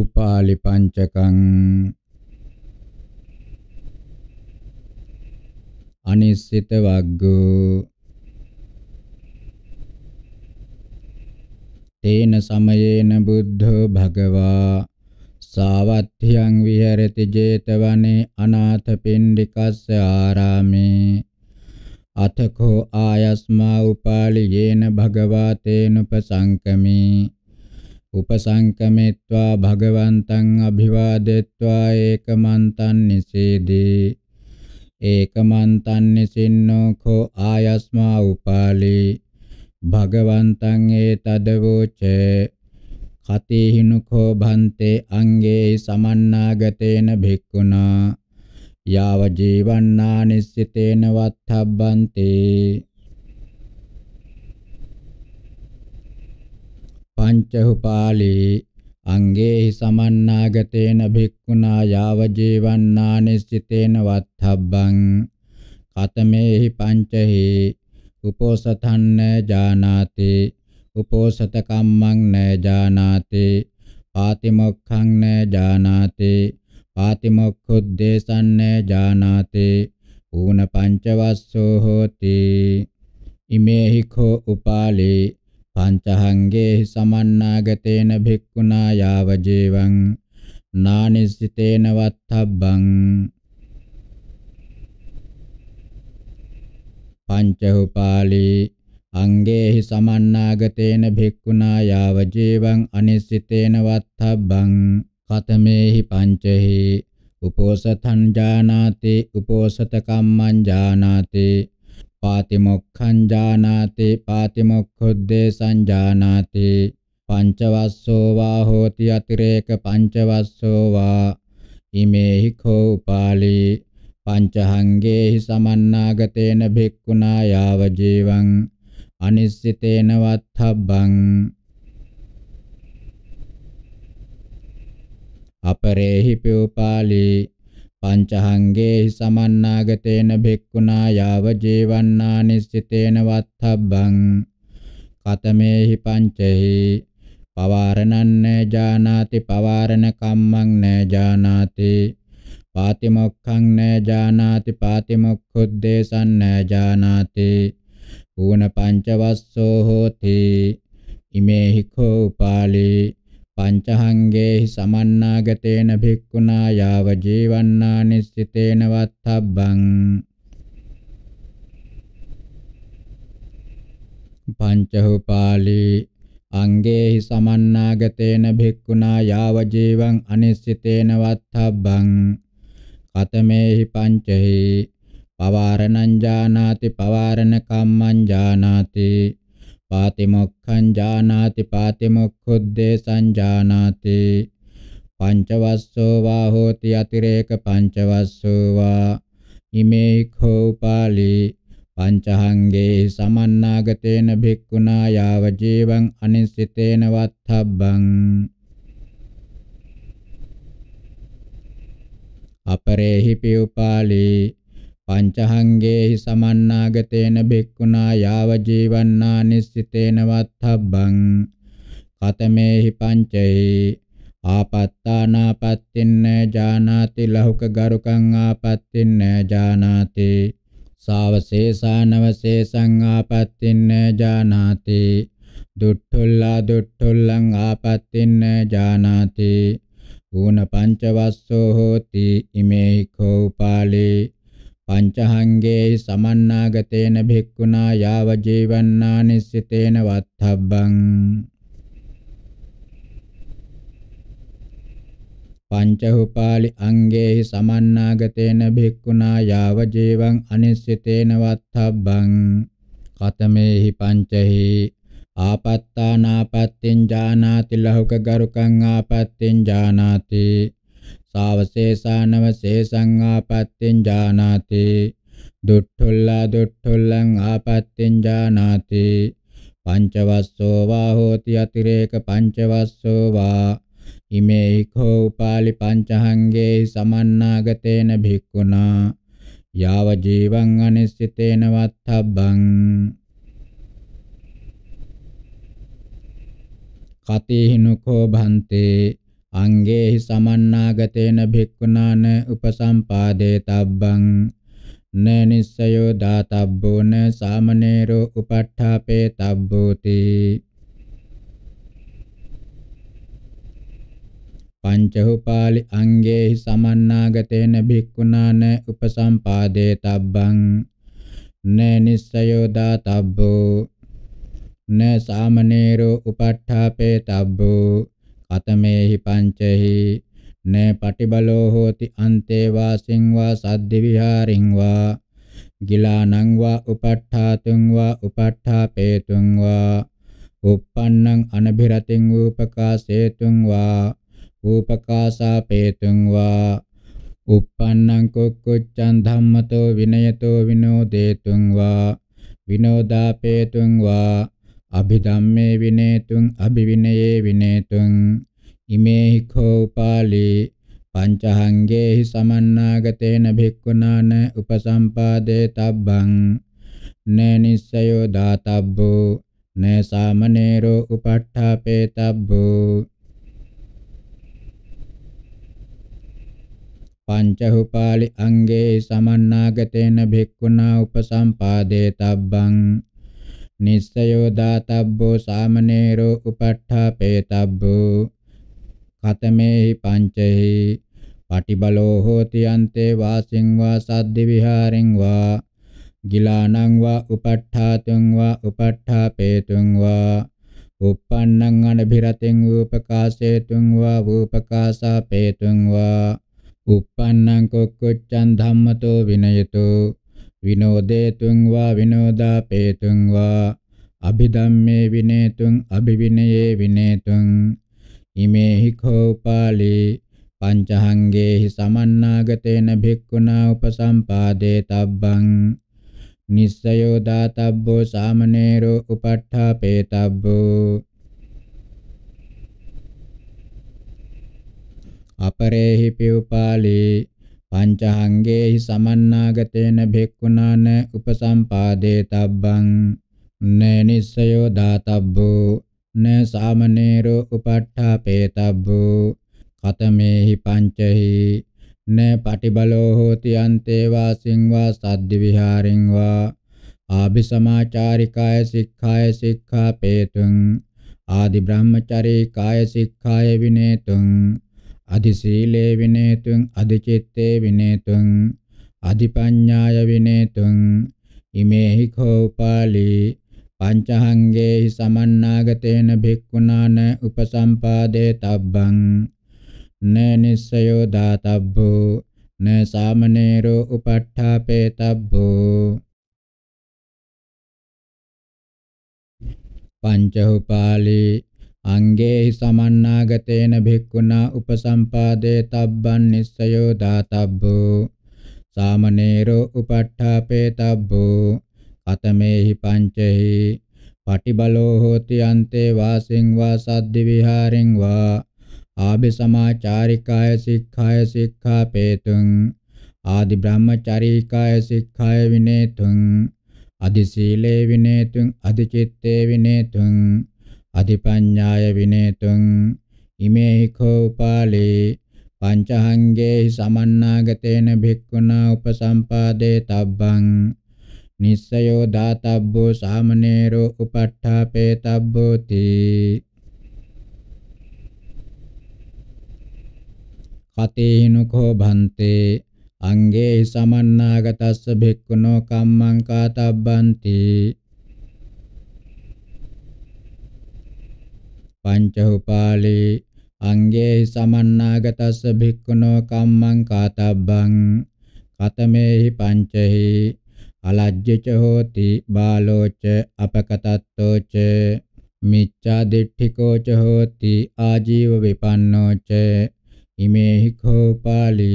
උපාලි පංචකං අනිස්සිත වග්ගෝ තේන සමයේන බුද්ධෝ භගවා සාවත්ථ්‍යං විහෙරති 제තවනේ අනාථ පින්ඩිකස්ස ආරාමේ අතකෝ ආයස්මා උපාලි යේන භගවා තේනුපසංකමී උපසංකමෙත්වා භගවන්තං අභිවාදෙත්වා ඒකමන්තං නිසීදී ඒකමන්තං නිසින්නෝ කෝ ආයස්මා උපාලි භගවන්තං ඒතදවෝච කතේහිනුකෝ භන්තේ අංගේ සමන්නාගතේන භික්ඛුනා යාව ජීවන්නා නිස්සිතේන වත්තබ්බන්තේ පංච උපාලේ අංගේහි සමන්නාගතේන භික්ඛුනා යාව ජීවන්නා නිස්සිතේන වත්ථබ්බං කතමේහි පංචහි උපෝසතන්න ජානාති උපෝසත කම්මං න ජානාති පාතිමොක්ඛං න ජානාති පාතිමොක්ඛුද්දේශං න ජානාති ඌන පංචවස්සෝ හෝති ඉමේහි කෝ උපාලේ පංචහංගේ සමන්නාගතේන භික්ඛුනා යාව ජීවං නානිසිතේන වත්තබ්බං පංච උපාලි අංගේහි සමන්නාගතේන භික්ඛුනා යාව ජීවං අනිසිතේන වත්තබ්බං කතමේහි පංචෙහි උපෝසතං ජානාති උපෝසත කම්මං ජානාති පාතිමොක්ඛං ජානාති පාතිමොක්ඛුද්දේ සංජානාති පංචවස්සෝ වා හෝති අතිරේක පංචවස්සෝ වා ඉමේහි කෝ උපාලි පංචහංගේහි සමන්නාගතේන භික්ඛුනා යාව ජීවං අනිස්සිතේන වත්ථබ්බං අපරේහි පෝපාලි පංචහංගේ සමන්නාගතේන භික්ඛුනා යාව ජීවන්නා නිස්සිතේන වත්තබ්බං කතමේහි පංචෙහි පවාරණං න ජානාති පවාරණ කම්මං න ජානාති පාතිමොක්ඛං න ජානාති පාතිමොක්ඛුද්දේශං න ජානාති ඌන පංචවස්සෝ හෝති ඉමේහි කෝ පාලේ පංචහංගේහි සමන්නාගතේන භික්ඛුනා යාව ජීවන්නා නිස්සිතේන වත්තබ්බං පංචහුපාලි අංගේහි සමන්නාගතේන භික්ඛුනා යාව ජීවං අනිස්සිතේන වත්තබ්බං කතමේහි පංචහි පවාරණං ජානාති පවාරණ කම්මං ජානාති පාතිමොක්ඛං ජානාති පාතිමොක්ඛුද්දේශං ජානාති පංචවස්සෝ වා හෝති අතිරේක පංචවස්සෝ වා ඉමේ කෝපාලි පංචහංගේ සමන්නාගතේන භික්ඛුනා යාව ජීවං අනිසිතේන වත්තබ්බං අපරේහි පියුපාලි පංචහංගේහි සමන්නාගතේන භික්ඛුනා යාව ජීවන්නා නිස්සිතේන වත්ථබ්බං කතමේහි පංචේ ආපත්තානාපත්තින්න ජානාති ලහුක ගරුකං ආපත්තින්න ජානාති සාවශේෂානවශේෂං ආපත්තින්න ජානාති දුට්ඨුල්ලා දුට්ඨුල්ලං ආපත්තින්න ජානාති ඌන පංචවස්සෝ හෝති ඉමේ කෝපාලේ පංචහංගේහි සමන්නාගතේන භික්ඛුනා යාව ජීවන්නා නිස්සිතේන වත්තබ්බං පංචහුපාලි අංගේහි සමන්නාගතේන භික්ඛුනා යාව ජීවං අනිස්සිතේන වත්තබ්බං කතමේහි පංචහි ආපත්තානාපත්තිං ජානාති ලහුක ගරුකං ආපත්තිං ජානාති සාවශේෂානව ශේෂං ආපත්‍යෙන් ජානාති දුට්ඨුල්ලා දුට්ඨුල්ලං ආපත්‍යෙන් ජානාති පංචවස්සෝ වා හෝති අතිරේක පංචවස්සෝ වා ඉමේ කෝ උපාලි පංචහංගේ සමන්නාගතේන භික්ඛුනා යාව ජීවං අනිස්සිතේන වත්තබ්බං කතේහිනකෝ භන්තේ අංගේහි සමන්නාගතේන භික්ඛුනාන උපසම්පාදේ තබ්බං නනිස්සයෝ දාතබ්බෝන සාමනේරෝ උපට්ඨාපේ තබ්බෝති පංචහුපාලි අංගේහි සමන්නාගතේන භික්ඛුනාන උපසම්පාදේ තබ්බං නනිස්සයෝ දාතබ්බෝ න සාමනේරෝ උපට්ඨාපේ තබ්බෝ අතමේහි පංචෙහි න පටිබලෝ හෝති අන්තේ වාසින් වා සද්දි විහාරින් වා ගිලානං වා උපට්ඨාතුං වා උපට්ඨාපේතුං වා uppannang anabhirating upakasetung va upakasapetung va uppannang kukkuccan dhammato vinayato vinodetung va vinodapetung va අභිධම්මේ විනේතුං අභිවිනයේ විනේතුං ඉමේහි කෝපාලි පංචහංගේහි සමන්නාගතේන භික්ඛුනාන උපසම්පාදේ තබ්බං නේනිස්සයෝ දාතබ්බෝ නේ සාමනේරෝ උපට්ඨාපේ තබ්බෝ පංචහුපාලි අංගේ සමන්නාගතේන භික්ඛුනා උපසම්පාදේ තබ්බං නිස්සයෝ දාතබ්බෝ සාමනේරෝ උපට්ඨාපේතබ්බෝ කතමේ පංචෙහි පටිබලෝ හෝති අන්තේ වාසින් වා සද්දි විහාරෙන් වා ගිලානං වා උපට්ඨාතුං වා උපට්ඨාපේතුං වා uppannang anabhiratin upakasetung va upakasa petung va uppannang kokkuccan dhammato vinayato විනෝදේතුං වා විනෝදාපේතුං වා අභිධම්මේ විනේතුං අභිවිනයේ විනේතුං ඉමේහි කෝපාලේ පංචහංගේහි සමන්නාගතේන භික්ඛුනා උපසම්පාදේ තබ්බං නිස්සයෝ දාතබ්බෝ සාමනේරෝ උපට්ඨාපේතබ්බෝ අපරේහි පිව්පාලේ පංචහංගේහි සමන්නාගතේන භික්ඛුනාන උපසම්පාදේ තබ්බං නේ නිස්සයෝ දාතබ්බෝ නේ සාමනේරෝ උපට්ඨාපේ තබ්බෝ කතමේහි පංචහි නේ පටිබලෝ හෝති අන්තේ වාසින් වා සද්දි විහාරින් වා ආභිසමාචාරිකාය සික්ඛාය සික්ඛාපේතුං ආදි බ්‍රහ්මචරේ කාය සික්ඛාය විනේතුං අදි සීලේ විනේතුං අදි චිත්තේ විනේතුං අදි පඤ්ඤාය විනේතුං ඉමේහි කෝපාලි පංචහංගේහි සමන්නාගතේන භික්ඛුනාන උපසම්පාදේ තබ්බං න නිස්සයෝ දාතබ්බෝ න සාමනේරෝ උපට්ඨාපේ තබ්බෝ පංච උපාලි අංගේහි සමන්නාගතේන භික්ඛුනා උපසම්පාදේ තබ්බන් නිස්සයෝ දාතබ්බෝ සාමනේරෝ උපට්ඨාපේ තබ්බෝ කතමේහි පංචෙහි පටිබලෝ හෝති අන්තේ වාසින් වා සද්දි විහාරින් වා ආභිසමාචාරිකාය සික්ඛාය සික්ඛාපේතුං ආදි බ්‍රහ්මචාරිකාය සික්ඛාය විනේතුං අදි සීලේ විනේතුං අදි චිත්තේ විනේතුං අධිපඤ්ඤාය විනේතුං ඉමේහිකෝ උපාලේ පංචහංගේ සමන්නාගතේන භික්ඛුනා උපසම්පාදේ තබ්බං නිස්සයෝ දාතබ්බෝ සාමනේරෝ උපට්ඨාපේ තබ්බෝති කතේනුකෝ භන්තේ අංගේ සමන්නාගතස්ස භික්ඛුනෝ කම්මං කාතබ්බන්ති පංච උපාලේ අංගේ සමන්නාගතස්ස භික්ඛුනෝ කම්මං කාතබ්බං කතමේහි පංචහි අලජ්ජච හෝති බාලෝච අපකතත්තෝච මිච්ඡා දිට්ඨිකෝච හෝති ආජීව විපන්නෝච ඉමේහි කෝපාලි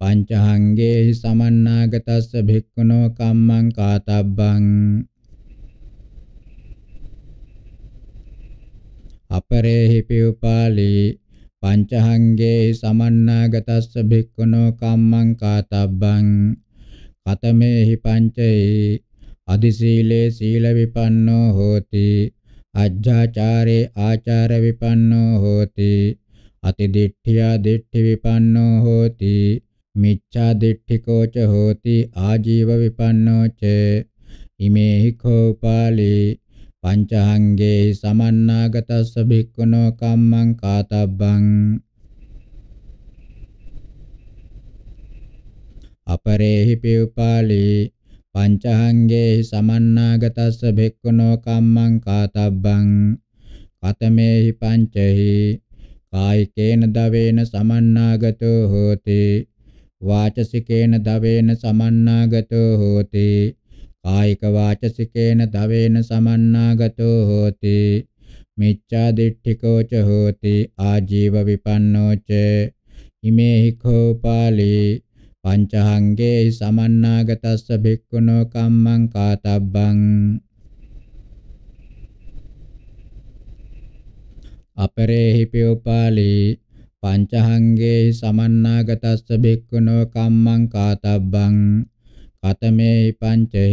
පංචහංගේ සමන්නාගතස්ස භික්ඛුනෝ කම්මං කාතබ්බං අපරේහි උපාලි පංචහංගේ සමන්නාගතස්ස භික්ඛුනෝ කම්මං කාතබ්බං කතමේහි පංචේ අදිසීලේ සීල විපන්නෝ හෝති අජ්ජාචාරේ ආචාර විපන්නෝ හෝති අතිදිට්ඨියා දිට්ඨි විපන්නෝ හෝති මිච්ඡා දිට්ඨිකෝ ච හෝති ආජීව විපන්නෝ ච ඉමේහි කෝපාලේ පංචහංගේ සමන්නාගතස්ස භික්ඛුනෝ කම්මං කාතබ්බං අපරේහි පිව්පාලි පංචහංගේ සමන්නාගතස්ස භික්ඛුනෝ කම්මං කාතබ්බං කතමේහි පංචහි කායිකේන දවේන සමන්නාගතෝ හෝති වාචසිකේන දවේන සමන්නාගතෝ හෝති කායික වාචසිකේන දවේන සමන්නාගතෝ හෝති මිච්ඡා දිට්ඨිකෝ ච හෝති ආජීව විපන්නෝ ච ඉමේහි කෝපාලි පංචහංගේ සමන්නාගතස්ස භික්ඛුනෝ කම්මං කාතබ්බං අපරේහි පියෝපාලි පංචහංගේ සමන්නාගතස්ස භික්ඛුනෝ කම්මං කාතබ්බං කතමේ පංචහි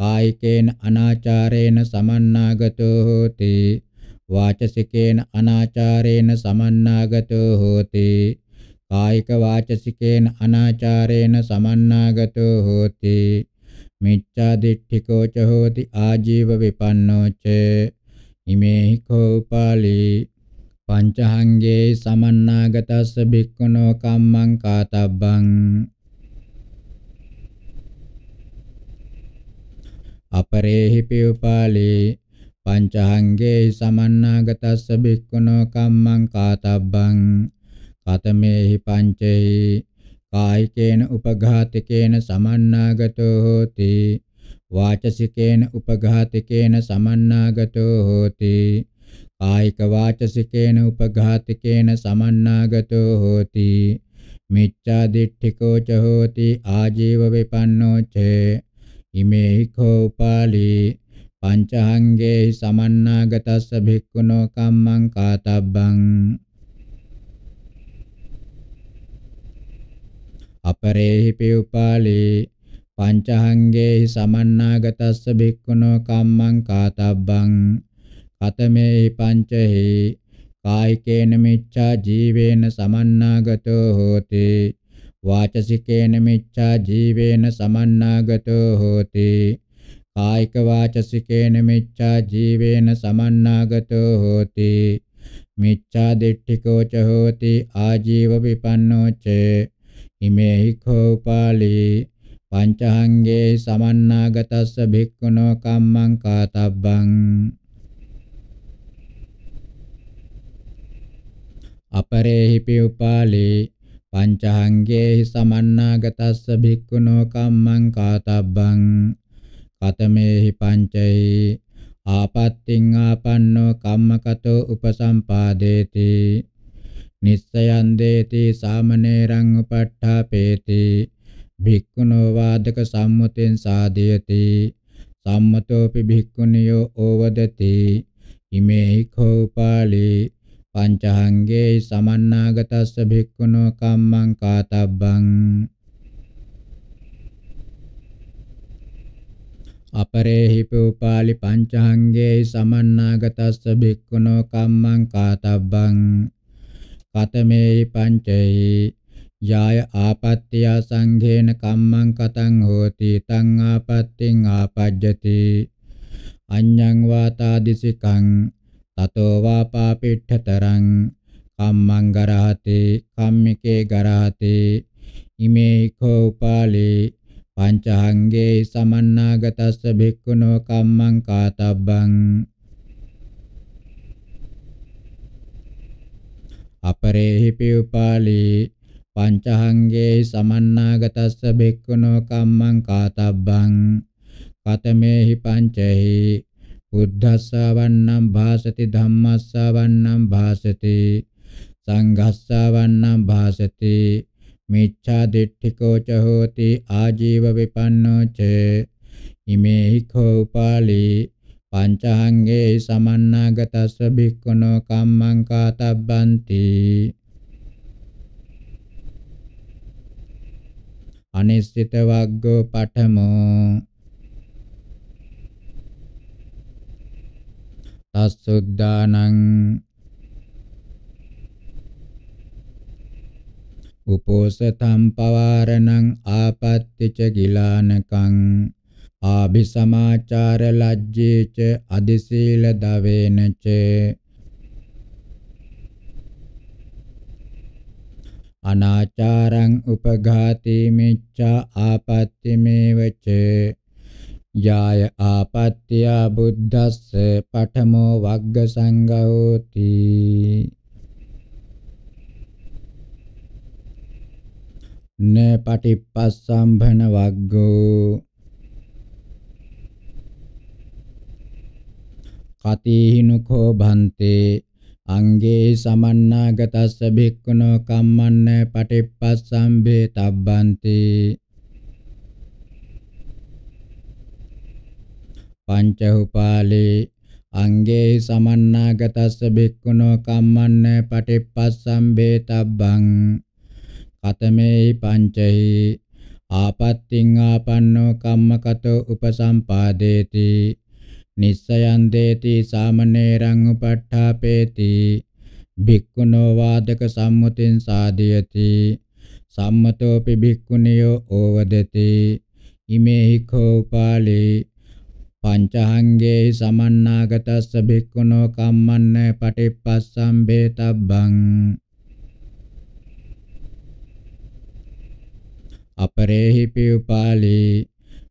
කායිකේන අනාචාරේන සමන්නාගතෝ හෝති වාචසිකේන අනාචාරේන සමන්නාගතෝ හෝති කායික වාචසිකේන අනාචාරේන සමන්නාගතෝ හෝති මිච්ඡා දිට්ඨිකෝ ච හෝති ආජීව විපන්නෝ ච ඉමේහි කෝපාලි පංචහංගේ සමන්නාගතස්ස බික්ඛුනෝ කම්මං කාතබ්බං අපරේහි පියුපාලේ පංචහංගේ සමන්නාගතස්ස භික්ඛුනෝ කම්මං කාතබ්බං කතමේහි පංචේහි කායිකේන උපඝාතකේන සමන්නාගතෝ හෝති වාචසිකේන උපඝාතකේන සමන්නාගතෝ හෝති කායික වාචසිකේන උපඝාතකේන සමන්නාගතෝ හෝති මිච්ඡා දිට්ඨිකෝ ච හෝති ආජීව විපන්නෝ චේ ඉමේඛෝ පාලේ පංචහංගේ සමන්නාගතස්ස භික්ඛුනෝ කම්මං කාතබ්බං අපරේහි පියුපාලේ පංචහංගේ සමන්නාගතස්ස භික්ඛුනෝ කම්මං කාතබ්බං කතමේ පංචහි කායිකේන මිච්ඡා ජීවේන සමන්නාගතෝ හෝතේ වාචසිකේන මිච්ඡා ජීවේන සමන්නාගතෝ හෝති කායික වාචසිකේන මිච්ඡා ජීවේන සමන්නාගතෝ හෝති මිච්ඡා දිට්ඨිකෝ ච හෝති ආජීව විපන්නෝ ච ඉමේහි කෝපාලී පංචහංගේ සමන්නාගතස්ස භික්ඛුනෝ කම්මං කාතබ්බං අපරේහි පිඋපාලේ පංචහංගේහි සමන්නාගතස්ස භික්ඛුනෝ කම්මං කාතබ්බං කතමේහි පංචෛ ආපත්තිං ආපන්නෝ කම්මකතෝ උපසම්පාදේති නිස්සයන් දේති සාමනේරං උපට්ඨාපේති භික්ඛුනෝ වාදක සම්මුතෙන් සාදීයති සම්මතෝපි භික්ඛුනියෝ ඕවදති ඉමේහි කෝපාලේ පංචහංගේ සමන්නාගතස්ස භික්ඛුනෝ කම්මං කාතබ්බං අපරේහි පුපාලි පංචහංගේ සමන්නාගතස්ස භික්ඛුනෝ කම්මං කාතබ්බං කතමේහි පංචේහි යාය ආපත්‍ය සංඝේන කම්මං කතං හෝති තං ආපත්‍තින් ආපජ්ජති අඤ්ඤං වාතාදිසිකං තතෝ වා පාපිට්ඨතරං කම්මං ගරහති කම්මිකේ ගරහති ඉමේ කෝපාලේ පංචහංගේ සමන්නාගතස්ස භික්ඛුනෝ කම්මං කාතබ්බං අපරේහි පියුපාලේ පංචහංගේ සමන්නාගතස්ස භික්ඛුනෝ කම්මං කාතබ්බං කතමේහි පංචේහි බුද්ධස්සාවන්නම් භාසති ධම්මස්සාවන්නම් භාසති සංඝස්සාවන්නම් භාසති මිච්ඡා දිට්ඨිකෝ ච හෝති ආජීව විපන්නෝ ච ඉමේහි කෝපාලි පංචහංගේ සමන්නාගතස්ස බික්කනෝ කම්මං කාතබ්බන්ති අනිශ්චිත වග්ගෝ පඨමෝ අසුද්ධානං උපෝසතම් පවාරණං ආපත්‍තිච ගිලානකං ආභිසමාචාර ලජ්ජේච අදිශීල දවේනච අනාචාරං උපඝාති මිච්ඡා ආපත්‍තිමේවච යාය ආපත්‍ය බුද්දස්ස පඨමෝ වග්ග සංඝෝති න පටිපස්සම්භන වග්ගෝ කතිහිනුකෝ භන්තේ අංගේ සමන්නාගතස්ස භික්ඛුනෝ කම්මන්න පටිපස්සම්භේ තබ්බන්තේ පංච උපාලේ අංගේ සමන්නාගතස්ස බික්කුණෝ කම්මන්න පටිප්පස්සම්බේ තබ්බං කතමේ පංචහි ආපත්තිං ආපන්නෝ කම්මකතෝ උපසම්පාදේති නිස්සයන් දේති සාමනේරං උපට්ඨාපේති භික්ඛුනෝ වාදක සම්මුතින් සාදියති සම්මතෝපි භික්ඛුනියෝ ඕවදති ඉමේහි කෝපාලේ පංචහංගේහි සමන්නාගතස්ස භික්ඛුනෝ කම්මන්න පටිප්පස්සම් බේතබ්බං අපරේහි පියුපාලි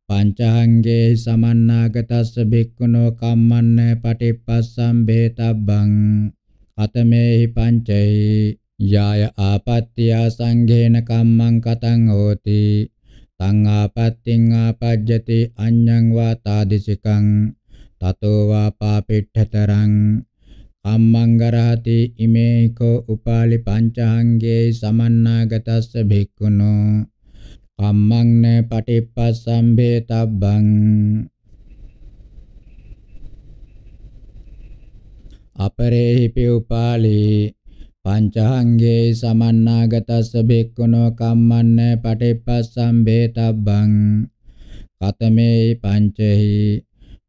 පංචහංගේහි සමන්නාගතස්ස භික්ඛුනෝ කම්මන්න පටිප්පස්සම් බේතබ්බං අතමේහි පංචෛ යාය ආපත්‍ත්‍ය සංඝේන කම්මං කතං හෝති tangapatting apajjati anyang vatadisikan tato va papiṭṭhatarang kammang garahati ime ko upali pancahange samannāgatassa bhikkhuno kammang ne paṭippassambhetabbang aparehi pi upali පංචහංගේ සමන්නාගතස්ස භික්ඛුනෝ කම්මන්න පටිප්පස්සම් බේතබ්බං කතමේ පංචෙහි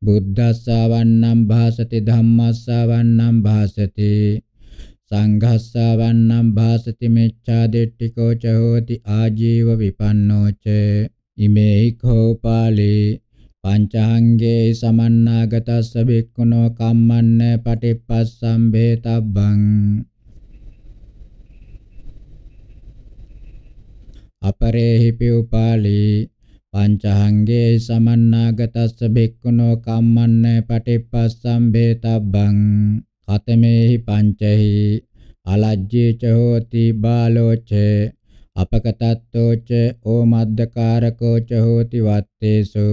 බුද්ධස්සවන්නම් භාසති ධම්මස්සවන්නම් භාසති සංඝස්සවන්නම් භාසති මෙච්ඡා දිට්ඨිකෝ ච හෝති ආජීව විපන්නෝ ච ඉමේහි කෝපාලේ පංචහංගේ සමන්නාගතස්ස භික්ඛුනෝ කම්මන්න පටිප්පස්සම් බේතබ්බං අපරේහිපි උපාලී පංචහංගේ සමන්නාගතස්ස භික්ඛුනෝ කම්මන්න පටිපස්සම්භේතබ්බං කතමේහි පංචහි අලජ්ජේ ච හෝති බාලෝච අපකතත්තෝච ඕමද්දකාරකෝ ච හෝති වත්තේසු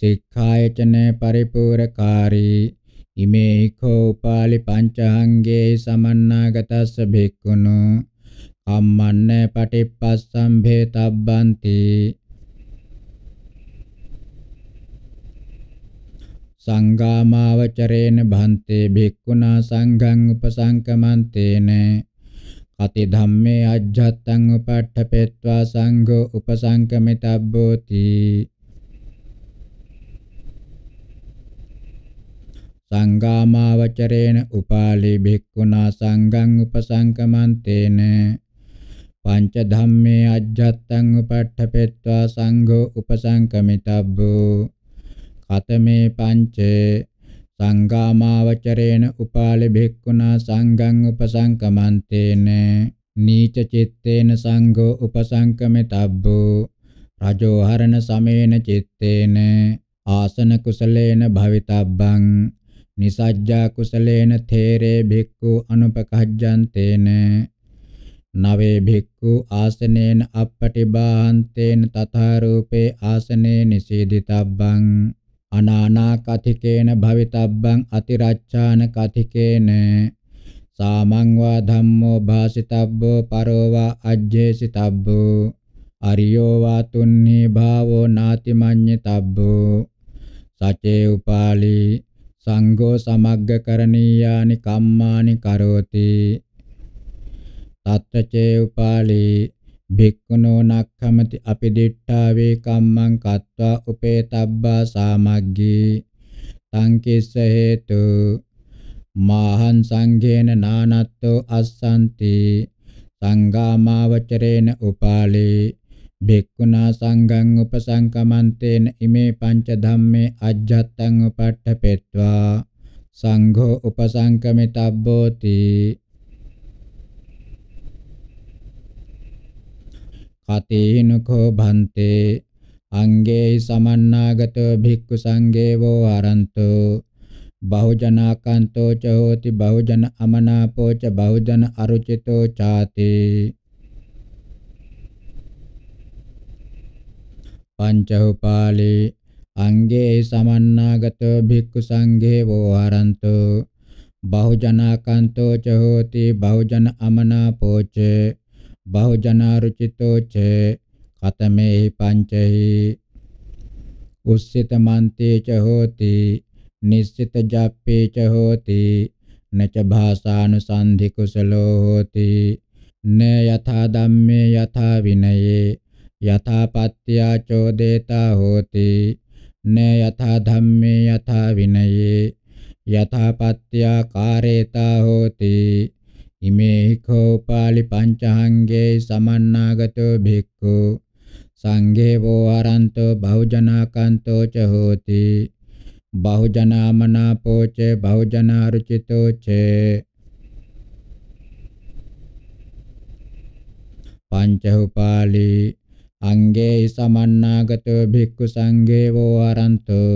සික්ඛායචන පරිපූර්ණකාරී ඉමේ කෝ පාලි පංචහංගේ සමන්නාගතස්ස භික්ඛුනෝ අම්මන්නේ පටිප්පස්සම්භේ තබ්බන්ති සංගාමාවචරේන භන්තේ භික්ඛුනා සංඝං උපසංකමන්තේන කති ධම්මේ අජ්ජත්තං උපට්ඨපෙත්වා සංඝෝ උපසංකමිතබ්බෝති සංගාමාවචරේන උපාලි භික්ඛුනා සංඝං උපසංකමන්තේන පංච ධම්මේ අජ්ජත්තං උපට්ඨපෙත්වා සංඝෝ උපසංකමිතබ්බෝ කතමේ පංච සංගාමාවචරේන උපාලි භික්ඛුනා සංඝං උපසංකමන්තේන නීච චිත්තේන සංඝෝ උපසංකමිතබ්බෝ රජෝ හරණ සමේන චිත්තේන ආසන කුසලේන භවිතබ්බං නිසජ්ජා කුසලේන තේරේ භික්ඛු අනුපකහජ්ජන්තේන නවේ භික්ඛු ආසනේන අපපටිබාහන්තේන තථා රූපේ ආසනේ නිසීදිතබ්බං අනානා කතිකේන භවිතබ්බං අතිරච්ඡාන කතිකේන සාමං වා ධම්මෝ භාසිතබ්බෝ පරෝ වා අජ්ජේසිතබ්බෝ අරියෝ වා තුන්නී භාවෝ නාති මඤ්ඤතබ්බෝ සචේ උපාලි සංඝෝ සමග්ගකරණීයානි කම්මානි කරෝති තත්ත්‍චේ උපාලේ භික්ඛුනෝ නක්ඛමති අපිදිට්ඨාවේ කම්මං කତ୍වා උපේතබ්බා සාමග්ගී තං කිස්ස හේතු මාහං සංඝේන නානත්තෝ අස්සන්ති සංගාමාවචරේන උපාලේ භික්ඛුනා සංඝං උපසංකමන්තේන ඉමේ පංච ධම්මේ අජ්ජත්තං උපට්ඨපෙත්වා සංඝෝ උපසංකමිතබ්බෝති කතේනකෝ භන්තේ අංගේ සමන්නාගතෝ භික්ඛු සංඝේවෝ අරන්තෝ බහුජනාකාන්තෝ ච හෝති බහුජන අමනාපෝ ච බහුජන අරුචිතෝ ചാතේ පංචෝපාලේ අංගේ සමන්නාගතෝ භික්ඛු සංඝේවෝ අරන්තෝ බහුජනාකාන්තෝ ච හෝති බහුජන අමනාපෝ ච බහුජනාරුචිතෝ ච කතමේ පංචහි උස්සිත මන්තේ ච හෝති නිස්සිත ජප්පේ ච හෝති නච භාසානුසන්ධි කුසලෝ හෝති න යථා ධම්මේ යථා විනයේ යථා පත්‍යා චෝදේතා හෝති න යථා ධම්මේ යථා විනයේ යථා පත්‍යා කාරේතා හෝති ඉමේකෝ පාලි පංචහංගේ සමන්නාගතෝ භික්ඛු සංඝේ වෝහරන්තෝ බහුජනාකන්තෝ ච හෝති බහුජනාමනාපෝ ච බහුජනාරුචිතෝ ච පංච උපාලි අංගේ සමන්නාගතෝ භික්ඛු සංඝේ වෝහරන්තෝ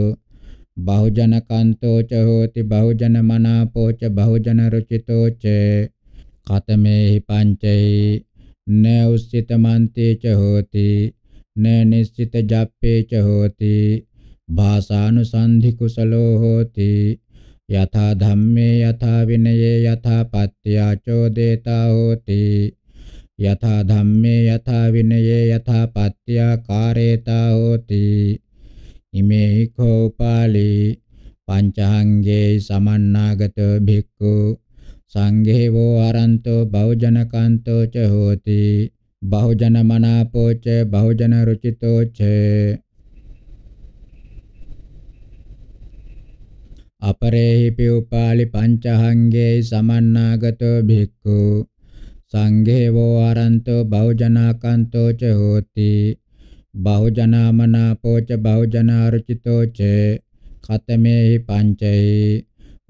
බහුජනකන්තෝ ච හෝති බහුජනමනාපෝ ච බහුජනරුචිතෝ ච කතමේහි පංචේ न उस्सित मन्ते च होति न निश्चित जाप्ये च होति भाषानुसन्धि कुशलो होति यथा धम्मे यथा विनये यथा पत्या चोदेता होति यथा धम्मे यथा विनये यथा पत्या कारेता होति इमे हि खोपाली पञ्चाङ्गे समन्नागतो भिक्खु සංඝේවෝ ආරන්තෝ බහුජනකාන්තෝ ච හෝති බහුජන මනාපෝ ච බහුජන රුචිතෝ ච අපරේහි පිඋපාලි පංචහංගේ සමන්නාගතෝ භික්ඛු සංඝේවෝ ආරන්තෝ බහුජනාකාන්තෝ ච හෝති බහුජනාමනාපෝ ච බහුජනාරුචිතෝ ච කතමේහි පංචෛ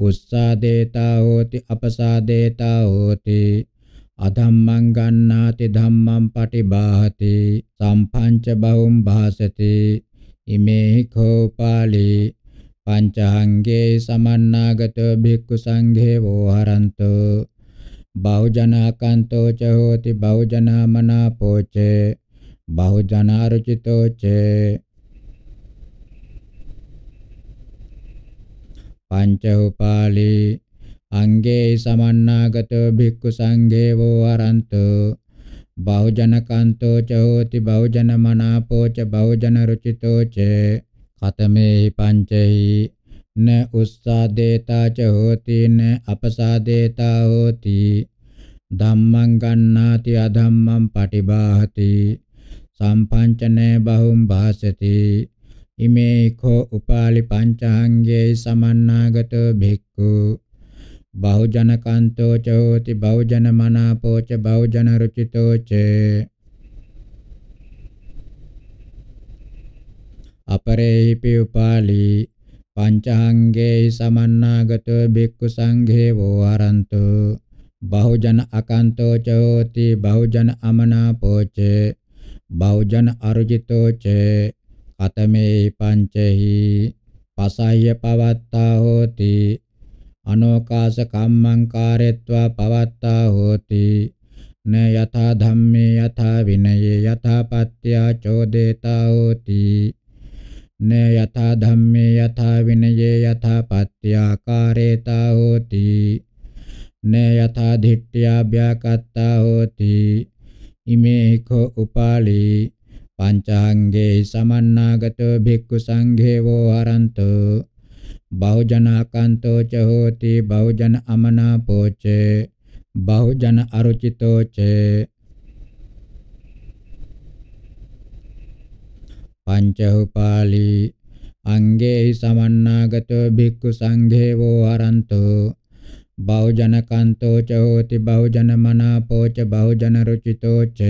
උස්සාදේතා හෝති අපසාදේතා හෝති අධම්මං ගන්නාති ධම්මං පටිභාති සම්පංච බහුම් භාසති ඉමේ කෝපාලි පංචහංගේ සමන්නාගතෝ භික්ඛු සංඝේ වෝහරන්තෝ බහුජනාකන්තෝ ච හෝති බහුජනා මනාපෝ ච බහුජනාරුචිතෝ ච පංච උපාලි අංගේ සමන්නාගතෝ භික්ඛු සංඝේවෝ අරන්තෝ බහුජන කන්තෝ ච හෝති බහුජන මනාපෝ ච බහුජන රුචිතෝ ච කතමේ පංචෛ න උස්සාදේතා ච හෝති න අපසාදේතා හෝති ධම්මං ගන්නාති අධම්මං පටිභාහති සම්පංචනේ බහුම් භාසති ඉමේඛෝ උපාලි පංචාංගේ සමන්නාගතෝ භික්ඛු බහුජන කන්තෝ චෝති බහුජන මනාපෝ ච බහුජන රුචිතෝ ච අපරේපි උපාලි පංචාංගේ සමන්නාගතෝ භික්ඛු සංඝේ වෝ ආරන්තු බහුජන අකන්තෝ චෝති බහුජන අමනාපෝ ච බහුජන අරුචිතෝ ච කතමේ පංචෙහි පසහ්‍ය පවත්තා හෝති අනෝකාශ කම්මං කාරෙත්වා පවත්තා හෝති න යථා ධම්මේ යථා විනයේ යථා පත්‍යා චෝදේතා හෝති න යථා ධම්මේ යථා විනයේ යථා පත්‍යා කාරේතා හෝති න යථා දිට්ඨියා ව්‍යාකත්තා හෝති ඉමේඛ උපාලී පංචාංගේ සමන්නාගතෝ භික්ඛු සංඝේවෝ අරන්තෝ බහුජනාකාන්තෝ ච හෝති බහුජන අමනාපෝ ච බහුජන අරුචිතෝ ච පංචඋපාලි අංගේ සමන්නාගතෝ භික්ඛු සංඝේවෝ අරන්තෝ බහුජනකාන්තෝ ච හෝති බහුජන මනාපෝ ච බහුජන රුචිතෝ ච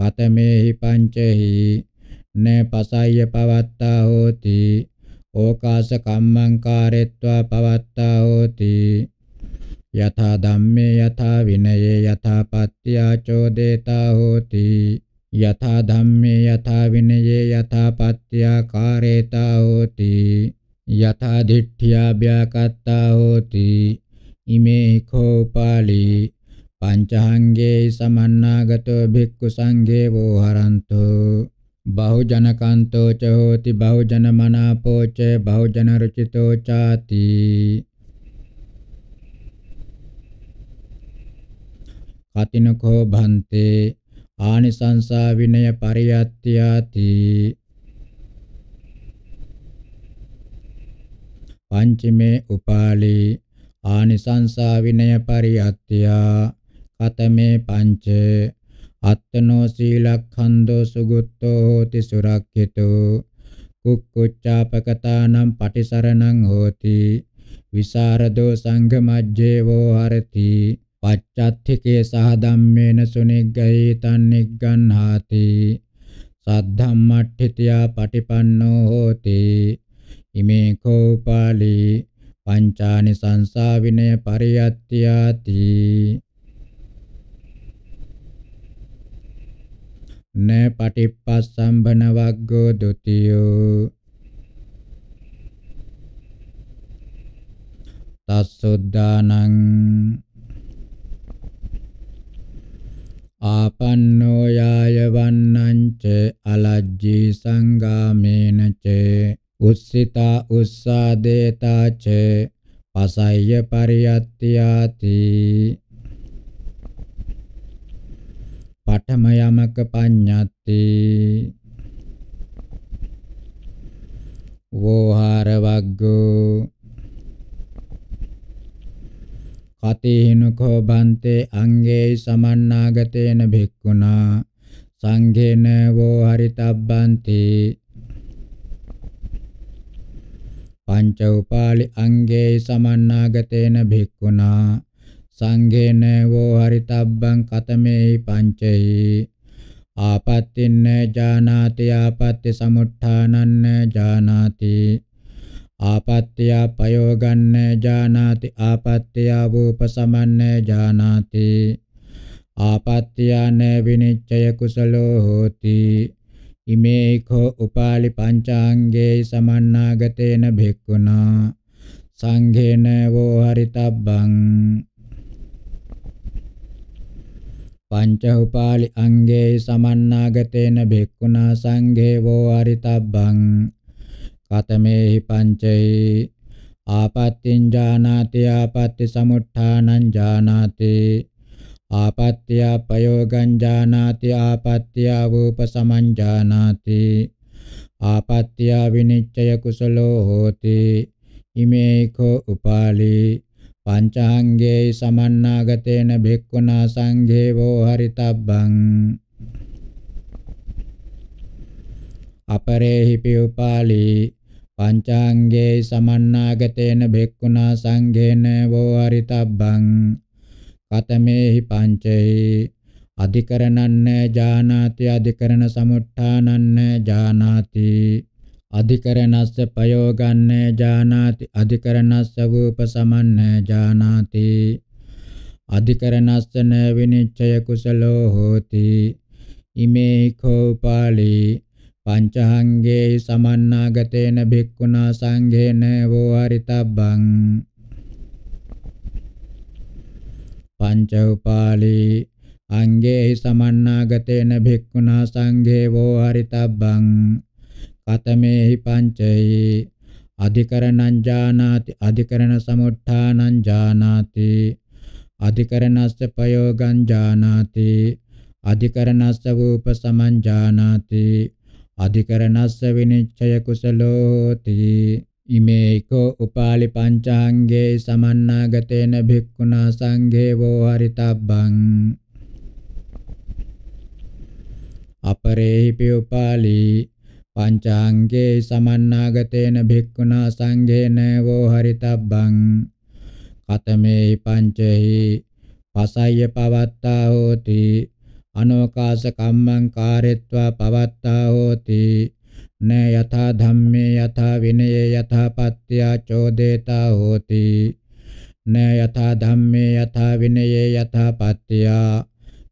පතමේහි පංචෙහි න පසය්‍ය පවත්තා හෝති ඕකාස කම්මංකාරෙත්වා පවත්තා හෝති යථා ධම්මේ යථා විනයේ යථා පත්‍යා චෝදේතා හෝති යථා ධම්මේ යථා විනයේ යථා පත්‍යා කාරේතා හෝති යථා දිට්ඨියා ව්‍යාකත්තා හෝති ඉමේ කෝපාලී පංචහංගේ සමන්නාගතෝ භික්ඛු සංඝේ වෝ හරන්තෝ බහුජනකන්තෝ ච හෝති බහුජන මනාපෝ ච බහුජන රුචිතෝ ചാති කතිනකෝ භන්තේ ආනිසංසා විනය පරියත්‍යාති පංචමේ උපාලි ආනිසංසා විනය පරියත්‍යා කතමේ පංච අත්තනෝ සීලක්ඛන්‍தோ සුගුත්තෝ හෝති සුරක්ඛිතෝ කුක්කුච්චාපකතානම් පටිසරණං හෝති විසරදෝ සංඝමජ්ජේවෝ හරති පච්චත්ථිකේ සහ ධම්මේන සුනිග්ගයිතං නිග්ගණ්හාති සද්ධම්මට්ඨිතියා පටිපන්නෝ හෝති ඉමේ කෝපාලි පංචානි සංසා විනය පරියත්ත්‍යාති न පටිප්පස්සම්භන වග්ගෝ ဒ ුතියෝ තස්සොද්දානං ආපන්නෝ යාය වන්නං ච අලජ්ජී සංගාමේන ච උස්සිතා උස්සාදේතා ච පසය්‍ය පරියත්ත්‍යාති පඨම යමක පඤ්ඤත්ති වෝහාර වග්ගෝ කතේනකෝ බන්තේ අංගේ සමන්නාගතේන භික්ඛුනා සංඝේන වෝ හරිතබ්බන්ති පංච උපාලි අංගේ සමන්නාගතේන භික්ඛුනා සංඝේන වෝ හරිතබ්බං කතමේ පංචෙහි ආපත්තින්න ජානාති ආපත්‍ති සමුත්ථානන්න ජානාති ආපත්‍ය පයෝගන්න ජානාති ආපත්‍ය වූපසමන්න ජානාති ආපත්‍යාන විනිච්ඡය කුසලෝ හෝති ඉමේඛෝ උපාලි පංචාංගේ සමන්නාගතේන භික්ඛුනා සංඝේන වෝ හරිතබ්බං පංච උපාලි අංගේ සමන්නාගතේන භික්ඛුනා සංඝේ වෝ අරිතබ්බං කතමේහි පංචේ ආපත්‍තිං ජානාති ආපත්‍ති සමුත්ථානං ජානාති ආපත්‍ය ප්‍රයෝගං ජානාති ආපත්‍ය වූපසමං ජානාති ආපත්‍ය විනිච්ඡය කුසලෝ හෝති ඉමේකෝ උපාලි පංචාංගේයි සමන්නාගතේන භික්ඛුනා සංඝේවෝ හරිතබ්බං අපරේහි පියුපාලි පංචාංගේයි සමන්නාගතේන භික්ඛුනා සංඝේන වෝ හරිතබ්බං කතමේහි පංචේහි අධිකරණන්න ජානාති අධිකරණ සමුට්ඨානන්න ජානාති අධිකරණස්ස ප්‍රයෝගන්නේ ජානාති අධිකරණස්ස වූපසමන්නේ ජානාති අධිකරණස්ස න විනිච්ඡය කුසලෝ හෝති ඉමේ කෝපාලි පංචහංගේ සමන්නාගතේන භික්ඛුනා සංඝේන වෝ හරිතබ්බං පංච උපාලි අංගේ සමන්නාගතේන භික්ඛුනා සංඝේ වෝ හරිතබ්බං කතමේහි පංචේ අධිකරණං ජානාති අධිකරණ සමුත්ථානං ජානාති අධිකරණස්ස ප්‍රයෝගං ජානාති අධිකරණස්ස රූප සමං ජානාති අධිකරණස්ස විනිච්ඡය කුසලෝති ඉමේකෝ උපාලි පංචාංගේ සමන්නාගතේන භික්ඛුනා සංඝේ වෝ හරිතබ්බං අපරේහිපි උපාලි පංචාංගේ සමන්නාගතේන භික්ඛුනා සංඝේන වෝ හරිතබ්බං කතමේ පංචෙහි පසය්‍ය පවත්තා හෝති අනෝකාස කම්මං කාරෙත්වා පවත්තා හෝති න යථා ධම්මේ යථා විනයේ යථා පත්‍යා චෝදේතා හෝති න යථා ධම්මේ යථා විනයේ යථා පත්‍යා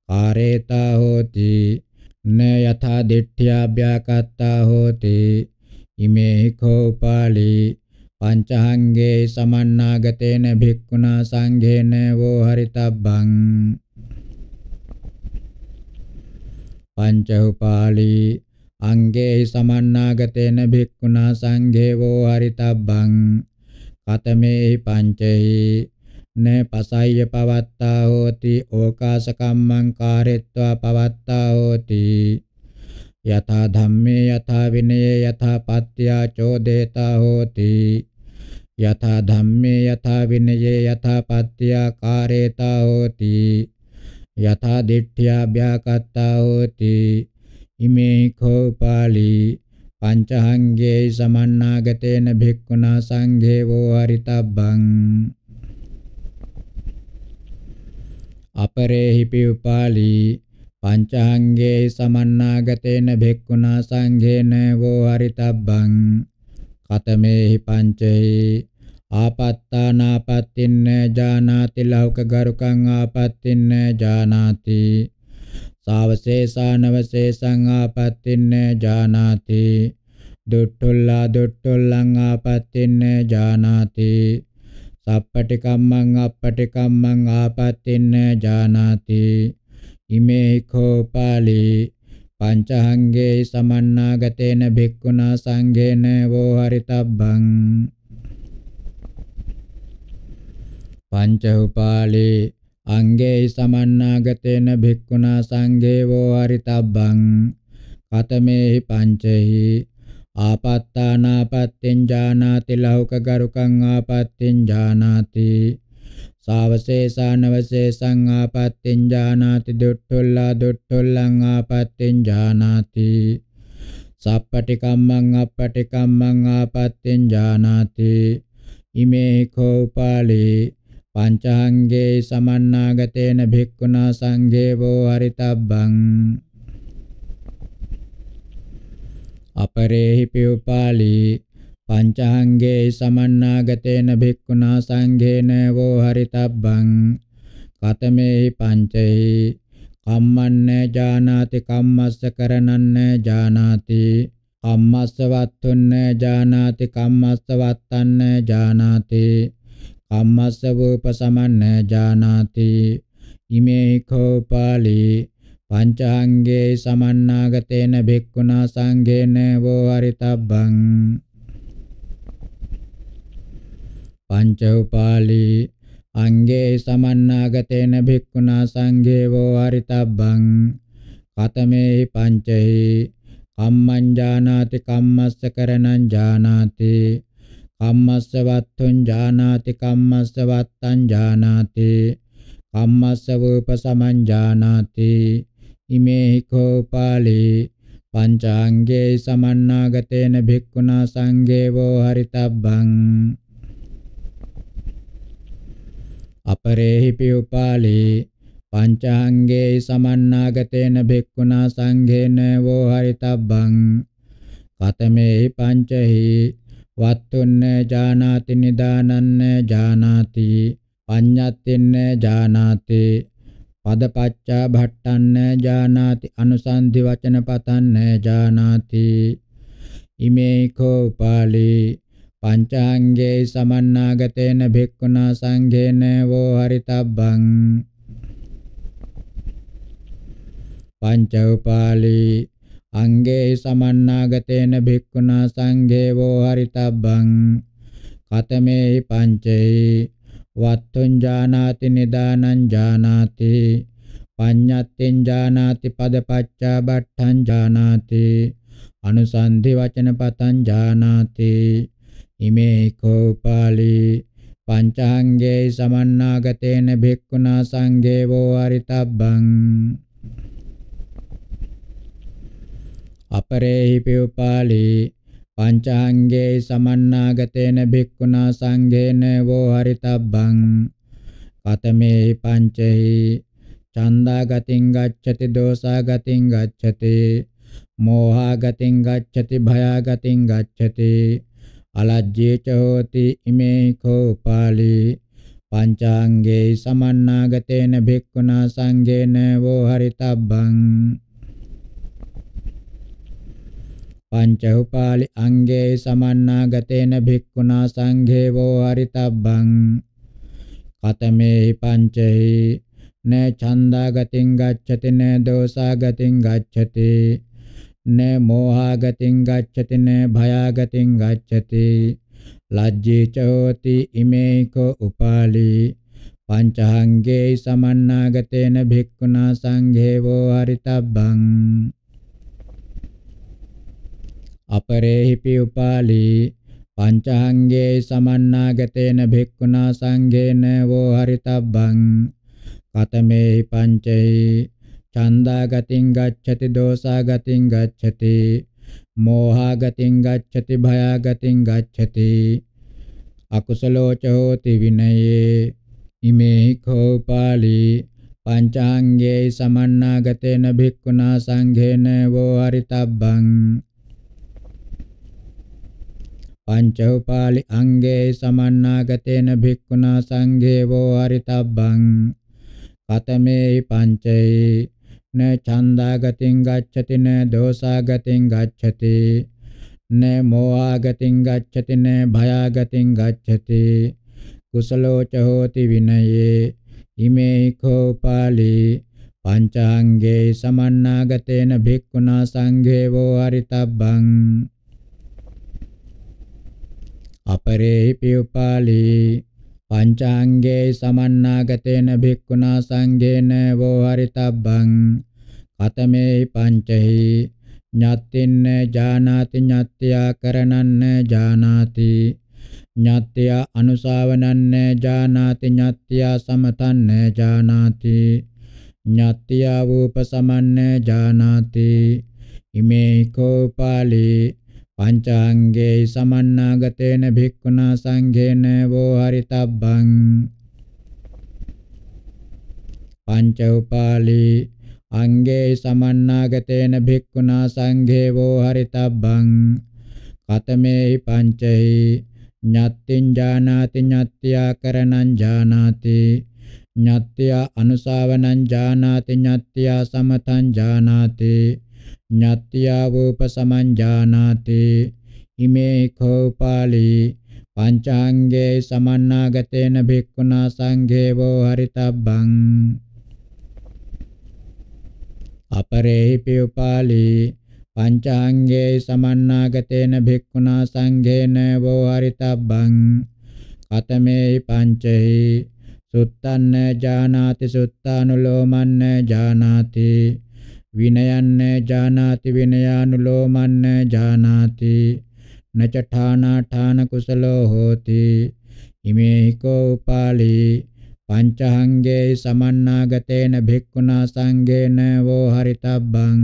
කාරේතා හෝති න යථා දිට්ඨියා ව්‍යාකත්තා හෝති ඉමේ කෝපාලි පංචහංගේ සමන්නාගතේන භික්ඛුනා සංඝේන වෝ හරිතබ්බං පංච උපාලි අංගේ සමන්නාගතේන භික්ඛුනා සංඝේ වෝ හරිතබ්බං කතමේ පංචේ न पसह्य पवत्ता होति ओकाशकम्मं कारित्वा पवत्ता होति यथा धम्मे यथा विनय यथा पत्या चोदेता होति यथा धम्मे यथा विनय यथा पत्या कारेता होति यथा दिठ्या व्याकत्ता होति इमे खोपाली पंचहंगे समन्नागतेन भिक्कुना संघे वो हरितब्बं අපරේහිපි උපාලි පංචාංගේ සමන්නාගතේන භෙක්ඛුනා සංඝේන වෝ හරිතබ්බං කතමේහි පංචේහි ආපත්තානාපත්තින්න ජානාති ලෞක ගරුකං ආපත්තින්න ජානාති සාවසේසානවසේසං ආපත්තින්න ජානාති දුට්ඨුල්ලා දුට්ඨුල්ලං ආපත්තින්න ජානාති සප්පටිකම්මං අප්පටිකම්මං ආපත්‍තින්න ජානාති ඉමේ කෝපාලි පංචහංගේ සමන්නාගතේන භික්ඛුනා සංඝේන වෝ හරිතබ්බං පංච උපාලි අංගේ සමන්නාගතේන භික්ඛුනා සංඝේ වෝ හරිතබ්බං කතමේහි පංචෙහි ආපත්තානාපත්තෙන් ජානාති ලෞක ගරුකං ආපත්තෙන් ජානාති සාවසේසානවසේසං ආපත්තෙන් ජානාති දුට්ඨොල්ලා දුට්ඨොල්ලං ආපත්තෙන් ජානාති සප්පටි කම්මං අපටි කම්මං ආපත්තෙන් ජානාති ඉමේ කෝපාලේ පංචහංගේ සමන්නාගතේන භික්ඛුනා සංඝේ වෝ හරිතබ්බං අපරේහි පිව්පාලී පංචාංගේ සමන්නාගතේන භික්ඛුනා සංඝේන වෝ හරිතබ්බං කතමේහි පංචේහි කම්මන්න ජානාති කම්මස්ස කරණන්න ජානාති කම්මස්ස වත්තුන්න ජානාති කම්මස්ස වත්තන්න ජානාති කම්මස්ස වූපසමන්න ජානාති ඉමේ කෝපාලී පංචාංගේ සමන්නාගතේන භික්ඛුනා සංඝේන වෝ අරිතබ්බං පංච උපාලි අංගේ සමන්නාගතේන භික්ඛුනා සංඝේ වෝ අරිතබ්බං කතමේ පංචෙහි කම්මං ජානාති කම්මස්ස කරණං ජානාති කම්මස්ස වත්තුං ජානාති කම්මස්ස වත්තං ජානාති කම්මස්ස වූප සමං ජානාති ඉමේ කෝපාලේ පංචාංගේ සමන්නාගතේන භික්ඛුනා සංඝේවෝ හරිතබ්බං අපරේහි පියුපාලේ පංචාංගේ සමන්නාගතේන භික්ඛුනා සංඝේන වෝ හරිතබ්බං කතමේ පංචහි වත්තුන්න ජානාති නිදානන්න ජානාති පඤ්ඤත්තින්න ජානාති පදපච්චා භට්ටන්න ජානාති අනුසන්ධි වචන පතන්න ජානාති ඉමේකෝ පාලි පංචාංගේ සමන්නාගතේන භික්ඛුනා සංඝේන වෝ හරිතබ්බං පංච උපාලි අංගේ සමන්නාගතේන භික්ඛුනා සංඝේ වෝ හරිතබ්බං කතමේ පංචේ වත්තුං ජානාති නිදානං ජානාති පඤ්ඤත්තිං ජානාති පදපච්චා බට්ඨං ජානාති අනුසන්ධි වචන පතං ජානාති ඉමේ කෝපාලි පංචාංගේ සමන්නාගතේන භික්ඛුනා සංඝේ වෝ අරිතබ්බං අපරේහි පියපාලි पंचांगे समन्नागतेन भिक्खुना संघेन वो हरितभं कतमे पंचे चंदा गति गच्छति दोषा गतिं गति मोहा गतिं गच्छति भया गतिं गच्छति अलज्जे च इमे खोपाली पंचांगे समन्नागतेन भिक्खुना संघेन वो हरितभं පංච උපාලි අංගේ සමන්නාගතේන භික්ඛුනා සංඝේවෝ හරිතබ්බං කතමේ පංචේ න ඡන්දාගතින් ගච්ඡති න දෝසාගතින් ගච්ඡති න මෝහාගතින් ගච්ඡති න භයාගතින් ගච්ඡති ලජ්ජේ චෝති ඉමේකෝ උපාලි පංචහංගේ සමන්නාගතේන භික්ඛුනා සංඝේවෝ හරිතබ්බං අපරේහිපි උපාලී පංචාංගේ සමන්නාගතේන භික්ඛුනා සංඝේන වෝ හරිතබ්බං කතමේ පංචේ ඡන්දා ගතින් ගච්ඡති දෝසා ගතින් ගච්ඡති මෝහා ගතින් ගච්ඡති භයා ගතින් ගච්ඡති අකුසලෝ චෝති විනයේ ඉමේ කෝපාලී පංචාංගේ සමන්නාගතේන භික්ඛුනා සංඝේන වෝ හරිතබ්බං පංච උපාලි අංගේ සමන්නාගතේන භික්ඛුනා සංඝේවෝ අරිතබ්බං කතමේ පංචේ න ඡන්දාගතින් ගච්ඡති න දෝසාගතින් ගච්ඡති න මෝආගතින් ගච්ඡති න භයාගතින් ගච්ඡති කුසලෝ ච හෝති විනයේ ඉමේ කෝපාලි පංචාංගේ සමන්නාගතේන භික්ඛුනා සංඝේවෝ අරිතබ්බං අපරේ පියුපාලී පංචාංගේ සමන්නාගතේන භික්ඛුනා සංඝේන වෝ හරිතබ්බං කතමේ පංචහි ඤත්තින්න ජානාති ඤත්ත්‍යා කරණන්න ජානාති ඤත්ත්‍යා අනුසාවනන්න ජානාති ඤත්ත්‍යා සමතන්න ජානාති ඤත්ත්‍යා වූපසමන්න ජානාති ඉමේ කෝපාලී පංචාංගේ සමන්නාගතේන භික්ඛුනා සංඝේන වෝ හරිතබ්බං පංච උපාලි අංගේ සමන්නාගතේන භික්ඛුනා සංඝේ වෝ හරිතබ්බං කතමේහි පංචෙහි ඤත්තිං ජානාති ඤත්ත්‍යා කරණං ජානාති ඤත්ත්‍යා අනුසාවනං ජානාති ඤත්ත්‍යා සමතං ජානාති ඤත්ත්‍යාවූප සමංජානාති ඉමේ කෝපාලි පංචාංගේ සමන්නාගතේන භික්ඛුනා සංඝේවෝ හරිතබ්බං අපරේහිපි උපාලි පංචාංගේ සමන්නාගතේන භික්ඛුනා සංඝේන වෝ හරිතබ්බං කතමේ පංචෙහි සුත්තන්න ජානාති සුත්තානුලෝමන්න ජානාති විනයන්න ජානාති විනයානුලෝමන්න ජානාති නචඨානා ඨාන කුසලෝ හෝති ඉමේ කෝ උපාලී පංචහංගේ සමන්නාගතේන භික්ඛුනා සංඝේන වෝ හරිතබ්බං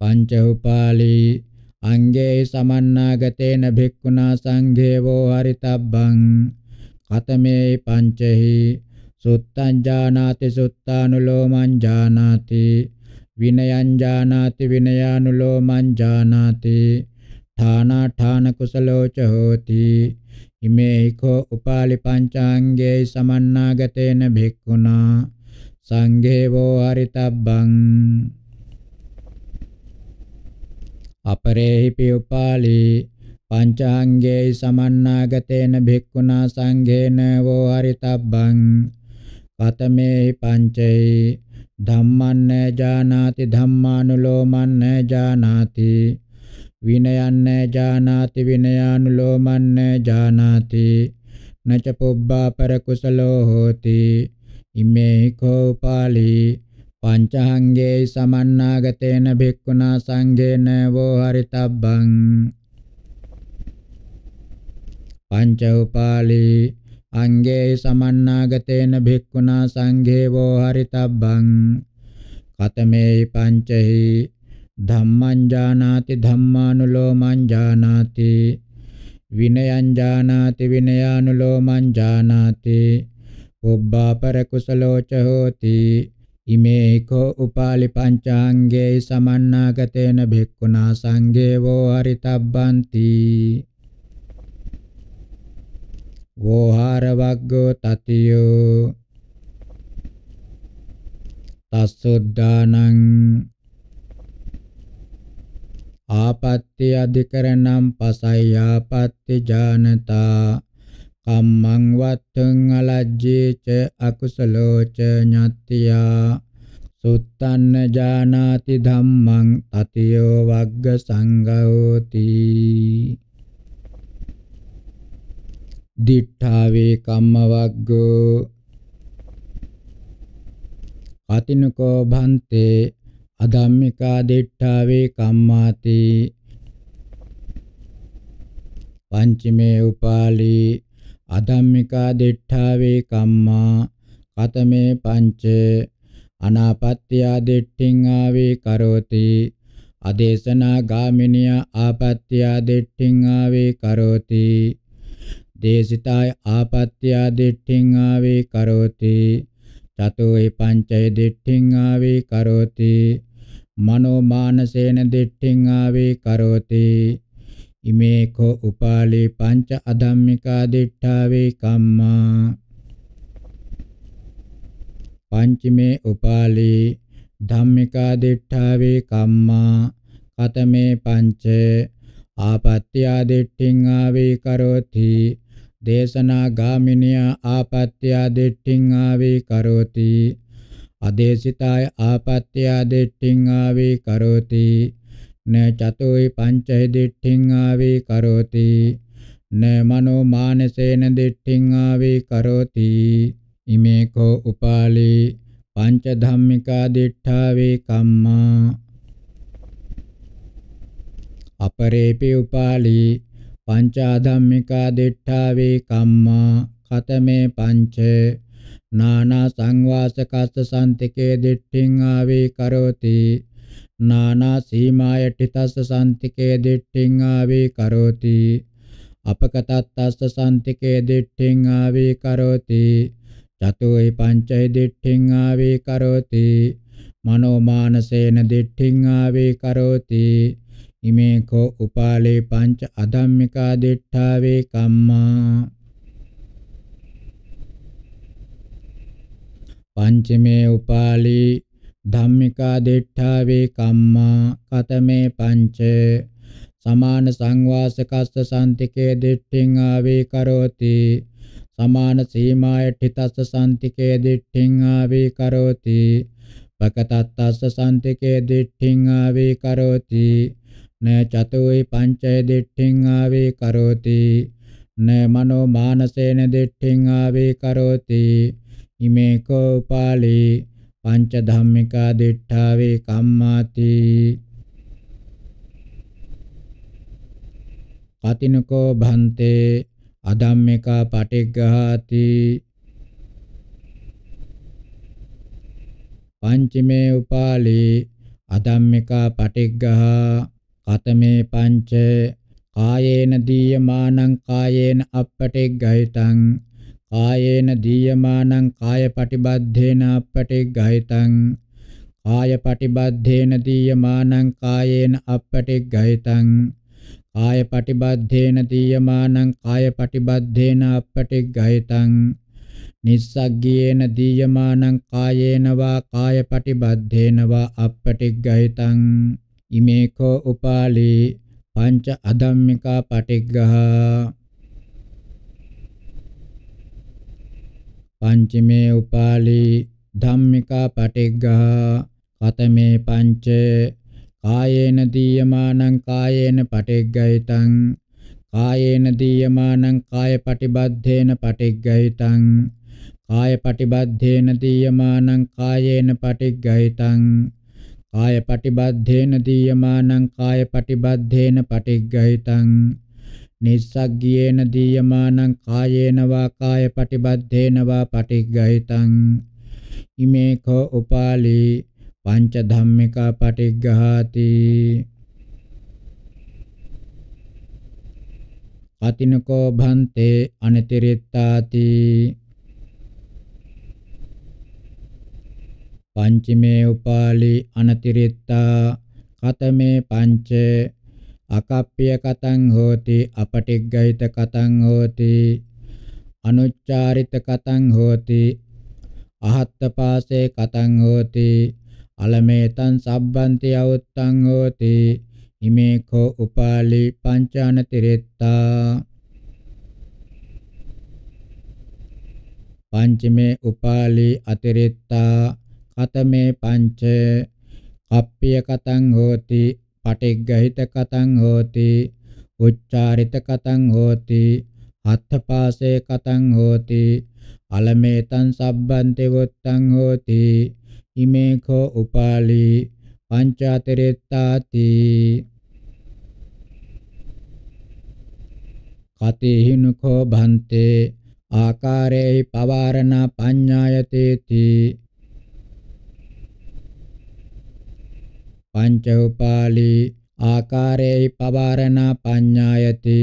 පංච උපාලි අංගේ සමන්නාගතේන භික්ඛුනා සංඝේ වෝ හරිතබ්බං කතමේ පංචහි සුත්තං ජානාති සුත්තානුලෝමං ජානාති විනයං ජානාති විනයානුලෝමං ජානාති ථානා ථාන කුසලෝ ච හෝති ඉමේ කෝ උපාලි පංචාංගේ සමන්නාගතේන භික්ඛුනා සංඝේවෝ හරිතබ්බං අපරේහි පිඋපාලි පංචාංගේ සමන්නාගතේන භික්ඛුනා සංඝේන වෝ හරිතබ්බං පතමේ පංචේ ධම්මං න ජානාති ධම්මානුලෝමං න ජානාති විනයං න ජානාති විනයානුලෝමං න ජානාති නච පොබ්බා පර කුසලෝ හෝති ඉමේ කෝ පාලි පංචහංගේ සමන්නාගතේන භික්ඛුනා සංඝේන වෝ හරිතබ්බං පංච උපාලි අංගේ සමන්නාගතේන භික්ඛුනා සංඝේවෝ හරිතබ්බං කතමේ පංචහි ධම්මං ජානාති ධම්මානුලෝමං ජානාති විනයං ජානාති විනයානුලෝමං ජානාති උබ්බාපර කුසලෝච හෝති ඉමේ කෝ උපාලි පංචාංගේ සමන්නාගතේන භික්ඛුනා සංඝේවෝ හරිතබ්බන්ති වෝහාර වග්ගෝ තතියෝ තස්සොද්දානං ආපත්‍ති අධිකරණම් පසයි ආපත්‍ති ජානතා කම්මං වත්තං අලජ්ජේච අකුසලෝච ඤත්තියා සුත්තන්න ජානාති ධම්මං අතියෝ වග්ග සංඝෝති දිඨාවේ කම්මවග්ගෝ කතිනකෝ භන්තේ අධම්මිකා දිඨාවේ කම්මාති පංචමේ උපාලි අධම්මිකා දිඨාවේ කම්මා කතමේ පංච අනාපත්‍ය දිට්ඨින් ආවේ කරෝති අදේශනා ගාමිනිය ආපත්‍ය දිට්ඨින් ආවේ කරෝති දේශිතාය ආපත්‍යා දිට්ඨින් ආවේ කරෝති චතෝයි පංචය දිට්ඨින් ආවේ කරෝති මනෝ මානසේන දිට්ඨින් ආවේ කරෝති ඉමේකෝ උපාලේ පංච අධම්මිකා දිට්ඨාවේ කම්මා පංචමේ උපාලේ ධම්මිකා දිට්ඨාවේ කම්මා කතමේ පංච ආපත්‍යා දිට්ඨින් ආවේ කරෝති දේශනා ගාමිනියා ආපත්‍යා දිට්ඨින් ආවේ කරෝති අදේශිතාය ආපත්‍යා දිට්ඨින් ආවේ කරෝති න චතුයි පංචේ දිට්ඨින් ආවේ කරෝති න මනෝ මානසේන දිට්ඨින් ආවේ කරෝති ඉමේකෝ උපාලේ පංච ධම්මිකා දිට්ඨාවේ කම්මා අපරේපි උපාලී පංචාධම්මිකා දිඨාවේ කම්මා කතමේ පංච නානා සංවාසකස්ස සම්තිකේ දිට්ඨින් ආවේ කරෝති නානා සීමාය ඨිතස්ස සම්තිකේ දිට්ඨින් ආවේ කරෝති අපකතත්තස්ස සම්තිකේ දිට්ඨින් ආවේ කරෝති චතුයි පංචේ දිට්ඨින් ආවේ කරෝති මනෝමානසේන දිට්ඨින් ආවේ කරෝති ඉමේකෝ උපාලේ පංච අධම්මිකා දිට්ඨාවේ කම්මා පංචමේ උපාලී ධම්මිකා දිට්ඨාවේ කම්මා කතමේ පංච සමාන සංවාසකස්ස සම්තිකේ දිට්ඨින් ආවේ කරෝති සමාන සීමාය ඨිතස්ස සම්තිකේ දිට්ඨින් ආවේ කරෝති පකතත්තස්ස සම්තිකේ දිට්ඨින් ආවේ කරෝති න චතුයි පංචය දිට්ඨින් ආවේ කරෝති න මනෝ මානසේන දිට්ඨින් ආවේ කරෝති ඉමේ කෝපාලේ පංච ධම්මිකා දිට්ඨාවේ කම්මාති කතිනකෝ භන්තේ අධම්මිකා පටිග්ගහාති පංචමේ උපාලේ අධම්මිකා පටිග්ගහා කතමේ පංච කායේන දීයමානං කායේන අපටිග්ගහිතං කායේන දීයමානං කායපටිබද්ධේන අපටිග්ගහිතං කායපටිබද්ධේන දීයමානං කායේන අපටිග්ගහිතං කායපටිබද්ධේන දීයමානං කායපටිබද්ධේන අපටිග්ගහිතං නිස්සග්ගේන දීයමානං කායේන වා කායපටිබද්ධේන වා අපටිග්ගහිතං ඉමේකෝ උපාලේ පංච අධම්මිකා පටිග්ගහ පංචමේ උපාලේ ධම්මිකා පටිග්ගහ කතමේ පංච කායේන දීයමානං කායේන පටිග්ගහිතං කායේන දීයමානං කාය පටිබද්ධේන පටිග්ගහිතං කාය පටිබද්ධේන දීයමානං කායේන පටිග්ගහිතං කාය පටිබද්ධේන දීයමානං කාය පටිබද්ධේන පටිග්ගහිතං නිස්සග්ගයේන දීයමානං කායේන වා කාය පටිබද්ධේන වා පටිග්ගහිතං ඉමේකෝ උපාලි පංච ධම්මිකා පටිග්ගහාති අතිනකෝ භන්තේ අනතිරිත්තාති පංචමේ උපාලි අනතිරිත්තා කතමේ පංච අකප්පිය කතං හෝති අපටිග්ගහිත කතං හෝති අනුච්චාරිත කතං හෝති අහත්තපාසේ කතං හෝති අලමේතං සබ්බන්ති අවුත්තං හෝති ඉමේකෝ උපාලි පංචානතිරිත්තා පංචමේ උපාලි අතිරිත්තා අතමේ පංච කප්පිය කතං හෝති පටිග්ගහිත කතං හෝති උච්චාරිත කතං හෝති අත්ථපාසේ කතං හෝති අලමේතං සබ්බන්තේ වොත්තං හෝති ඉමේඛෝ උපාලි පංචාතිරෙත්තාති කතේහිනුඛෝ භන්තේ ආකාරේහි පවාරණ පඤ්ඤායතේති පංච උපාලි ආකාරේහි පවාරණා පඤ්ඤායති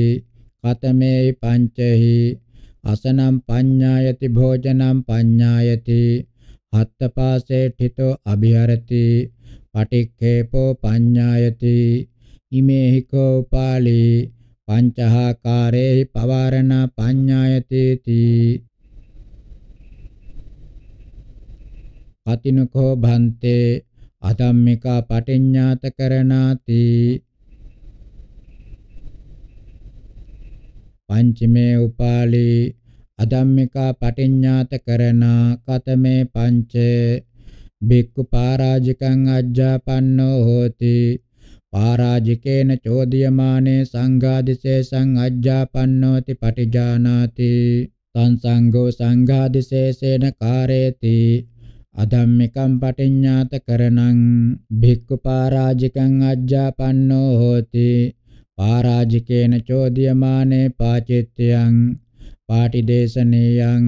කතමේහි පංචෙහි අසනම් පඤ්ඤායති භෝජනම් පඤ්ඤායති හත්තපාසේ ඨිතෝ අභිහරති පටික්ඛේපෝ පඤ්ඤායති ඉමේහි කෝපාලි පංචහාකාරේහි පවාරණා පඤ්ඤායති තී පතිනකෝ භන්තේ අදම්මිකා පටිඤ්ඤාත කරණාති පංචමේ උපාලි අදම්මිකා පටිඤ්ඤාත කරණා කතමේ පංච බික්කු පරාජිකං අජ්ජාපන්නෝ හෝති පරාජිකේන චෝදියමානේ සංඝාදිශේෂං අජ්ජාපන්නෝති පටිජානාති සංසංගෝ සංඝාදිශේෂේන කාරේති අධම්මිකම් පටිඤ්ඤාත කරණං භික්ඛු පරාජිකං අජ්ජාපන්නෝ හෝති පරාජිකේන චෝදියමානේ පාචිත්‍යං පාටිදේශනේයං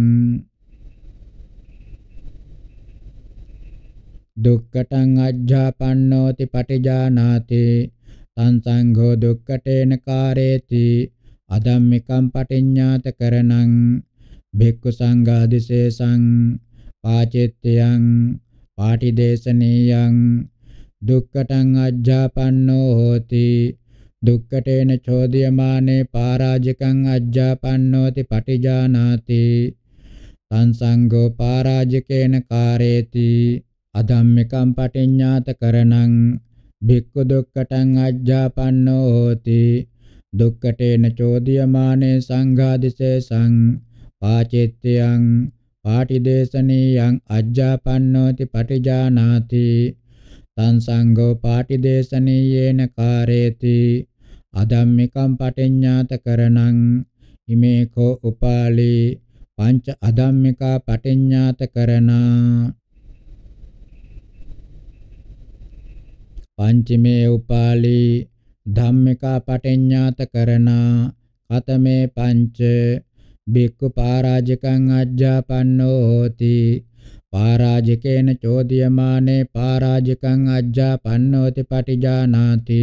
දුක්කටං අජ්ජාපන්නෝති පටිජානාති තං සංඝෝ දුක්කටේන කාරේති අදම්මිකම් පටිඤ්ඤාත කරණං භික්ඛු සංඝාදිසේසං පාචිත්‍යං පාටිදේශනීයං දුක්කටං අජ්ජාපන්නෝ හෝති දුක්කටේන චෝදියමානේ පාරාජිකං අජ්ජාපන්නෝති පටිජානාති සංසංගෝ පාරාජිකේන කාරේති අධම්මිකම් පටිඤ්ඤාත කරණං භික්ඛු දුක්කටං අජ්ජාපන්නෝ හෝති දුක්කටේන චෝදියමානේ සංඝාදිසේසං පාචිත්‍යං පාටිදේශනීයං අජ්ජාපන්නෝති පටිජානාති තං සංඝෝ පාටිදේශනීයේන කාරේති අදම්මිකම් පටිඤ්ඤාත කරණං ඉමේ කෝ උපාලි පංච අදම්මිකා පටිඤ්ඤාත කරණා පංචමේ උපාලි ධම්මිකා පටිඤ්ඤාත කරණා අතමේ පංච බික්කු පරාජකං අජ්ජාපන්නෝ හෝති පරාජකේන චෝදියමානේ පරාජකං අජ්ජාපන්නෝති පටිජානාති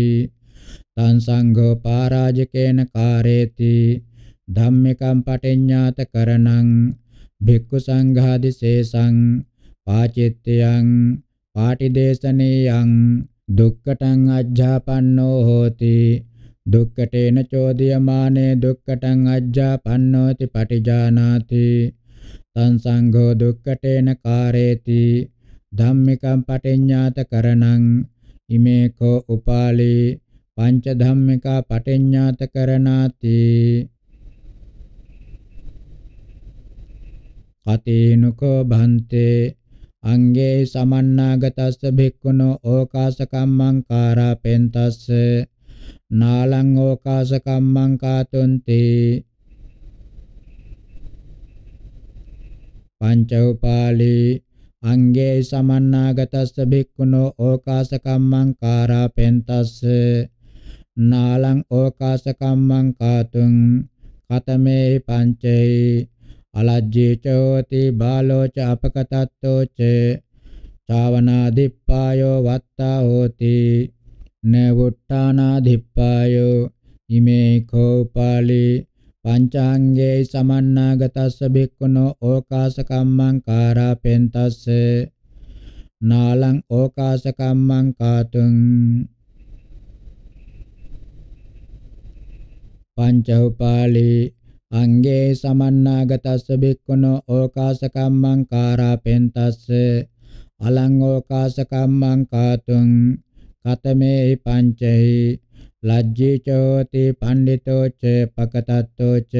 තං සංඝෝ පරාජකේන කාරේති ධම්මිකම් පටිඤ්ඤාත කරණං භික්ඛු සංඝාදි සේසං පාචිත්‍යං පාටිදේශනේයං දුක්ඛටං අජ්ජාපන්නෝ හෝති දුක්කටේන චෝදියමානේ දුක්කටං අජ්ජාපන්නෝති පටිජානාති තං සංඝෝ දුක්කටේන කාරේති ධම්මිකං පටිඤ්ඤාත කරණං ඉමේ කෝ උපාලේ පංච ධම්මිකා පටිඤ්ඤාත කරණාති කතේනකෝ භන්තේ අංගේ සමන්නාගතස්ස භික්ඛුනෝ ඕකාස කම්මං කාරා පෙන්තස්ස නාලං ඕකාස කම්මං කාතුන්ති පංච උපාලි අංගේ සමන්නාගතස්ස භික්ඛුනෝ ඕකාස කම්මං කාරා පෙන්තස්ස නාලං ඕකාස කම්මං කාතුං කතමේ පංචේ අලජ්ජේ චෝති බාලෝ ච අපකතත්තෝ ච චාවනා දිප්පායෝ වත්තා හෝති නවුට්ටානාධිප්පායෝ ඉමේ කෝපාලේ පංචාංගේ සමන්නාගතස්ස භික්ඛුනෝ ඕකාස කම්මං කාරා පෙන්තස්ස නාලං ඕකාස කම්මං කාතුං පංච උපාලේ අංගේ සමන්නාගතස්ස භික්ඛුනෝ ඕකාස කම්මං කාරා පෙන්තස්ස අලං ඕකාස කම්මං කාතුං කතමේ පංචේ ලජ්ජීචෝති පණ්ඩිතෝච පකතත්තෝච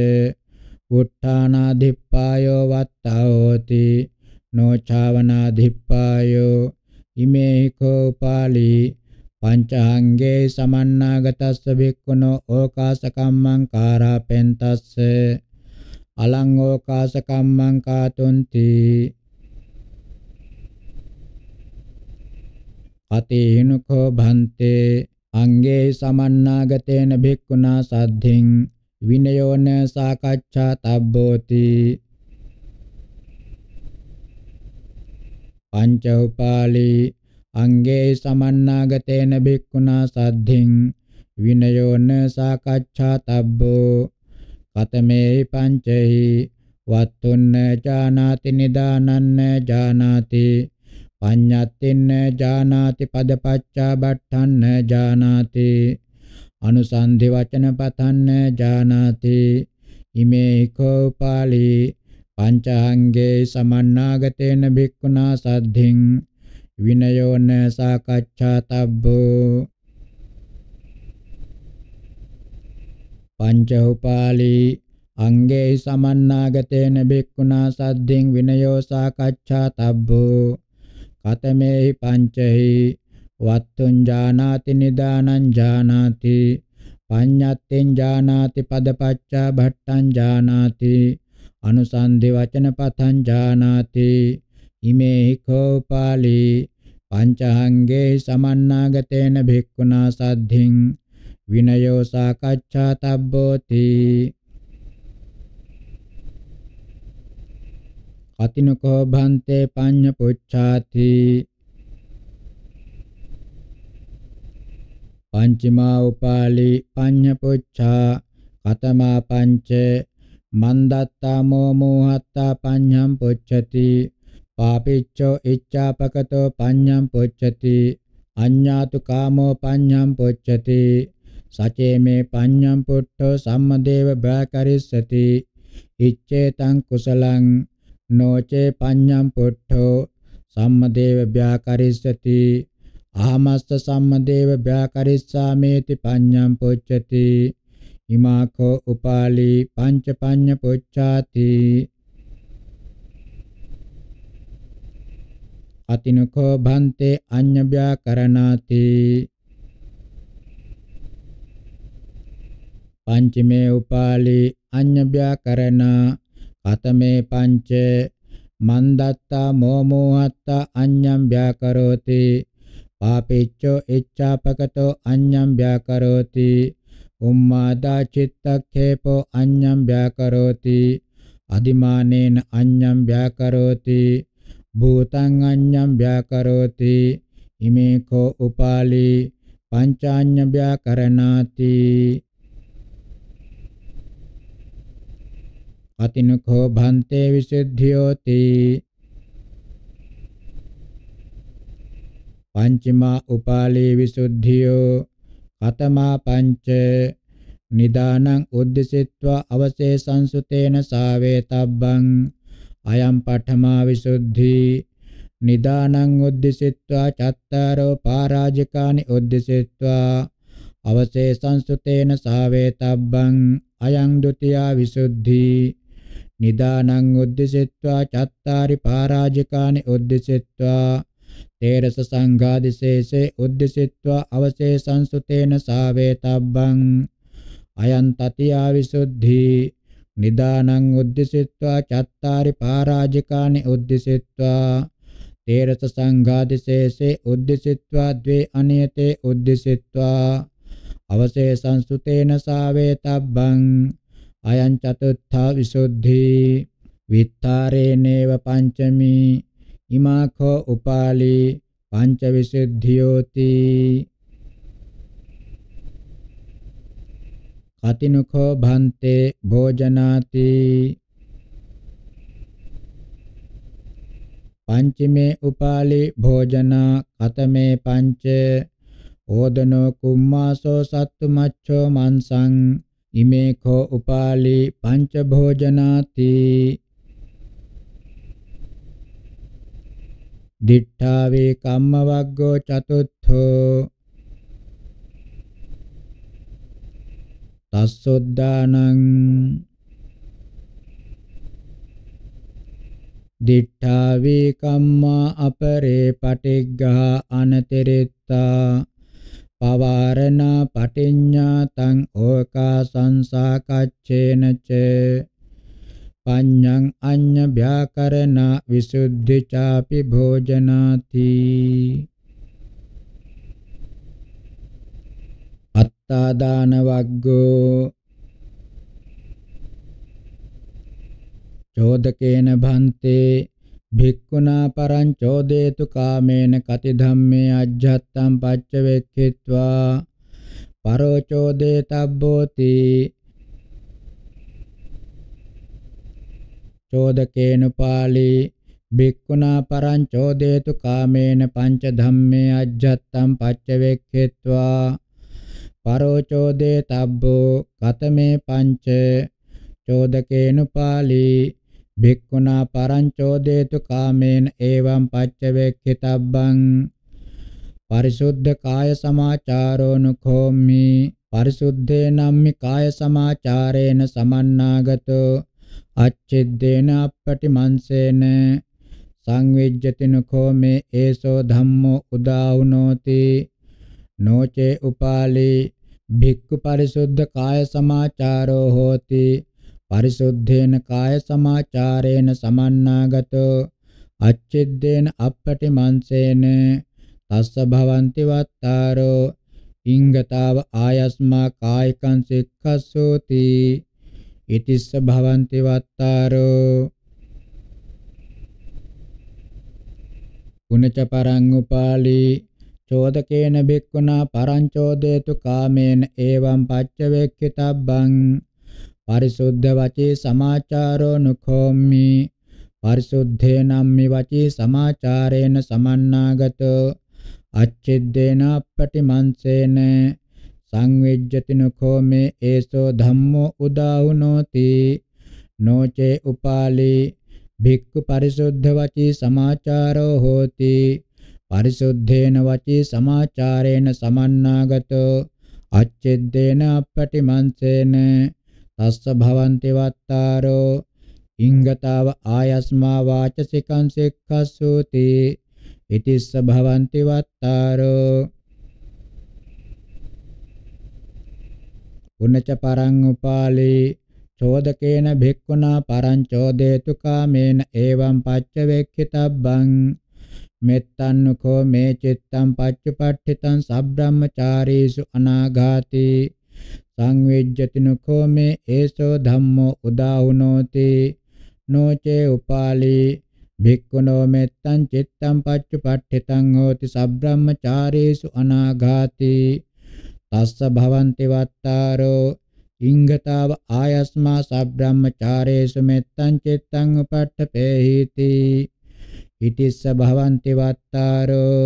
උත්ථානාධිප්පායෝ වත්තෝති නොචාවනාධිප්පායෝ ඉමේකෝ පාලි පංචාංගේ සමන්නාගතස්ස භික්ඛුනෝ ඕකාසකම්මං කාරාපෙන්තස්ස අලං ඕකාසකම්මං කාතුන්ති අතේනුකෝ භන්තේ අංගේ සමන්නාගතේන භික්ඛුනා සද්ධින් විනයෝන සාකච්ඡා තබ්බෝති පංච උපාලි අංගේ සමන්නාගතේන භික්ඛුනා සද්ධින් විනයෝන සාකච්ඡා තබ්බෝ කතමේ පංචෙහි වත්තුන්න ජානාති නිදානන්න ජානාති පඤ්ඤත්තින්න ජානාති පදපච්චා බට්ඨන්න ජානාති අනුසන්ධි වචන පතන්න ජානාති ඉමේ කෝපාලි පංචාංගේ සමන්නාගතේන භික්ඛුනා සද්ධින් විනයෝන සාකච්ඡාතබ්බෝ පංච උපාලි අංගේ සමන්නාගතේන භික්ඛුනා සද්ධින් විනයෝ සාකච්ඡාතබ්බෝ කතමේහි පංචෙහි වත්තුං ජානාති නිදානං ජානාති පඤ්ඤත්තෙන් ජානාති පදපච්චා භට්ටං ජානාති අනුසන්ධි වචන පතං ජානාති ඉමේහි කෝපාලි පංචහංගේ සමන්නාගතේන භික්ඛුනා සද්ධින් විනයෝ සාකච්ඡා තබ්බෝති කතිනකෝ භන්තේ පඤ්ඤ පුච්ඡාති පංචමා උපාලි පඤ්ඤ පුච්ඡා කතමා පංච මන්දත්තා මෝමෝහත්තා පඤ්ඤම් පුච්ඡති පාපිච්චෝ ඉච්ඡාපකතෝ පඤ්ඤම් පුච්ඡති අඤ්ඤාතු කාමෝ පඤ්ඤම් පුච්ඡති සචේමේ පඤ්ඤම් පුට්ඨෝ සම්මදේව බ්‍රාකරිස්සති ඉච්ඡේතං කුසලං නොචේ පඤ්ඤම් පුට්ඨෝ සම්මදේව ව්‍යාකරිස්සති අහමස්ස සම්මදේව ව්‍යාකරිස්සාමේති පඤ්ඤම් පුච්චති හිමාකෝ උපාලි පංච පඤ්ඤ පුච්ඡාති අතිනකෝ භන්තේ අඤ්ඤ ව්‍යාකරණාති පංචමේ උපාලි අඤ්ඤ ව්‍යාකරණා අතමේ පංච මන්දත්තා මෝමෝහත්තා අඤ්ඤම් ව්‍යාකරෝති පාපෙච්චෝ එච්ඡාපකතෝ අඤ්ඤම් ව්‍යාකරෝති උම්මාදා චිත්තක්ඛේපෝ අඤ්ඤම් ව්‍යාකරෝති අදිමානේන අඤ්ඤම් ව්‍යාකරෝති භූතං අඤ්ඤම් ව්‍යාකරෝති ඉමේකෝ උපාලි පංචාඤ්ඤ ව්‍යාකරණාති අතිනුඛෝ භන්තේ විසුද්ධියෝති පංචමා උපාලේ විසුද්ධියෝ කතමා පංච නිදානං උද්දසිත්වා අවසේසං සුතේන සාවේතබ්බං අයම් පඨමා විසුද්ධි නිදානං උද්දසිත්වා චත්තාරෝ පරාජිකානි උද්දසිත්වා අවසේසං සුතේන සාවේතබ්බං අයං ဒ ුතියා විසුද්ධි නිදානං උද්දෙසෙත්වා චත්තාරි පරාජිකානි උද්දෙසෙත්වා තේරස සංඝාදිසේසේ උද්දෙසෙත්වා අවසේසං සුතේන සාවේතබ්බං අයං තතියා විසුද්ධි නිදානං උද්දෙසෙත්වා චත්තාරි පරාජිකානි උද්දෙසෙත්වා තේරස සංඝාදිසේසේ උද්දෙසෙත්වා ද්වේ අනියතේ උද්දෙසෙත්වා අවසේසං සුතේන සාවේතබ්බං අයං චතුත්ථා විසුද්ධි විත්තරේනේව පංචමි ඉමාඛෝ උපාලි පංච විසුද්ධියෝති කතිනුඛෝ භන්තේ භෝජනාති පංචමේ උපාලි භෝජනා කතමේ පංච ඕදනෝ කුම්මාසෝ සත්තු මච්ඡෝ මන්සං ඉමේකෝ උපාලි පංච භෝජනාති දිඨාවේ කම්මවග්ගෝ චතුත්ථෝ තස්සොද්දානං දිඨාවේ කම්මා අපරේ පටිග්ගහ අනතිරිත්තා පවාරණා පටිඤ්ඤාතං ඕකා සංසාකච්ඡේන ච පඤ්ඤං අඤ්ඤ ව්‍යාකරණා විසුද්ධි ചാපි භෝජනාති අත්තා දාන වග්ගෝ චෝදකේන භන්තේ භික්ඛුනා පරං චෝදේතු කාමේන කති ධම්මේ අජ්ජත්තම් පච්ච වෙක්ඛිත්වා පරෝචෝදේතබ්බෝති චෝදකේනුපාලි භික්ඛුනා පරං චෝදේතු කාමේන පංච ධම්මේ අජ්ජත්තම් පච්ච වෙක්ඛිත්වා පරෝචෝදේ තබ්බෝ කතමේ පංච චෝදකේනුපාලී භික්ඛුනා පරංචෝදේතු කාමේන එවං පච්චවේක්ඛිතබ්බං පරිසුද්ධ කාය සමාචාරෝ නුඛෝමි පරිසුද්ධේ නම්මි කාය සමාචාරේන සමන්නාගතෝ අච්චිද්දේන අපටි මන්සේන සංවිජ්ජති නුඛෝ මේ ඒසෝ ධම්මෝ උදාහුනෝති නොචේ උපාලි භික්ඛු පරිසුද්ධ කාය සමාචාරෝ හෝති පරිසුද්ධේන කාය සමාචාරේන සමන්නාගතෝ අච්චිද්දේන අපපටි මන්සේන තස්ස භවන්ති වත්තාරෝ ඉංගතාව ආයස්මා කායිකං සික්ඛස්සෝති ඉතිස්ස භවන්ති වත්තාරෝ ගුණච පරං උපාලි චෝදකේන බික්කුණා පරං චෝදේතු කාමේන එවං පච්චවේක්ඛිතබ්බං පරිසුද්ධ වචේ සමාචාරෝ නුඛෝමි පරිසුද්ධේ නම්මි වචේ සමාචාරේන සමන්නාගතෝ අච්චිද්දේන අපටිමන්සේන සංවිජ්ජති නුඛෝමේ ඒසෝ ධම්මෝ උදාහුනෝති නොචේ උපාලි භික්ඛු පරිසුද්ධ වචේ සමාචාරෝ හෝති පරිසුද්ධේන වචී සමාචාරේන සමන්නාගතෝ අච්චෙද්දේන අපටිමන්සේන තස්ස භවන්ති වත්තාරෝ ඉංගතාව ආයස්මා වාචසිකං සෙක්ඛස්සෝති ඉතිස්ස භවන්ති වත්තාරෝ පුනච පරං උපාලේ චෝදකේන භික්ඛුනා පරං චෝදේතු කාමේන එවං පච්ච වෙක්ඛිතබ්බං මෙත්තන්නුකෝ මේ චිත්තං පච්චපට්ඨිතං සබ්‍රාහ්මචාරීසු අනාඝාතේ සංවේජ්ජතිනකෝ මේ ඒසෝ ධම්මෝ උදාහුනෝති නොචේ උපාලි භික්ඛුනෝ මෙත්තං චිත්තං පච්චුපට්ඨිතං හෝති සබ්‍රාහ්මචාරේසු අනාඝාති තස්ස භවන්ති වත්තාරෝ ඉංගතාව ආයස්මා සබ්‍රාහ්මචාරේසු මෙත්තං චිත්තං උපට්ඨපේහිති ඉතිස්ස භවන්ති වත්තාරෝ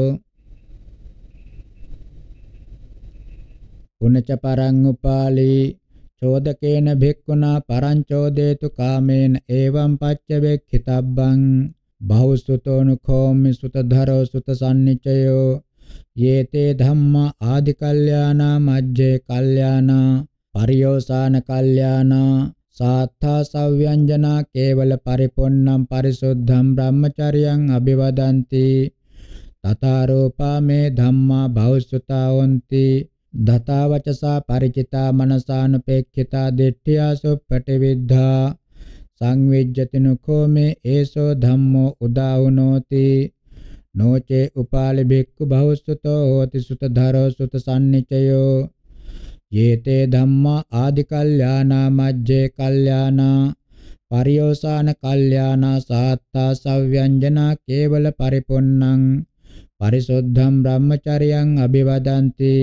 උනච පරං උපාලී චෝදකේන භික්ඛුනා පරං චෝදේතු කාමේන එවං පච්ච වෙක්ඛිතබ්බං භවසුතෝනුඛෝමි සුතධරෝ සුතසන්නිචයෝ යේතේ ධම්මා ආදි කල්යානා මජ්ජේ කල්යානා පරියෝසాన කල්යානා සාත්තා සව්‍යංජනා කේවල පරිපොන්නම් පරිසුද්ධම් බ්‍රහ්මචර්යං අභිවදಂತಿ තථා රූපා මේ ධම්මා භවසුතාවಂತಿ දතා වචසා ಪರಿචිතා මනසානුපේක්ඛිතා දිට්ඨියා සුප්පටිවිද්ධා සංවිජ්ජතිනුඛෝ මේ ඒසෝ ධම්මෝ උදාහුනෝති නොචේ උපාලි බික්ඛු භවසුතෝ හෝති සුත ධරෝ සුත සම්නිචයෝ යේතේ ධම්මා ආදි කල්යානා මජ්ජේ කල්යානා පරියෝසాన කල්යානා සාත්තා සව්‍යංජනා කේවල පරිපොන්නං පරිසොද්ධම් බ්‍රහ්මචරියං අභිවදಂತಿ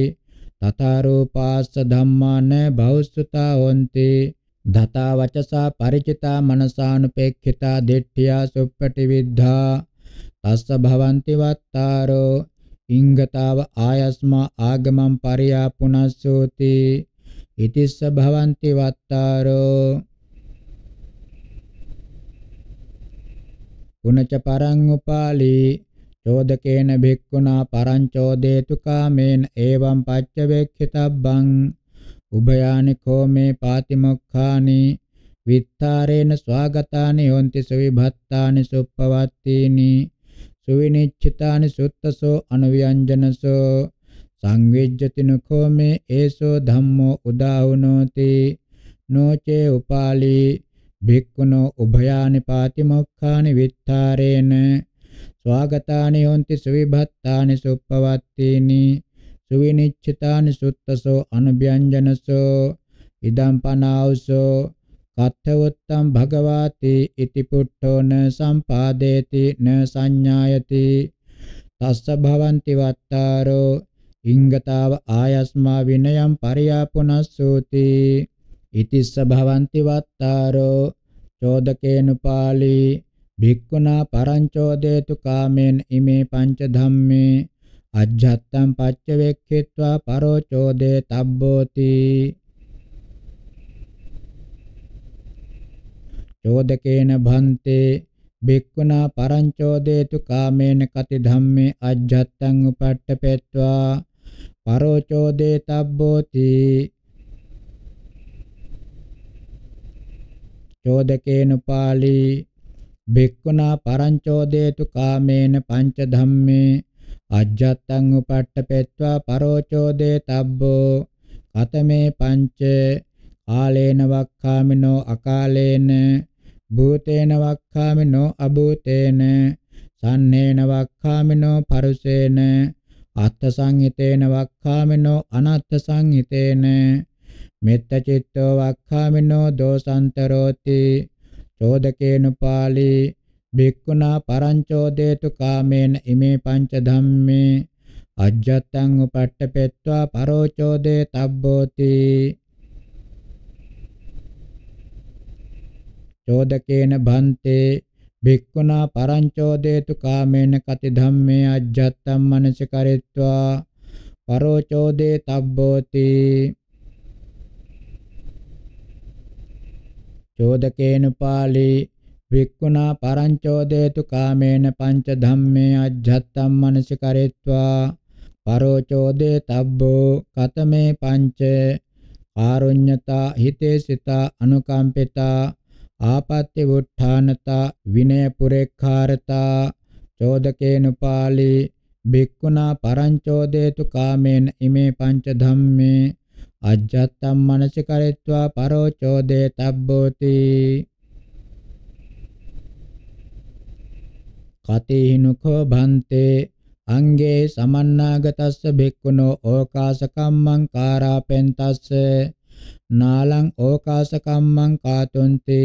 තතාරෝපාස්ස ධම්මාන භෞස්සතා හොಂತಿ දතා වචසා ಪರಿචිතා මනසානුපේක්ඛිතා දෙට්ඨියා සුප්පටි විද්ධා තස්ස භවಂತಿ වත්තාරෝ ඉංගතාව ආයස්මා ආගමං පරියා පුනස්සෝති ඉතිස්ස භවಂತಿ වත්තාරෝ පුනච පරං උපාලී චෝදකේන භික්ඛුනා පරංචෝදේතු කාමේන එවං පච්චවේක්ඛිතබ්බං උභයානි කෝමේ පාතිමොක්ඛානි විත්තරේන ස්වාගතානි යොන්ති සුවිභත්තානි සුප්පවත්තීනි සුවිනිච්චිතානි සුත්තසෝ අනුව්‍යංජනසෝ සංවිජ්ජතින කෝමේ ඒසෝ ධම්මෝ උදාහුනෝති නොචේ උපාලි භික්ඛුනෝ උභයානි පාතිමොක්ඛානි විත්තරේන ස්වාගතානි හොಂತಿ සුවිභත්තානි සුප්පවත්තේනි සුවිනිච්ඡිතානි සුත්තසෝ අනුභ්‍යංජනසෝ ඉදම් පනාවසෝ කත්තවත්තම් භගවාති ඉති පුට්ඨෝන සම්පාදේති න සංඥායති තස්ස භවಂತಿ වත්තාරෝ ඉංගතාව ආයස්මා විනයම් පරියාපුනස්සෝති ඉතිස්ස භවಂತಿ වත්තාරෝ චෝදකේනුපාලී භික්ඛුනා පරංචෝදේතු කාමෙන් ඉමේ පංච ධම්මේ අජ්ජත්තම් පච්ච වෙක්ඛිත්වා පරෝචෝදේ තබ්බෝති චෝදකේන භන්තේ බික්කුණා පරංචෝදේතු කාමේන කති ධම්මේ අජ්ජත්තං උපට්ඨපෙත්වා පරෝචෝදේ තබ්බෝති චෝදකේන පාලි භික්ඛුනා පරංචෝදේතු කාමේන පංච ධම්මේ අජ්ජත්තං උපට්ඨපෙත්වා පරෝචෝදේ තබ්බෝ අතමේ පංච ආලේන වක්ඛාමිනෝ අකාලේන භූතේන වක්ඛාමිනෝ අභූතේන සන්නේන වක්ඛාමිනෝ පරුසේන අත්ථ සංහිතේන වක්ඛාමිනෝ අනත්ථ සංහිතේන මෙත්ත චිත්තෝ වක්ඛාමිනෝ දෝසන්තරෝති චෝදකේන පාලි බික්කුණා පරංචෝදේතු කාමේන ඉමේ පංච ධම්මේ අජ්ජත්තං උපට්ඨපෙත්වා පරෝචෝදේ තබ්බෝති චෝදකේන භන්තේ භික්ඛුනා පරංචෝදේතු කාමේන කති ධම්මේ අජ්ජත්තම් මනස කරිත්වා පරෝචෝදේ තබ්බෝති චෝදකේන පාළී වික්ඛුනා පරංචෝදේතු කාමේන පංච ධම්මේ අජ්ජත්තම් මනසිකරෙත්වා පරෝචෝදේ තබ්බෝ කතමේ පංච කාරුඤ්‍යතා හිතේසිතා අනුකම්පිතා ආපත්‍ය වුත්ථානතා විනය පුරේඛාරතා චෝදකේන පාළී භික්ඛුනා පරංචෝදේතු කාමේන ඉමේ පංච ධම්මේ අජ්ජත්තම් මනසිකරෙත්වා පරෝචෝදේ තබ්බෝති කතේහිනුකෝ භන්තේ අංගේ සමන්නාගතස්ස භික්ඛුනෝ ඕකාසකම්මං කාරාපෙන්තස්ස නාලං ඕකාසකම්මං කාතුන්ති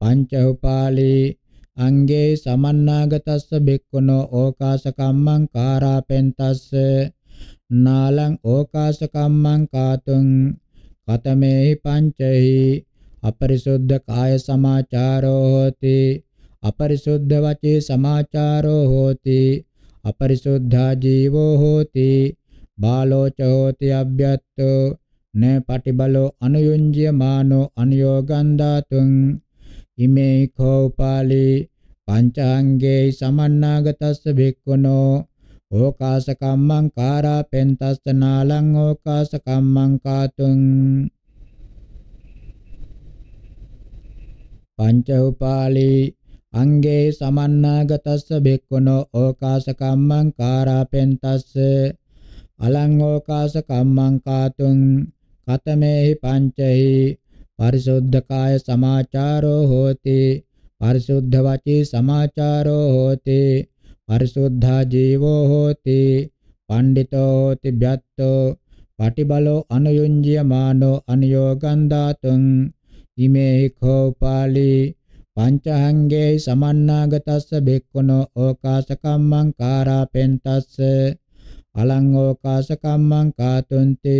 පංච උපාලී අංගේ සමන්නාගතස්ස බෙක්කොනෝ ඕකාස කම්මං කාරාපෙන්තස්ස නාලං ඕකාස කම්මං කාතුං කතමේහි පංචෙහි අපරිසුද්ධ කාය සමාචාරෝ හෝති අපරිසුද්ධ වචේ සමාචාරෝ හෝති අපරිසුද්ධා ජීවෝ හෝති බාලෝච හෝති අබ්යත්තෝ න පටිබලෝ අනුයුංජ්‍ය මානෝ අනුයෝගන්ධාතුං ඉමේ කෝපාලේ පංචාංගේ සමන්නාගතස්ස භික්ඛුනෝ ඕකාස කම්මං කාරා පෙන්තස්ස නාලං ඕකාස කම්මං කාතුං පංච උපාලී අංගේ සමන්නාගතස්ස භික්ඛුනෝ ඕකාස කම්මං කාරා පෙන්තස්ස අලං ඕකාස කම්මං කාතුං කතමේහි පංචෙහි පරිශුද්ධකාය සමාචාරෝ හෝති පරිශුද්ධ වචී සමාචාරෝ හෝති පරිශුද්ධා ජීවෝ හෝති පණ්ඩිතෝ හෝති භ්‍යත්තෝ පටිබලෝ අනුයුඤ්ජියමානෝ අනියෝගං දාතුං ඉමේ කෝපාලි පංචහංගේ සමන්නාගතස්ස බෙක්කොනෝ ඕකාසකම්මං කාරාපෙන්තස්ස අලං ඕකාසකම්මං කාතුන්ති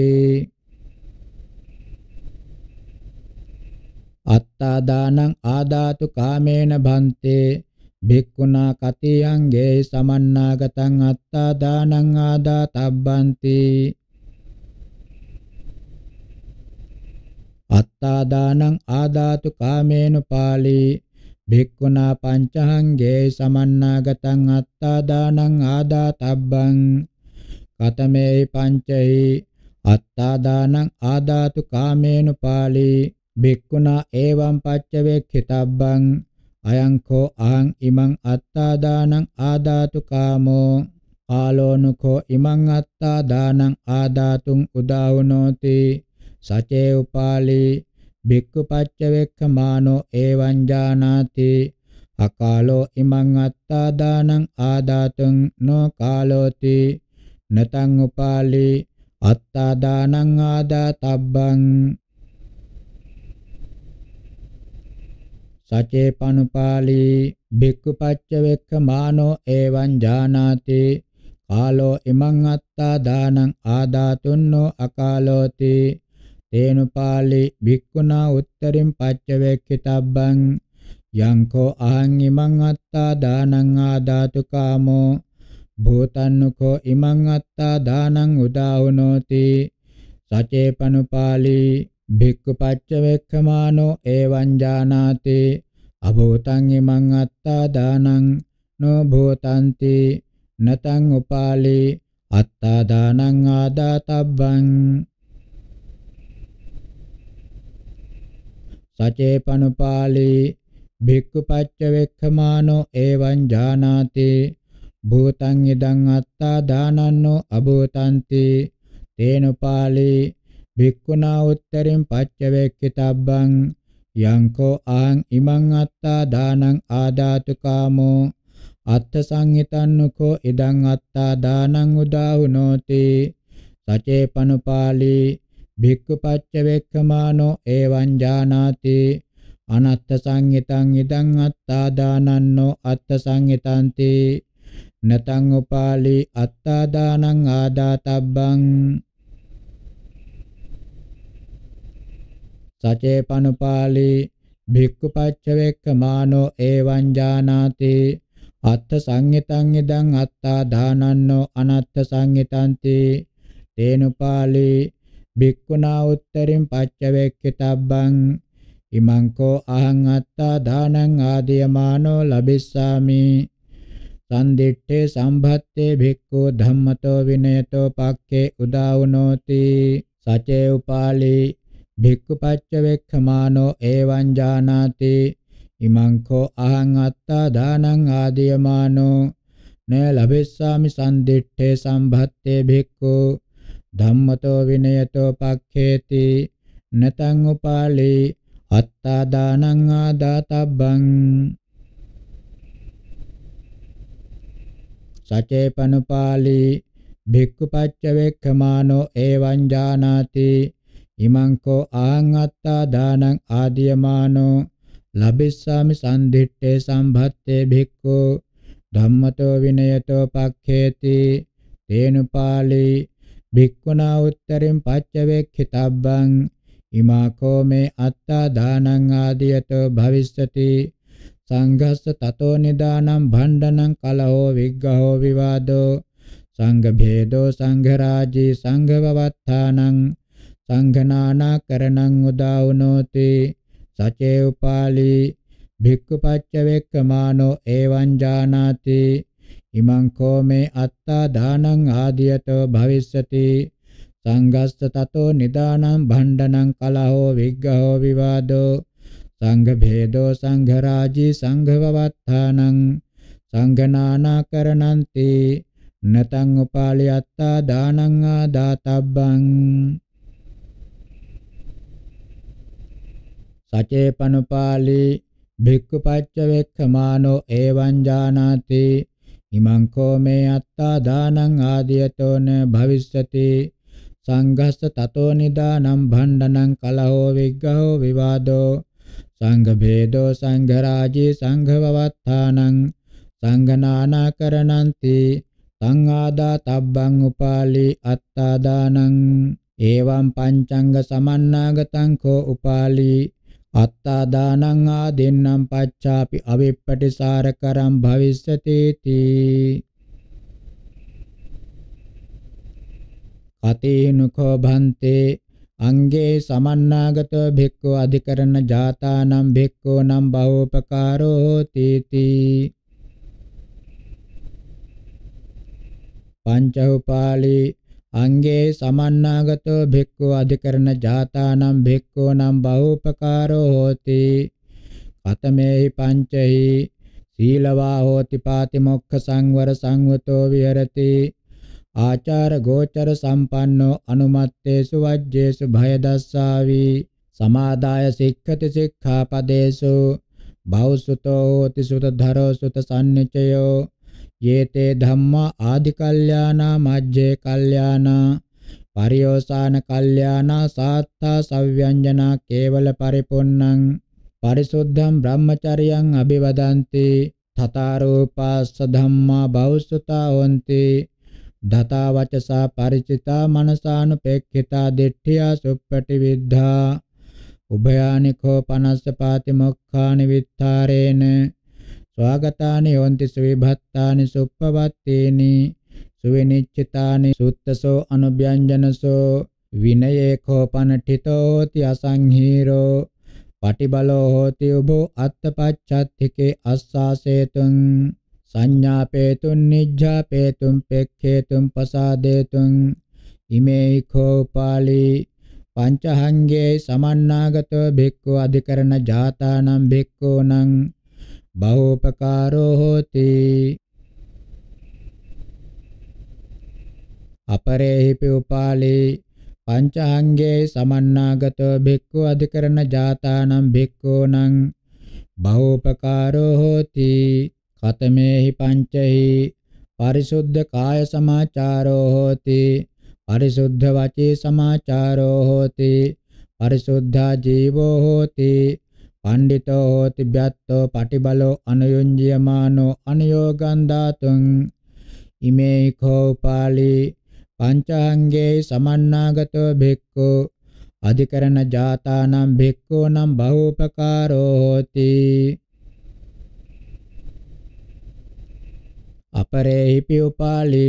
අත්තාදානං ආදාතු කාමේන භන්තේ භික්ඛුනා කතියං ගේ සමන්නාගතං අත්තාදානං ආදාතබ්බන්ති අත්තාදානං ආදාතු කාමේන පාලී භික්ඛුනා පංචහංගේ සමන්නාගතං අත්තාදානං ආදාතබ්බං කතමේ පංචෛ අත්තාදානං ආදාතු කාමේන පාලී භික්ඛුනා එවං පච්චවේක්ඛිතබ්බං අයං කෝ අහං ඉමං අත්තාදානං ආදාතු කාමෝ ආලෝනුකෝ ඉමං අත්තාදානං ආදාතුං උදාවනෝති සචේ උපාලි භික්ඛු පච්චවේක්ඛමානෝ එවං ජානාති අකාලෝ ඉමං අත්තාදානං ආදාතුං නෝ කාලෝති නතං උපාලි අත්තාදානං ආදාතබ්බං සචේ පනුපාලී භික්ඛු පච්ච වෙක්ඛ මානෝ එවං ජානාති කාලෝ ඉමං අත්තා දානං ආදාතුන්නෝ අකාලෝති තේනුපාලි භික්ඛුනා උත්තරින් පච්ච වෙක්ඛිතබ්බං යංකෝ අහං ඉමං අත්තා දානං ආදාතු කාමෝ භූතන්නුකෝ ඉමං අත්තා දානං උදාහුනෝති සචේපනුපාලී භික්ඛු පච්චවේක්ඛමානෝ එවං ජානාති අභූතං ඉමං අත්තා දානං නෝ භූතಂತಿ නතං උපාලි අත්තා දානං ආදාතබ්බං සචේපනුපාලි භික්ඛු පච්චවේක්ඛමානෝ එවං ජානාති භූතං ඉදං අත්තා දානන්නෝ අභූතಂತಿ තේනුපාලි භික්ඛුනා උත්තරින් පච්චවේක්කිතබ්බං යංකෝ ආං ඉමං අත්තා දානං ආදාතු කාමෝ අත්ථ සංහිතන්නකෝ ඉදං අත්තා දානං උදාහුනෝති සචේ පනුපාලි භික්ඛු පච්චවේක්ඛමානෝ එවං ජානාති අනත්ත සංහිතං ඉදං අත්තා දානන්නෝ අත්ත සංහිතන්ති නතං උපාලි අත්තා දානං ආදාතබ්බං සචේ පනුපාලි භික්ඛු පච්චවේක්ක මානෝ එවං ජානාති අත්ථ සංහිතං ඉදං අත්තා දානන්නෝ අනත්ථ සංහිතංති තේනුපාලි භික්ඛුනා උත්තරින් පච්චවේක්කිතබ්බං ඉමං කෝ අහං අත්තා දානං ආදීයමානෝ ලබිස්සාමි සම්දිත්තේ සම්භත්තේ භික්ඛු ධම්මතෝ විනයතෝ පක්ඛේ උදාවුනෝති සචේ උපාලි භික්ඛු පච්ච වේක්ඛමානෝ එවං ජානාති ඉමං කෝ අහං අත්තා දානං ආදීයමානෝ න ලැබෙස්සාමි සම්දිත්තේ සම්භත්තේ භික්ඛු ධම්මතෝ විනයතෝ පක්ඛේති නතං උපාලේ අත්තා දානං ආදාතබ්බං සචේපනුපාලි භික්ඛු පච්ච වේක්ඛමානෝ එවං ජානාති ඉමංකෝ ආංගත්තා දානං ආදීයමානෝ ලබිස්සාමි සම්දිත්තේ සම්භත්තේ භික්ඛු ධම්මතෝ විනයතෝ පක්ඛේති තේනුපාලි භික්ඛුනා උත්තරින් පච්චවේක්ඛිතබ්බං ඉමාකෝ මේ අත්තා දානං ආදීයතෝ භවිස්සති සංඝස්ස තතෝ නිදානම් භණ්ඩනං කලහෝ විග්ගහෝ විවාදෝ සංඝ භේදෝ සංඝ රාජී සංඝ වවත්තානං සංඝනානා කරණං උදාවුනෝති සචේව පාලි භික්ඛු පච්ච වේක්කමානෝ එවං ජානාති ඉමං කෝමේ අත්තා දානං ආදියතෝ භවිස්සති සංඝස්ස තතෝ නිදානං භණ්ඩනං කලහෝ විග්ගහෝ විවාදෝ සංඝ භේදෝ සංඝ රාජී සංඝවවත්තානං සංඝනානා කරණන්ති නතං උපාලියත්තා දානං ආදාතබ්බං සචේපනුපාලී භික්ඛුපච්ච වෙක්ඛමානෝ එවං ජානාති ඉමං කෝ මේ අත්තා දානං ආදියතෝන භවිස්සති සංඝස්ස තතෝ නිදානම් භණ්ඩනං කලහෝ විග්ගහෝ විවාදෝ සංඝ භේදෝ සංඝ රාජී සංඝ වවත්තානං සංඝ නානාකරණන්ති තං ආදා තබ්බං උපාලි අත්තා දානං එවං පංචංග සමන්නාගතං කෝ උපාලි අත්තා දානං ආදෙන්නම් පච්චාපි අවිප්පටිසාර කරම් භවිස්සති තී කතේනුකෝ භන්තේ අංගේ සමන්නාගත භික්ඛු අධිකරණ ජාතානම් භික්ඛෝ නම් බහූපකාරෝ තීති පංච උපාලි අංගේ සමන්නාගතෝ භික්ඛු අධිකරණ ජාතානම් භික්ඛූනම් බහූපකාරෝ හෝති කතමේහි පංචහි සීලවා හෝති පාතිමොක්ඛ සංවර සංවතෝ විහෙරති ආචාර ගෝචර සම්පන්නෝ අනුමත්තේසු වජ්ජේසු භයදස්සාවි සමාදාය සික්ඛති සික්ඛාපදේසු බෞසුතෝ හෝති සුත ධරෝ සුත සම්නිචයෝ යේතේ ධම්මා ආදි කල්යාණා මජ්ජේ කල්යාණා පරියෝසాన කල්යාණා සාත්තා සව්‍යංජනා කේවල පරිපොන්නං පරිසුද්ධං බ්‍රහ්මචරියං අභිවදන්ති තතාරෝපාස්ස ධම්මා බෞසුතා හොಂತಿ දතා වචසා ಪರಿචිතා මනසානුපෙක්ඛිතා දිට්ඨියා සුප්පටි විද්ධා උභයානිකෝ පනස්ස පාති මොක්ඛානි විත්තරේන ස්වාගතානි යොන්ති සවිභත්තානි සුප්පවත්තේනි සුවිනිච්චිතානි සුත්තසෝ අනුභ්‍යංජනසෝ විනයේකෝ පනඨිතෝති අසංහීරෝ පටිබලෝ හෝති උභෝ අත්තපච්චත්තිකේ අස්සාසේතුං සංඥාපේතුන් නිජ්ජාපේතුම් පෙක්ඛේතුම් පසාදේතුං ඉමේයිකෝ පාලි පංචහංගේ සමන්නාගතෝ භික්ඛු අධිකරණ ජාතානම් භික්ඛූනම් බහූපකාරෝ හෝති අපරේහිපි උපාලේ පංචාංගේ සමන්නාගතෝ භික්ඛු අධිකරණ ජාතානම් භික්ඛූනම් බහූපකාරෝ හෝති කතමේහි පංචහි පරිසුද්ධ කාය සමාචාරෝ හෝති පරිසුද්ධ වචී සමාචාරෝ හෝති පරිසුද්ධා ජීවෝ හෝති පණ්ඩිතෝ හෝති බ්‍යත්තෝ පටිබලෝ අනුයුඤ්ජියමානෝ අනියෝගං ධාතුං ඉමේ කෝ පාලි පංචාංගේ සමන්නාගතෝ භික්ඛෝ අධිකරණ ජාතානම් භික්ඛෝ නම් බහූපකාරෝ හෝති අපරේහිපි උපාලි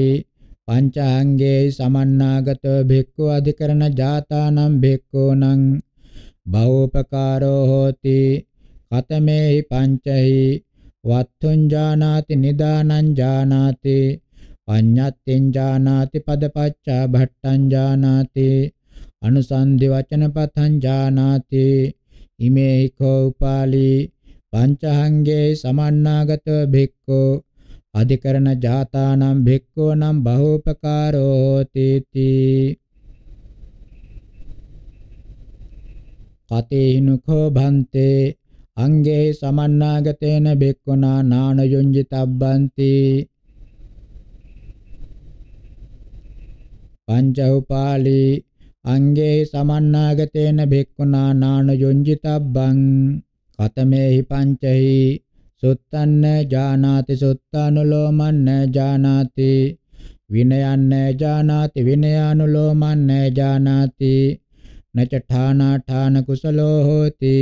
පංචාංගේ සමන්නාගතෝ භික්ඛෝ අධිකරණ ජාතානම් භික්ඛෝ නම් බහූපකාරෝ හෝති කතමේහි පංචහි වත්තුං ජානාති නිදානං ජානාති පඤ්ඤත්තිං ජානාති පදපච්චා භට්ටං ජානාති අනුසන්ධි වචනපතං ජානාති ඉමේහි කෝ උපාලි පංචහංගේ සමන්නාගත භික්ඛෝ අධිකරණ ජාතානම් භික්ඛෝ නම් බහූපකාරෝ තීති කතේහිනු කෝභන්තේ අංගේ සමන්නාගතේන බෙක්කොනා නාන යොංජිතබ්බන්ති පංච උපාලි අංගේ සමන්නාගතේන බෙක්කොනා නාන යොංජිතබ්බං කතමේහි පංචහි සුත්තන්න ජානාති සුත්තානුලෝමන්න ජානාති විනයන්න ජානාති විනයානුලෝමන්න ජානාති न च ठानाठानकुशलो होति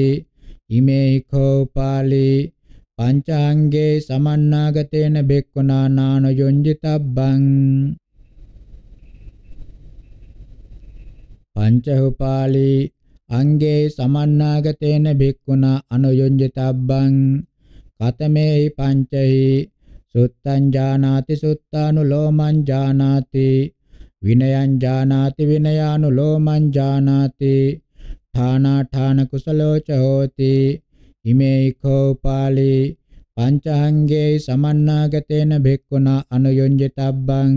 इमे हिखोपाली පංචාංගේ සමන්නාගතේන බෙක්කුණා නාන යොංජිතබ්බං පංචහුපාලි අංගේ සමන්නාගතේන බික්කුණා අනුයුඤ්ජිතබ්බං කතමේහි පංචහි සුත්තං ජානාති සුත්තානුලෝමං ජානාති විනයං ජානාති විනයානුලෝමං ජානාති ථානාඨාන කුසලෝ ච හෝති ඉමේයිකෝ පාලි පංචාංගේ සමන්නාගතේන භික්ඛුනා අනුයොඤ්ජිතබ්බං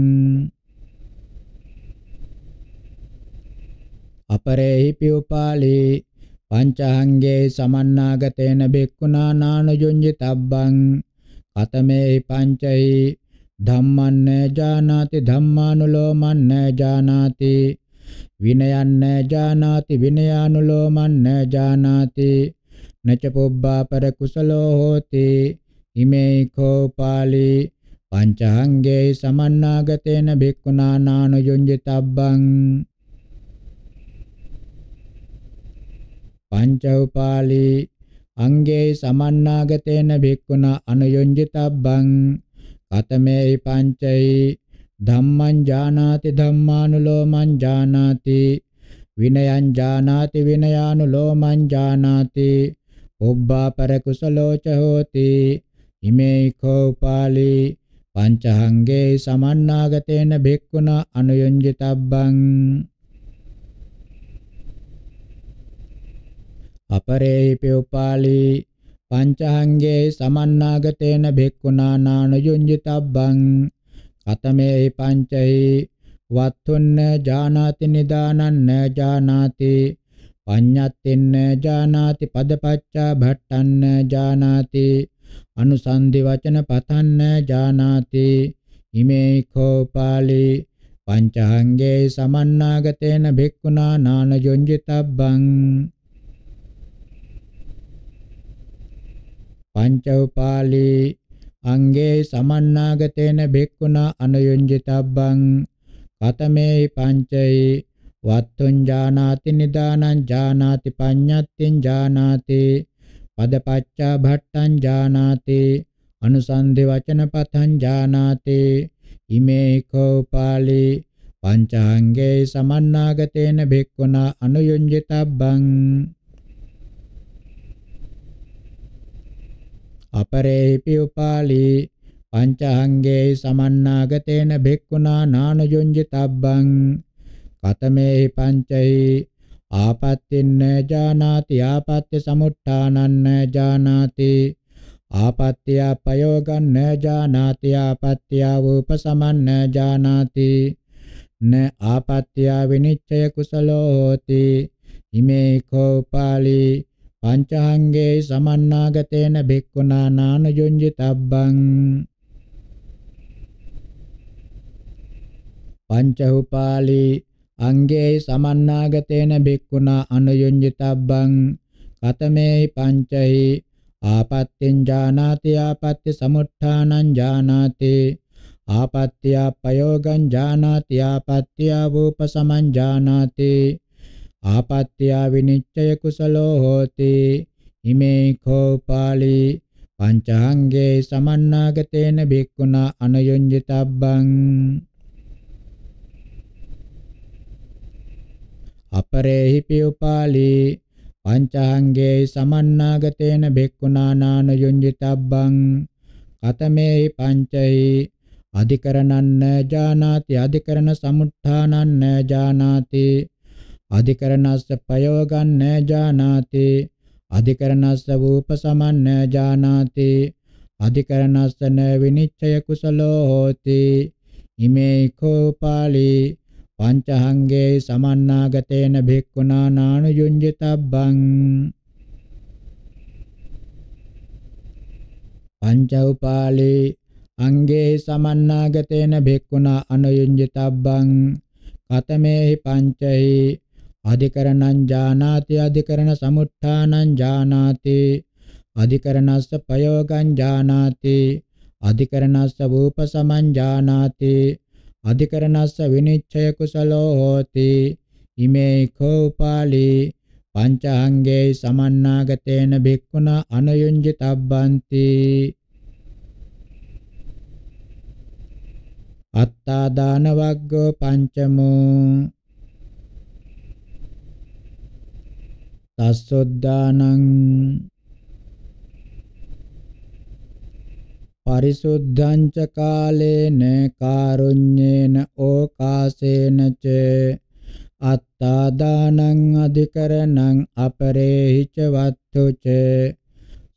අපරේහිපි උපාලි පංචාංගේ සමන්නාගතේන භික්ඛුනා නානුයොඤ්ජිතබ්බං කතමේ පංචෛ ධම්මං න ජානාති ධම්මානුලෝමං න ජානාති විනයං න ජානාති විනයානුලෝමං න ජානාති නච පොබ්බා පර කුසලෝ හෝති ඉමේ කෝ පාලි පංචාංගේ සමන්නාගතේන භික්ඛුනා නානුයුඤ්ජිතබ්බං පංච උපාලි අංගේ සමන්නාගතේන භික්ඛුනා අනුයුඤ්ජිතබ්බං අතමේහි පංචෛ ධම්මං ජානාති ධම්මානුලෝමං ජානාති විනයං ජානාති විනයානුලෝමං ජානාති ඔබ්බාපර කුසලෝ ච හෝති ඉමේ කෝපාලි පංචහංගේ සමන්නාගතේන භික්ඛුන අනුයුංජිතබ්බං අපරේපි උපාලි පංචාංගේ සමන්නාගතේන භික්ඛුනා නාන යුඤ්ජිතබ්බං කතමේ පංචෛ වත්තුන්න ජානාති නිදානන්න ජානාති පඤ්ඤත්තින්න ජානාති පදපච්චා භට්ටන්න ජානාති අනුසන්දි වචන පතන්න ජානාති ඉමේ කෝපාලි පංචාංගේ සමන්නාගතේන භික්ඛුනා නාන යුඤ්ජිතබ්බං පංච උපාලි අංගේ සමන්නාගතේන භික්ඛුනා අනුයුංජිතබ්බං කතමේ පංචයි වත්තුං ජානාති නිදානං ජානාති පඤ්ඤත්තිං ජානාති පදපච්චා භට්ටං ජානාති අනුසන්ධි වචන පතං ජානාති ඉමේ කෝපාලි පංචාංගේ සමන්නාගතේන භික්ඛුනා අනුයුංජිතබ්බං අපරේපි උපාලි පංචාංගේ සමන්නාගතේන භික්ඛුනා නානයොඤ්ජිතබ්බං කතමේ පංචෛ ආපත්තින්න ජානාති ආපත්‍ය සමුට්ඨානන්න ජානාති ආපත්‍ය ප්‍රයෝගන්න ජානාති ආපත්‍ය උපසමන්න ජානාති න ආපත්‍ය විනිච්ඡය කුසලෝ හෝති ඉමේ කෝපාලී පංචාංගේ සමන්නාගතේන භික්ඛුනා නානුයුඤ්ජිතබ්බං පංච උපාලි අංගේ සමන්නාගතේන භික්ඛුනා අනුයුඤ්ජිතබ්බං කතමේ පංචහි ආපත්‍යෙන් ජානාති ආපත්‍ය සමුත්ථානං ජානාති ආපත්‍ය ප්‍රයෝගං ජානාති ආපත්‍ය වූපසමං ජානාති ආපත්‍යා විනිච්ඡය කුසලෝ හෝති හිමේ කෝපාලි පංචාංගේ සමන්නාගතේන බික්කුණා අනයොඤ්ජිතබ්බං අපරේහි පියපාලි පංචාංගේ සමන්නාගතේන බික්කුණා නානයොඤ්ජිතබ්බං අතමේ පංචෛ අධිකරණන්න ජානාති අධිකරණ සමුත්ථානන්න ජානාති අධිකරණස්ස පයවගන්න ජානාති අධිකරණස්ස වූපසමන්න ජානාති අධිකරණස්සන විනිච්ඡය කුසලෝ හෝති ඉමේ කෝපාලි පංචහංගේ සමන්නාගතේන භික්ඛුනා නානුයුඤ්ජිතබ්බං පංච උපාලි අංගේ සමන්නාගතේන භික්ඛුනා අනුයුඤ්ජිතබ්බං කතමේහි පංචහි අධිකරණං ජානාති අධිකරණ සමුත්ථානං ජානාති අධිකරණස්ස ප්‍රයෝගං ජානාති අධිකරණස්ස රූපසමං ජානාති අධිකරණස්ස විනිච්ඡය කුසලෝ හෝති ඉමේ කෝපාලේ පංචාංගේ සමන්නාගතේන භික්ඛුන අනයුඤ්ජිතබ්බන්ති අත්තා දාන වග්ගෝ පංචමෝ තස්සොද්දානං පරිසුද්ධං ච කාලේන කාරුඤ්ඤේන ඕකාසේන ච අත්තා දානං අධිකරණං අපරේහි ච වත්තු ච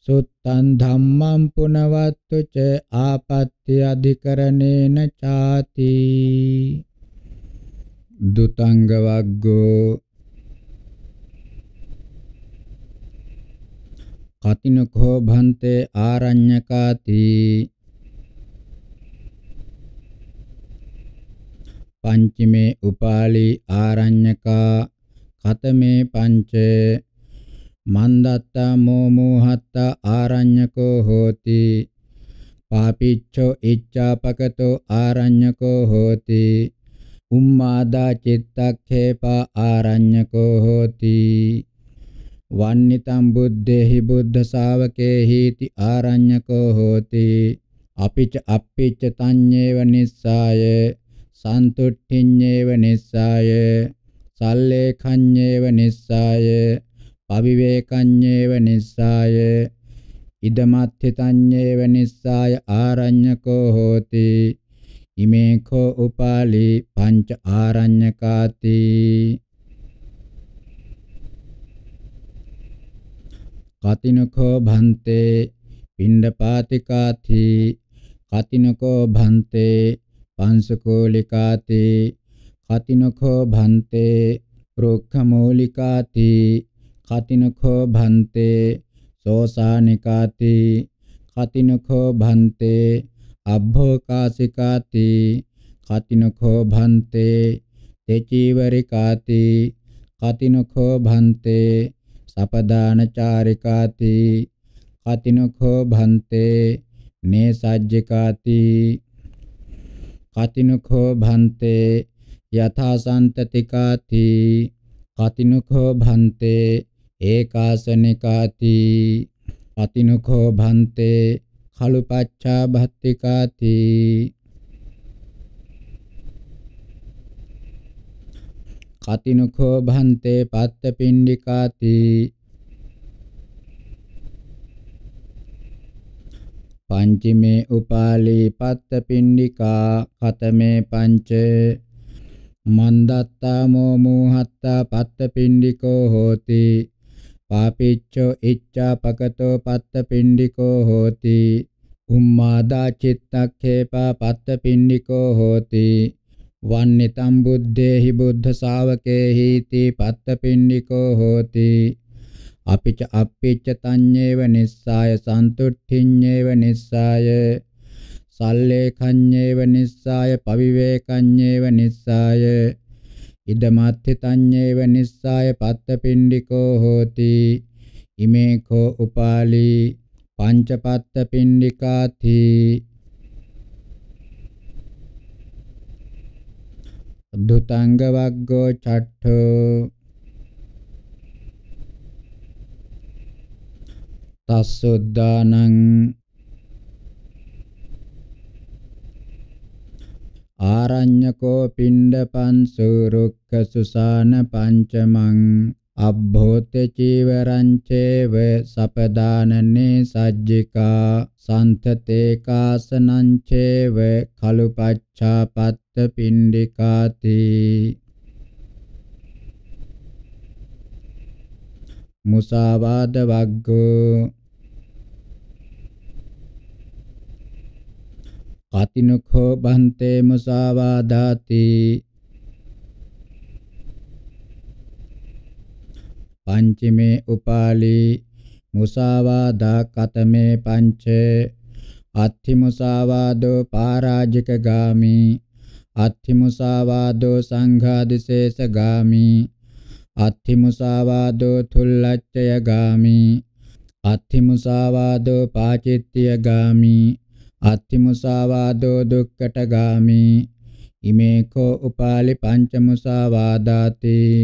සුත්තං ධම්මං පුනවත්තු ච ආපත්‍ය අධිකරණේන ചാති දුතංග වග්ගෝ කතිනකෝ භන්තේ ආරඤ්‍යකාති පංචමේ උපාලි ආරඤ්‍යකා කතමේ පංච මන්දත්තා මෝමෝහත්තා ආරඤ්‍යකෝ හෝති පාපිච්ඡෝ ඉච්ඡාපකතෝ ආරඤ්‍යකෝ හෝති උම්මාදා චිත්තක්ඛේපා ආරඤ්‍යකෝ හෝති වන්නිතම් බුද්දේහි බුද්ධ ශාවකේහි ආරඤ්‍යකෝ හෝති අපිච අප්පිච්ච තඤ්ඤේව නිස්සාය සන්තුට්ඨිඤ්ඤේව නිස්සාය සල්ලේඛඤ්ඤේව නිස්සාය පවිවේකඤ්ඤේව නිස්සාය ඉදමත්ථිතඤ්ඤේව නිස්සාය ආරඤ්‍යකෝ හෝති ඉමේඛෝ උපාලි පංච ආරඤ්‍යකාති කතිනකෝ භන්තේ පිණ්ඩපාතිකාති කතිනකෝ භන්තේ පංසකෝලිකාති කතිනකෝ භන්තේ රුක්ඛමූලිකාති කතිනකෝ භන්තේ සෝසානිකාති කතිනකෝ භන්තේ අබ්භෝකාසිකාති කතිනකෝ භන්තේ තේචීවරිකාති කතිනකෝ භන්තේ සපදාන චාරිකාති කතිනුඛෝ භන්තේ නේසජ්ජිකාති කතිනුඛෝ භන්තේ යථා සම්තතිකාති කතිනුඛෝ භන්තේ ඒකාසනිකාති කතිනුඛෝ භන්තේ කලුපච්ඡා භත්තිකාති කතිනුඛෝ භන්තේ පත්ත පින්ඩිකාති පංචිමේ උපාලී පත්ත පින්ඩිකා කතමේ පංච මන්දත්තා මෝමෝහත්තා පත්ත පින්ඩිකෝ හෝති පාපිච්චෝ ඉච්ඡා පකතෝ පත්ත පින්ඩිකෝ හෝති උම්මාදා චිත්තක්ඛේපා පත්ත පින්ඩිකෝ හෝති වන්නිතම් බුද්දේහි බුද්ධ ශාවකේහි ති පත්තපින්නිකෝ හෝති අපිච අපිච්ච තඤ්ඤේව නිස්සාය සන්තුට්ඨිඤ්ඤේව නිස්සාය සල්ලේඛඤ්ඤේව නිස්සාය පවිවේකඤ්ඤේව නිස්සාය ඉදමත්ථි තඤ්ඤේව නිස්සාය පත්තපින්ඩිකෝ හෝති ඉමේඛෝ උපාලි පංචපත්ත පින්ඩිකාති දුතංග වග්ගෝ චට්ඨෝ තස්සොද්දානං ආරඤ්‍යකෝ පිණ්ඩ පංසු රුක්ඛ සුසාන පංචමං අබ්බෝතේ චීවරං චේව සපදානනේ සජ්ජිකා සන්තතේ කාසනං චේව කලුපච්ඡාපත්ත පිණ්ඩිකාති මුසාවාද වග්ගෝ කතිනකෝ බන්තේ මුසාවාදාති පංචමේ උපාලි මුසාවාදා කතමේ පංච අත්ථි මුසාවාදෝ පරාජික ගාමි අත්ථි මුසාවාදෝ සංඝාදිශේෂ ගාමි අත්ථි මුසාවාදෝ තුල්ලච්ඡය ගාමි අත්ථි මුසාවාදෝ පාචිත්‍ය ගාමි අත්ථි මුසාවාදෝ දුක්කට ගාමි ඉමේකෝ උපාලි පංච මුසාවාදාතේ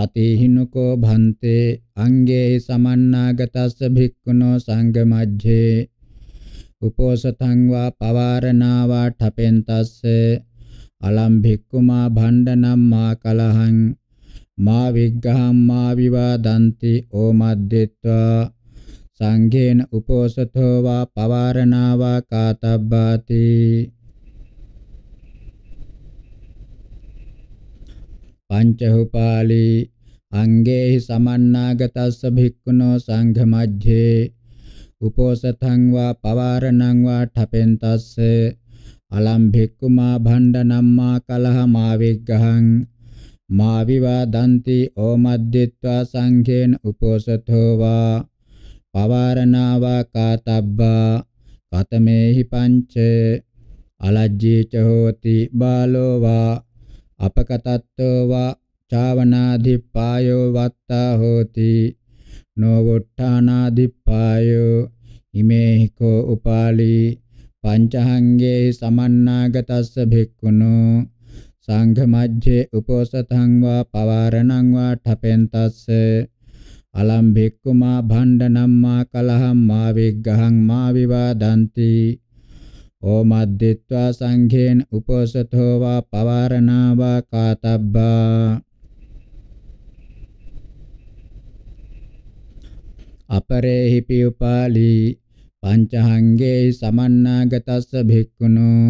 කතේහිනකෝ භන්තේ අංගේ සමන්නාගතස්ස භික්ඛුනෝ සංගමජ්ජේ උපෝසතං වා පවාරණා වා ඨපෙන්තස්සේ අලම් භික්ඛුමා භණ්ඩනම් මා කලහං මා විග්ඝහම් මා විවාදಂತಿ ඕමද්දෙත්වා සංඝේන උපෝසතෝ වා පවාරණා වා කාතබ්බාති පංචහුපාලී අංගේහි සමන්නාගතස්ස භික්ඛුනෝ සංඝ මජ්ජේ උපෝසතං වා පවාරණං වා ඨපෙන්තස්ස අලම් භික්ඛුමා භණ්ඩනම්මා කලහ මා විග්ගහං මා විවාදಂತಿ ඕමද්දිත්වා සංඝේන උපෝසතෝ වා පවාරණා වා කාතබ්බා කතමේහි පංච අලජ්ජේ ච හෝති බාලෝ වා අපකතත්ත්ව චාවනාදිප්පායෝ වත්තා හෝති නොවොට්ඨානාදිප්පායෝ ඉමේහිකෝ උපාලි පංචහංගේ සමන්නාගතස්ස භික්ඛුනෝ සංඝ මජ්ජේ උපෝසතං වා පවාරණං වා ඨපෙන්තස්ස අලම් භික්ඛුමා භණ්ඩනම් මා කලහම් මා විග්ඝහං මා විවාදಂತಿ ඕම අද්දිත්වා සංඝේන උපසතෝ වා පවාරණා වා කාතබ්බා අපරේහි පියුපාලි පංචහංගේ සමන්නාගතස්ස භික්ඛුනෝ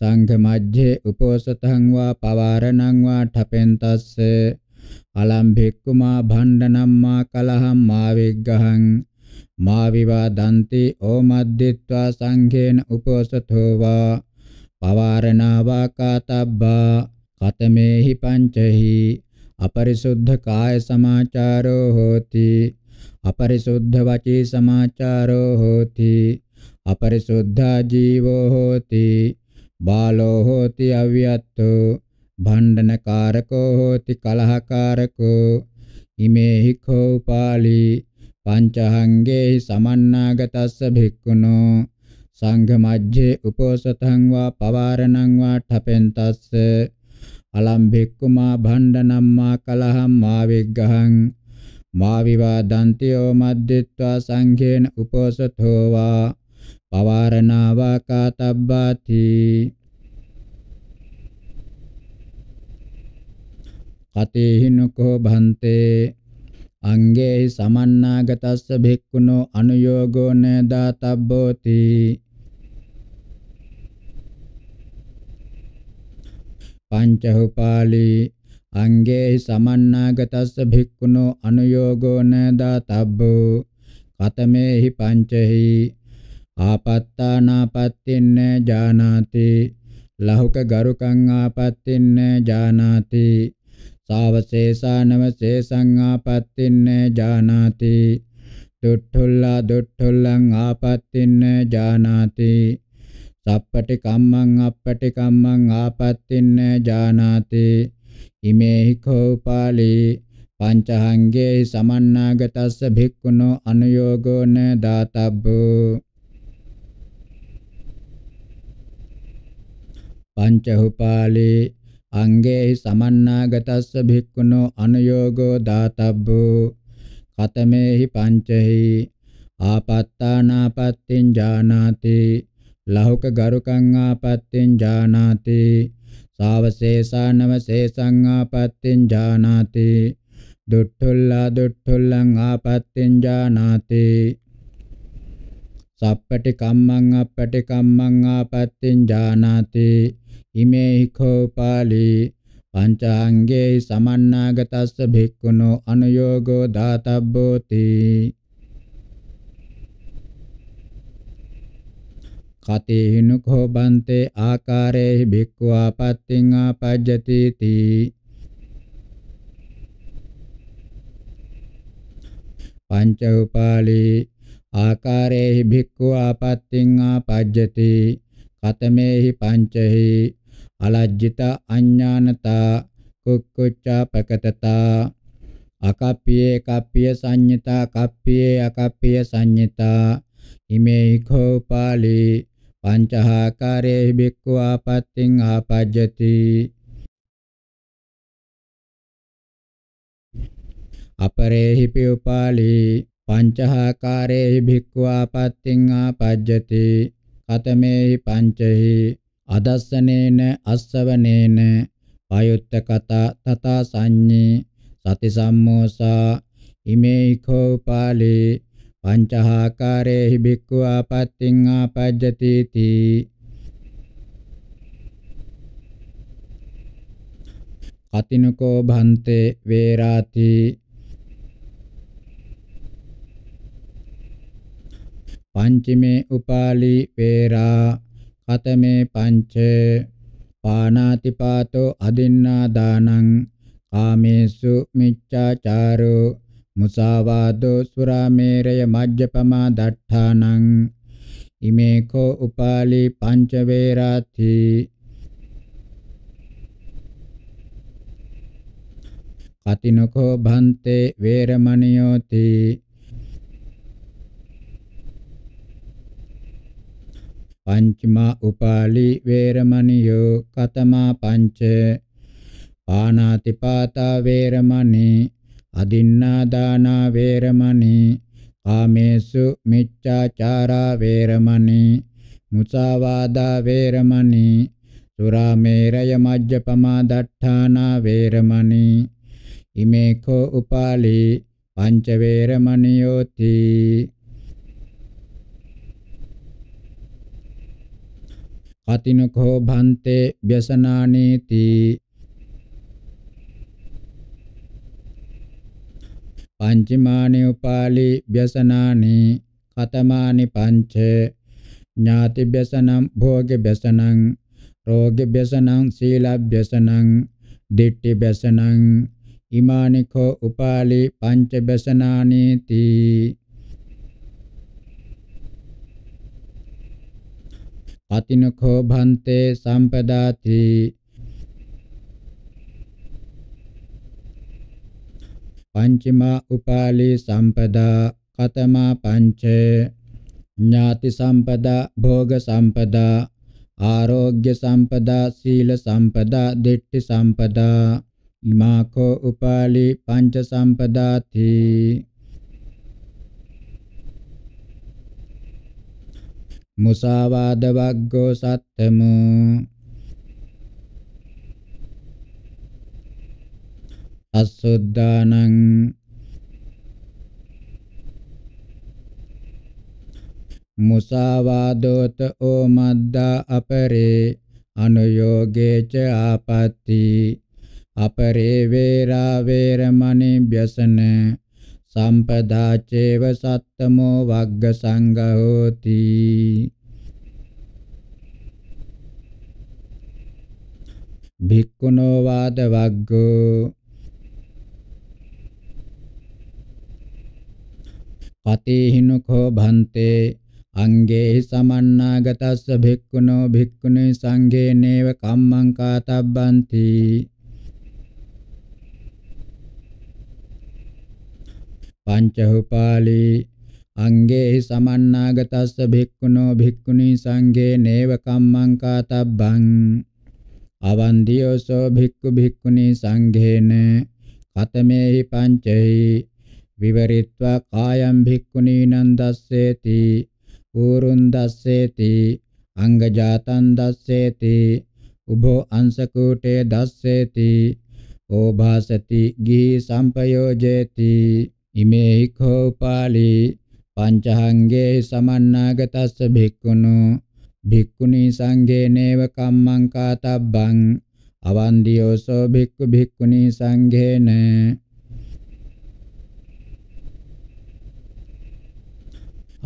සංඝ මැජ්ජේ උපෝසතං වා පවාරණං වා ඨපෙන්තස්ස අලම් භික්ඛුමා භණ්ඩනම් මා කලහම් මා විග්ගහං मा ओ मद्दिवा संघेन उपोसथो वा कातब्बा कतमे पंचहि पञ्चहि अपरिशुद्ध काय समाचारो होति अपरिशुद्ध वची समाचारो होति अपरिशुद्ध जीवो होति बालो होति अव्यत्तो कारको होति कलहकारको इमे हि खोपाली පංචහංගේ සමන්නාගතස්ස භික්ඛුනෝ සංඝ මජ්ජේ උපෝසතං වා පවාරණං වා ඨපෙන්තස්ස අලම් භික්ඛුමා භණ්ඩනම්මා කලහම් මා විග්ඝහං මා විවාදන්තියෝ මද්දිත්වා සංඝේන උපෝසතෝ වා පවාරණා වා කාතබ්බාති කතේහිනකෝ භන්තේ අංගේ සමන්නාගතස්ස භික්ඛුනෝ අනුയോഗෝ නදාතබ්බෝති පංචහුපාලි අංගේ සමන්නාගතස්ස භික්ඛුනෝ අනුയോഗෝ නදාතබ්බෝ කතමේහි පංචහි ආපත්තානාපත්තින්න ජානාති ලහුක ගරුකං ආපත්තින්න ජානාති සාවශේෂානවශේෂං ආපත්තින්න ජානාති දුට්ඨුල්ලා දුට්ඨුල්ලං ආපත්තින්න ජානාති සප්පටි කම්මං අප්පටි කම්මං ආපත්තින්න ජානාති ඉමේහි කෝපාලි පංචහංගේ සමන්නාගතස්ස භික්ඛුනෝ අනුയോഗෝ න දාතබ්බෝ පංචහුපාලේ අංගේ සමන්නාගතස්ස භික්ඛුනෝ අනුയോഗෝ දාතබ්බෝ කතමේහි පංචහි ආපත්තානාපත්තින් ජානාති ලෞක ගරුකං ආපත්තින් ජානාති සාවශේෂානවශේෂං ආපත්තින් ජානාති දුට්ඨුල්ලා දුට්ඨුල්ලං ආපත්තින් ජානාති සප්පටි කම්මං අපටි කම්මං ආපත්තින් ජානාති ඉමේහිකෝ පාලි පංචාංගේ සමන්නාගතස්ස භික්ඛුනෝ අනුയോഗෝ දාතබ්බෝති කතේහිනුකෝ බන්තේ ආකාරේහි භික්ඛු ආපත්තිං ආපජ්ජති තී පංච උපාලි ආකාරේහි භික්ඛු ආපත්තිං ආපජ්ජති කතමේහි පංචෙහි අලජ්ජිත අඥානතා කුක්කුච්චාපකතතා අකප්පියේ කප්පිය සංඤිතා කප්පියේ අකප්පිය සංඤිතා ඉමේ කෝපාලි පංචහාකාරේ බික්ඛු ආපත්‍තින් ආපජ්ජති අපරේහි පියපාලි පංචහාකාරේ භික්ඛු ආපත්‍තින් ආපජ්ජති කතමේහි පංචහි අදස්සනේන අස්සවනේන පයුත්ත කතා තථා සංඤේ සති සම්මෝසා ඉමේඛෝ පාලේ පංචහාකාරේහි භික්ඛු ආපත්‍තිං ආපජ්ජති තී කතිනකෝ භන්තේ වේරාති පංචමේ උපාලි වේරා ඛතමේ පංච පානාති පාතෝ අදින්නා දානං කාමේසු මිච්ඡාචාරෝ මුසාවාදෝ සුරාමේරය මජ්ජපමා දට්ඨානං ඉමේකෝ උපාලි පංච වේරාති කතිනකෝ භන්තේ වේරමණියෝති පංචමා උපාලි වේරමණියෝ කතමා පංච පාණාති පාතා වේරමණී අදින්නා දාන වේරමණී කාමේසු මිච්ඡාචාරා වේරමණී මුසාවාදා වේරමණී සුරාමේරය මජ්ජපමා දට්ඨානා වේරමණී ඉමේකෝ උපාලි පංච වේරමණියෝති කතිනකෝ භන්තේ ව්‍යසනානීති පංචමානි උපාලි ව්‍යසනානි කතමානි පංච ඥාති ව්‍යසනම් භෝග ව්‍යසනං රෝග ව්‍යසනං සීල ව්‍යසනං දිට්ඨි ව්‍යසනං ඉමානිකෝ උපාලි පංච ව්‍යසනානීති අතිනකෝ භන්තේ සම්පදාති පංචමා උපාලි සම්පදා කතමා පංච ඥාති සම්පදා භෝග සම්පදා ආරෝග්‍ය සම්පදා සීල සම්පදා දිට්ඨි සම්පදා ඉමාකෝ උපාලි පංච සම්පදාති මුසාවාද වග්ගෝ සත්තමෝ අසුද්ධානං මුසාවාදෝත ඕමද්දා අපරේ අනුයෝගේච ආපත්‍ති අපරේ වේරා වේරමණී ව්‍යසන සම්පදාචේව සත්තමෝ වග්ග සංඝහෝති භික්ඛුනෝ වාද වග්ගෝ පතේහිනකෝ භන්තේ අංගේ සමන්නාගතස්ස භික්ඛුනෝ භික්ඛුනි සංඝේ නේව කම්මං කාතබ්බන්ති පංචහුපාලී අංගේ සමන්නාගතස්ස භික්ඛුනෝ භික්ඛුනී සංඝේ නේව කම්මං කාතබ්බං අවන්දියෝසෝ භික්ඛු භික්ඛුනී සංඝේන කතමේහි පංචේහි විවරිත්වා කායම් භික්ඛුනී නන්දස්සේති ඌරුන් දස්සේති අංගජාතං දස්සේති උභෝ අංශකූටේ දස්සේති ඕභාසති ගිහි සම්පයෝජේති ඉමේ කෝපාලි පංචහංගේ සමන්නාගතස්ස භික්ඛුනු භික්ඛුනි සංඝේ නේව කම්මං කාතබ්බං අවන්දියෝසෝ භික්ඛු භික්ඛුනි සංඝේන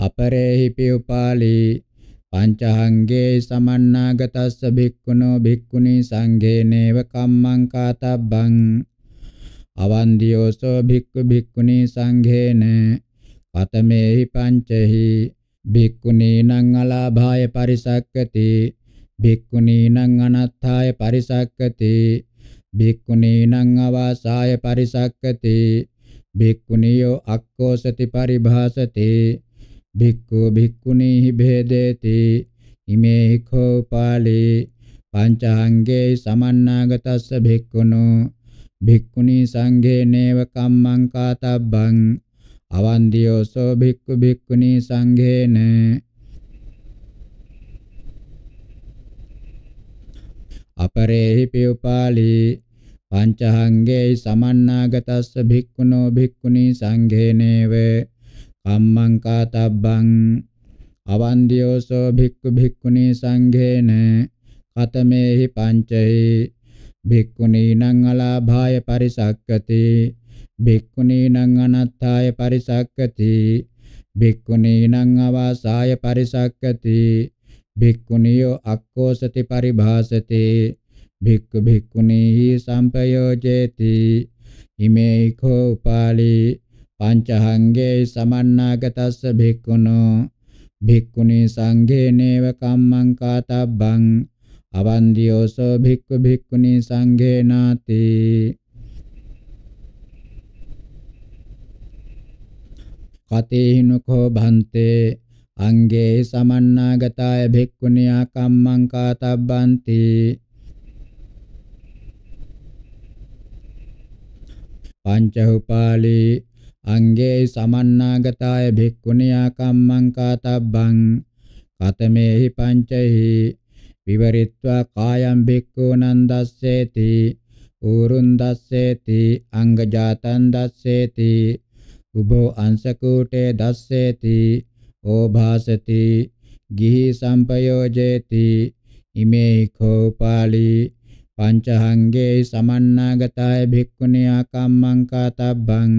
අපරේහිපි උපාලි පංචහංගේ සමන්නාගතස්ස භික්ඛුනෝ භික්ඛුනි සංඝේනේව කම්මං කාතබ්බං අවන්දියෝසෝ භික්ඛු භික්ඛුනී සංඝේන පතමේහි පංචෙහි භික්ඛුනීනං අලාභාය පරිසක්කති භික්ඛුනීනං අනත්ථාය පරිසක්කති භික්ඛුනීනං අවාසාය පරිසක්කති භික්ඛුනියෝ අක්කෝසති පරිභාසති භික්ඛු භික්ඛුනීහි භේදේති ඉමේහි කෝපාලේ පංචාංගේ සමන්නාගතස්ස භික්ඛුනෝ භික්ඛුනි සංඝේ නේව කම්මං කාතබ්බං අවන්දියෝසෝ භික්ඛු භික්ඛුනි සංඝේන අපරේහි පියපාලි පංචහංගේ සමන්නාගතස්ස භික්ඛුනෝ භික්ඛුනි සංඝේනේව කම්මං කාතබ්බං අවන්දියෝසෝ භික්ඛු භික්ඛුනි සංඝේන කතමේහි පංචේ භික්ඛුනීනං අලාභාය පරිසක්කති භික්ඛුනීනං අනත්ථාය පරිසක්කති භික්ඛුනීනං අවාසාය පරිසක්කති භික්ඛුනියෝ අක්කෝසති පරිභාසති භික්ඛු භික්ඛුනීහි සම්පයෝජේති ඉමේ කෝ පාලි පංචහංගේ සමන්නාගතස්ස භික්ඛුනෝ භික්ඛුනි සංඝේ නේව කම්මං කාතබ්බං अवंध्योस भिक्क भिक्कुनी संघे नाते कते नुखो भंते अंगे समन्नागताय भिक्कुनिया कम्मं कातब्बन्ति पंचहुपाली अंगे समन्नागताय भिक्कुनिया कम्मं कातब्बं कतमेहि पंचहि විවරිත්වා කායම් භික්ඛූනං දස්සේති ඌරුන් දස්සේති අංගජාතං දස්සේති උභෝ අංශකූටේ දස්සේති ඕභාසති ගිහි සම්පයෝජේති ඉමේ කෝපාලි පංචහංගේ සමන්නාගතාය භික්ඛුනියා කම්මං කාතබ්බං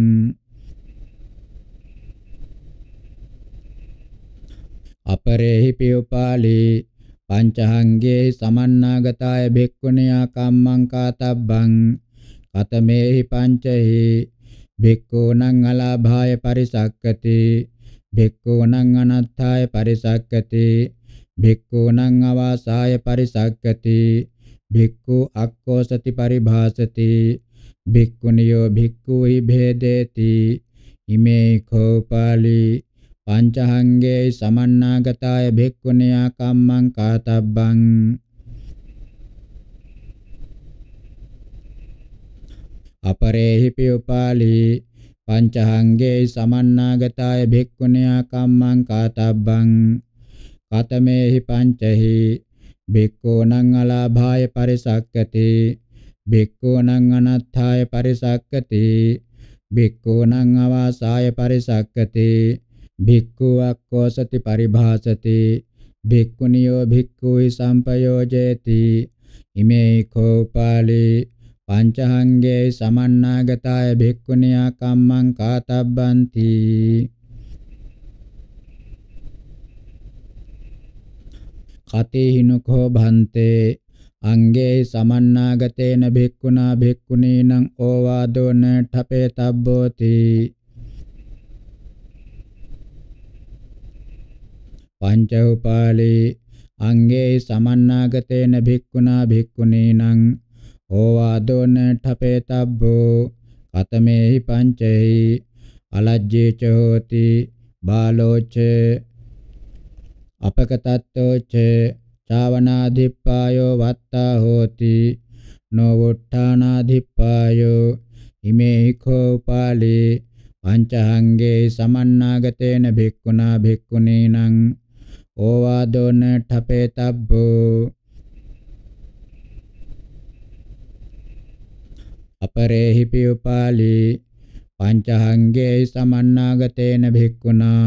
අපරේහි පියපාලි පංචහංගේ සමන්නාගතාය භික්ඛුණියා කම්මං කාතබ්බං කතමේහි පංචහි භික්ඛූණං අලාභාය පරිසක්කති භික්ඛූණං අනත්ථාය පරිසක්කති භික්ඛූණං අවාසාය පරිසක්කති භික්ඛු අක්ඛෝසති පරිභාසති භික්ඛුනියෝ භික්ඛුහි භේදේති ඉමේ කෝපාලි पंचहंगे समन्नागताय भिक्कुनिया कम्मं कातब्बं अपरेहिपि उपाली पंचहंगे समन्नागताय भिक्कुनिया कम्मं कातब्बं कतमेहि पंचहि भिक्कुनंगलाभाय परिसक्कति भिक्कुनंगनत्थाय परिसक्कति भिक्कुनंगवासाय परिसक्कति भिक्कुनंगवासाय परिसक्कति භික්ඛු අක්ඛෝසති පරිභාසති භික්ඛුනියෝ භික්ඛුයි සම්පයෝජේති ඉමේ කෝපාලේ පංචහංගේ සමන්නාගතාය භික්ඛුනියා කම්මං කාතබ්බන්ති කතේහිනකෝ භන්තේ අංගේ සමන්නාගතේන භික්ඛුනා භික්ඛුනීනං ඕවාදෝන ඨපේ තබ්බෝති පංච උපාලේ අංගේ සමන්නාගතේන භික්ඛුනා භික්ඛුනීනං ඕවාදෝන ඨපේතබ්බෝ කතමේහි පංචේහි අලජ්ජේ චෝති බාලෝච අපකතත්තෝච චාවනාධිප්පායෝ වත්තා හෝති නොවොට්ටානාධිප්පායෝ ඉමේහි කෝපාලේ පංචහංගේ සමන්නාගතේන භික්ඛුනා භික්ඛුනීනං ඕවාදෝන ඨපේතබ්බෝ අපරේහි පියපාලි පංචහංගේ සමන්නාගතේන භික්ඛුනා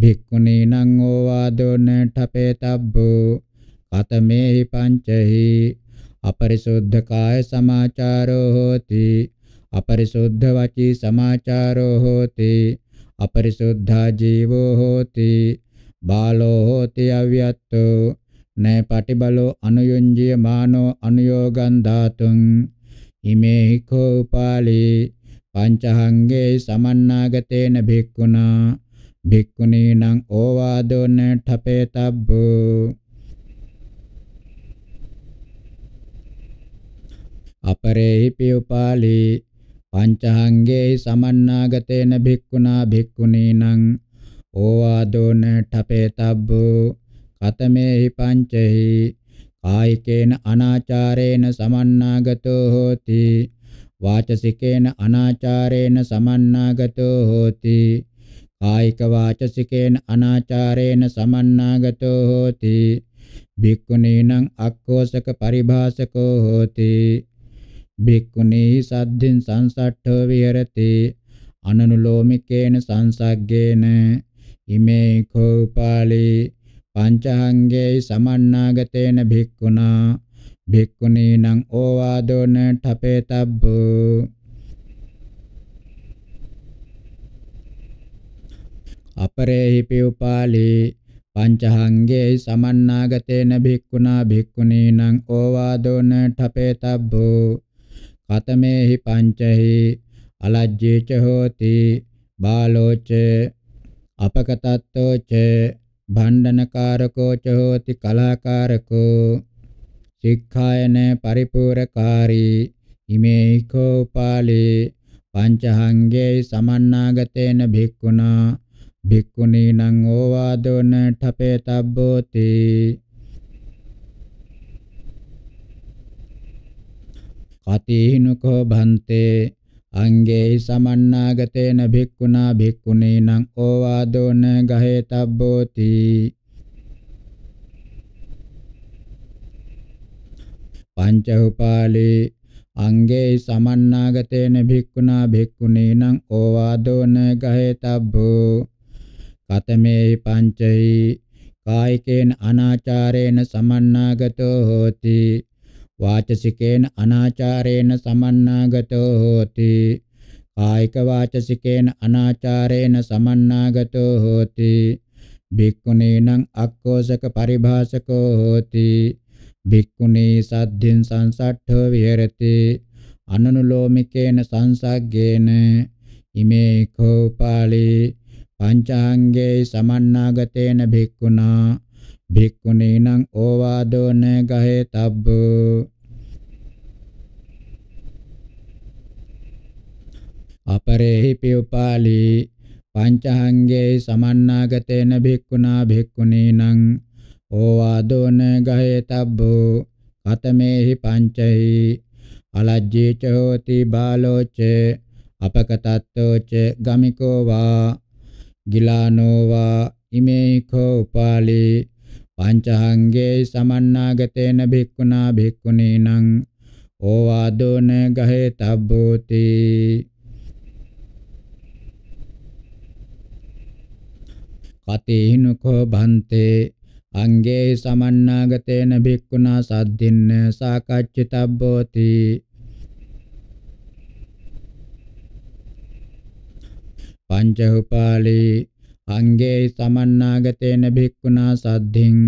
භික්ඛුනීනං ඕවාදෝන ඨපේතබ්බෝ කතමේහි පංචහි අපරිසුද්ධ කාය සමාචාරෝ හෝති අපරිසුද්ධ වචී සමාචාරෝ හෝති අපරිසුද්ධා ජීවෝ හෝති බාලෝ හෝති අව්‍යත්තෝ නේ පටිබලෝ අනුයුංජිය මානෝ අනුയോഗං ධාතුං ඉමේ කෝපාලේ පංචහංගේ සමන්නාගතේන භික්ඛුනා භික්ඛුනීනං ඕවාදෝන ඨපේතබ්බෝ අපරේහි පියපාලේ පංචහංගේ සමන්නාගතේන භික්ඛුනා භික්ඛුනීනං ඕවාදෝන ඨපේතබ්බෝ කතමේහි පංචෙහි කායිකේන අනාචාරේන සමන්නාගතෝ හෝති වාචසිකේන අනාචාරේන සමන්නාගතෝ හෝති කායික වාචසිකේන අනාචාරේන සමන්නාගතෝ හෝති භික්ඛුනීනං අක්ඛෝසක පරිභාසකෝ හෝති භික්ඛුනී සද්ධින් සංසට්ඨෝ විහෙරති අනනුලෝමිකේන සංසග්ගේන ඉමේ කෝපාලේ පංචාංගේ සමන්නාගතේන භික්ඛුනා භික්ඛුනීනං ඕවාදෝන ඨපේතබ්බෝ අපරේහි පියුපාලේ පංචහංගේ සමන්නාගතේන භික්ඛුනා භික්ඛුනීනං ඕවාදෝන ඨපේතබ්බෝ කතමේහි පංචහි අලජ්ජේච හෝති බාලෝච අපකතත්තෝ ච භණ්ඩනකාරකෝ ච හෝති කලාකාරකෝ සික්ඛායන පරිපූර්ණකාරී ඉමේ කෝ පාලේ පංචහංගේ සමන්නාගතේන භික්ඛුනා භික්ඛුනීනං ඕවාදෝන ඨපේතබ්බෝති කතිහිනුකෝ භන්තේ අංගේ සමන්නාගතේන භික්ඛුනා භික්ඛුනේනං ඕවාදෝන ගහේතබ්බෝති පංච උපාලේ අංගේ සමන්නාගතේන භික්ඛුනා භික්ඛුනේනං ඕවාදෝන ගහේතබ්බෝ කතමේ පංචෛ කායිකේන අනාචාරේන සමන්නාගතෝ හෝති වාචසිකේන අනාචාරේන සමන්නාගතෝ හෝති කායික වාචසිකේන අනාචාරේන සමන්නාගතෝ හෝති භික්ඛුනේනං අක්කෝසක පරිභාසකෝ හෝති භික්ඛුනේ සද්ධෙන් සංසට්ඨ විහෙරති අනනුලෝමිකේන සංසග්ගේන ඉමේ කෝපාලේ පංචාංගේ සමන්නාගතේන භික්ඛුනා භික්ඛුනේනං ඕවාදෝ න ගහේ තබ්බෝ අපරේහි පියුපාලී පංචහංගේ සමන්නාගතේන භික්ඛුනා භික්ඛුනීනං ඕවාදෝන ගහේතබ්බෝ කතමේහි පංචහි අලජ්ජේච හෝති බාලෝච අපකතත්තෝච ගමිකෝ වා ගිලානෝ වා ඉමේඛෝ උපාලේ පංචහංගේ සමන්නාගතේන භික්ඛුනා භික්ඛුනීනං ඕවාදෝන ගහේතබ්බෝති කතේහින කෝ භන්තේ අංගේ සමන්නාගතේන භික්ඛුනා සද්දින්න සාකච්ඡිතබ්බෝති පංච උපාලේ අංගේ සමන්නාගතේන භික්ඛුනා සද්ධින්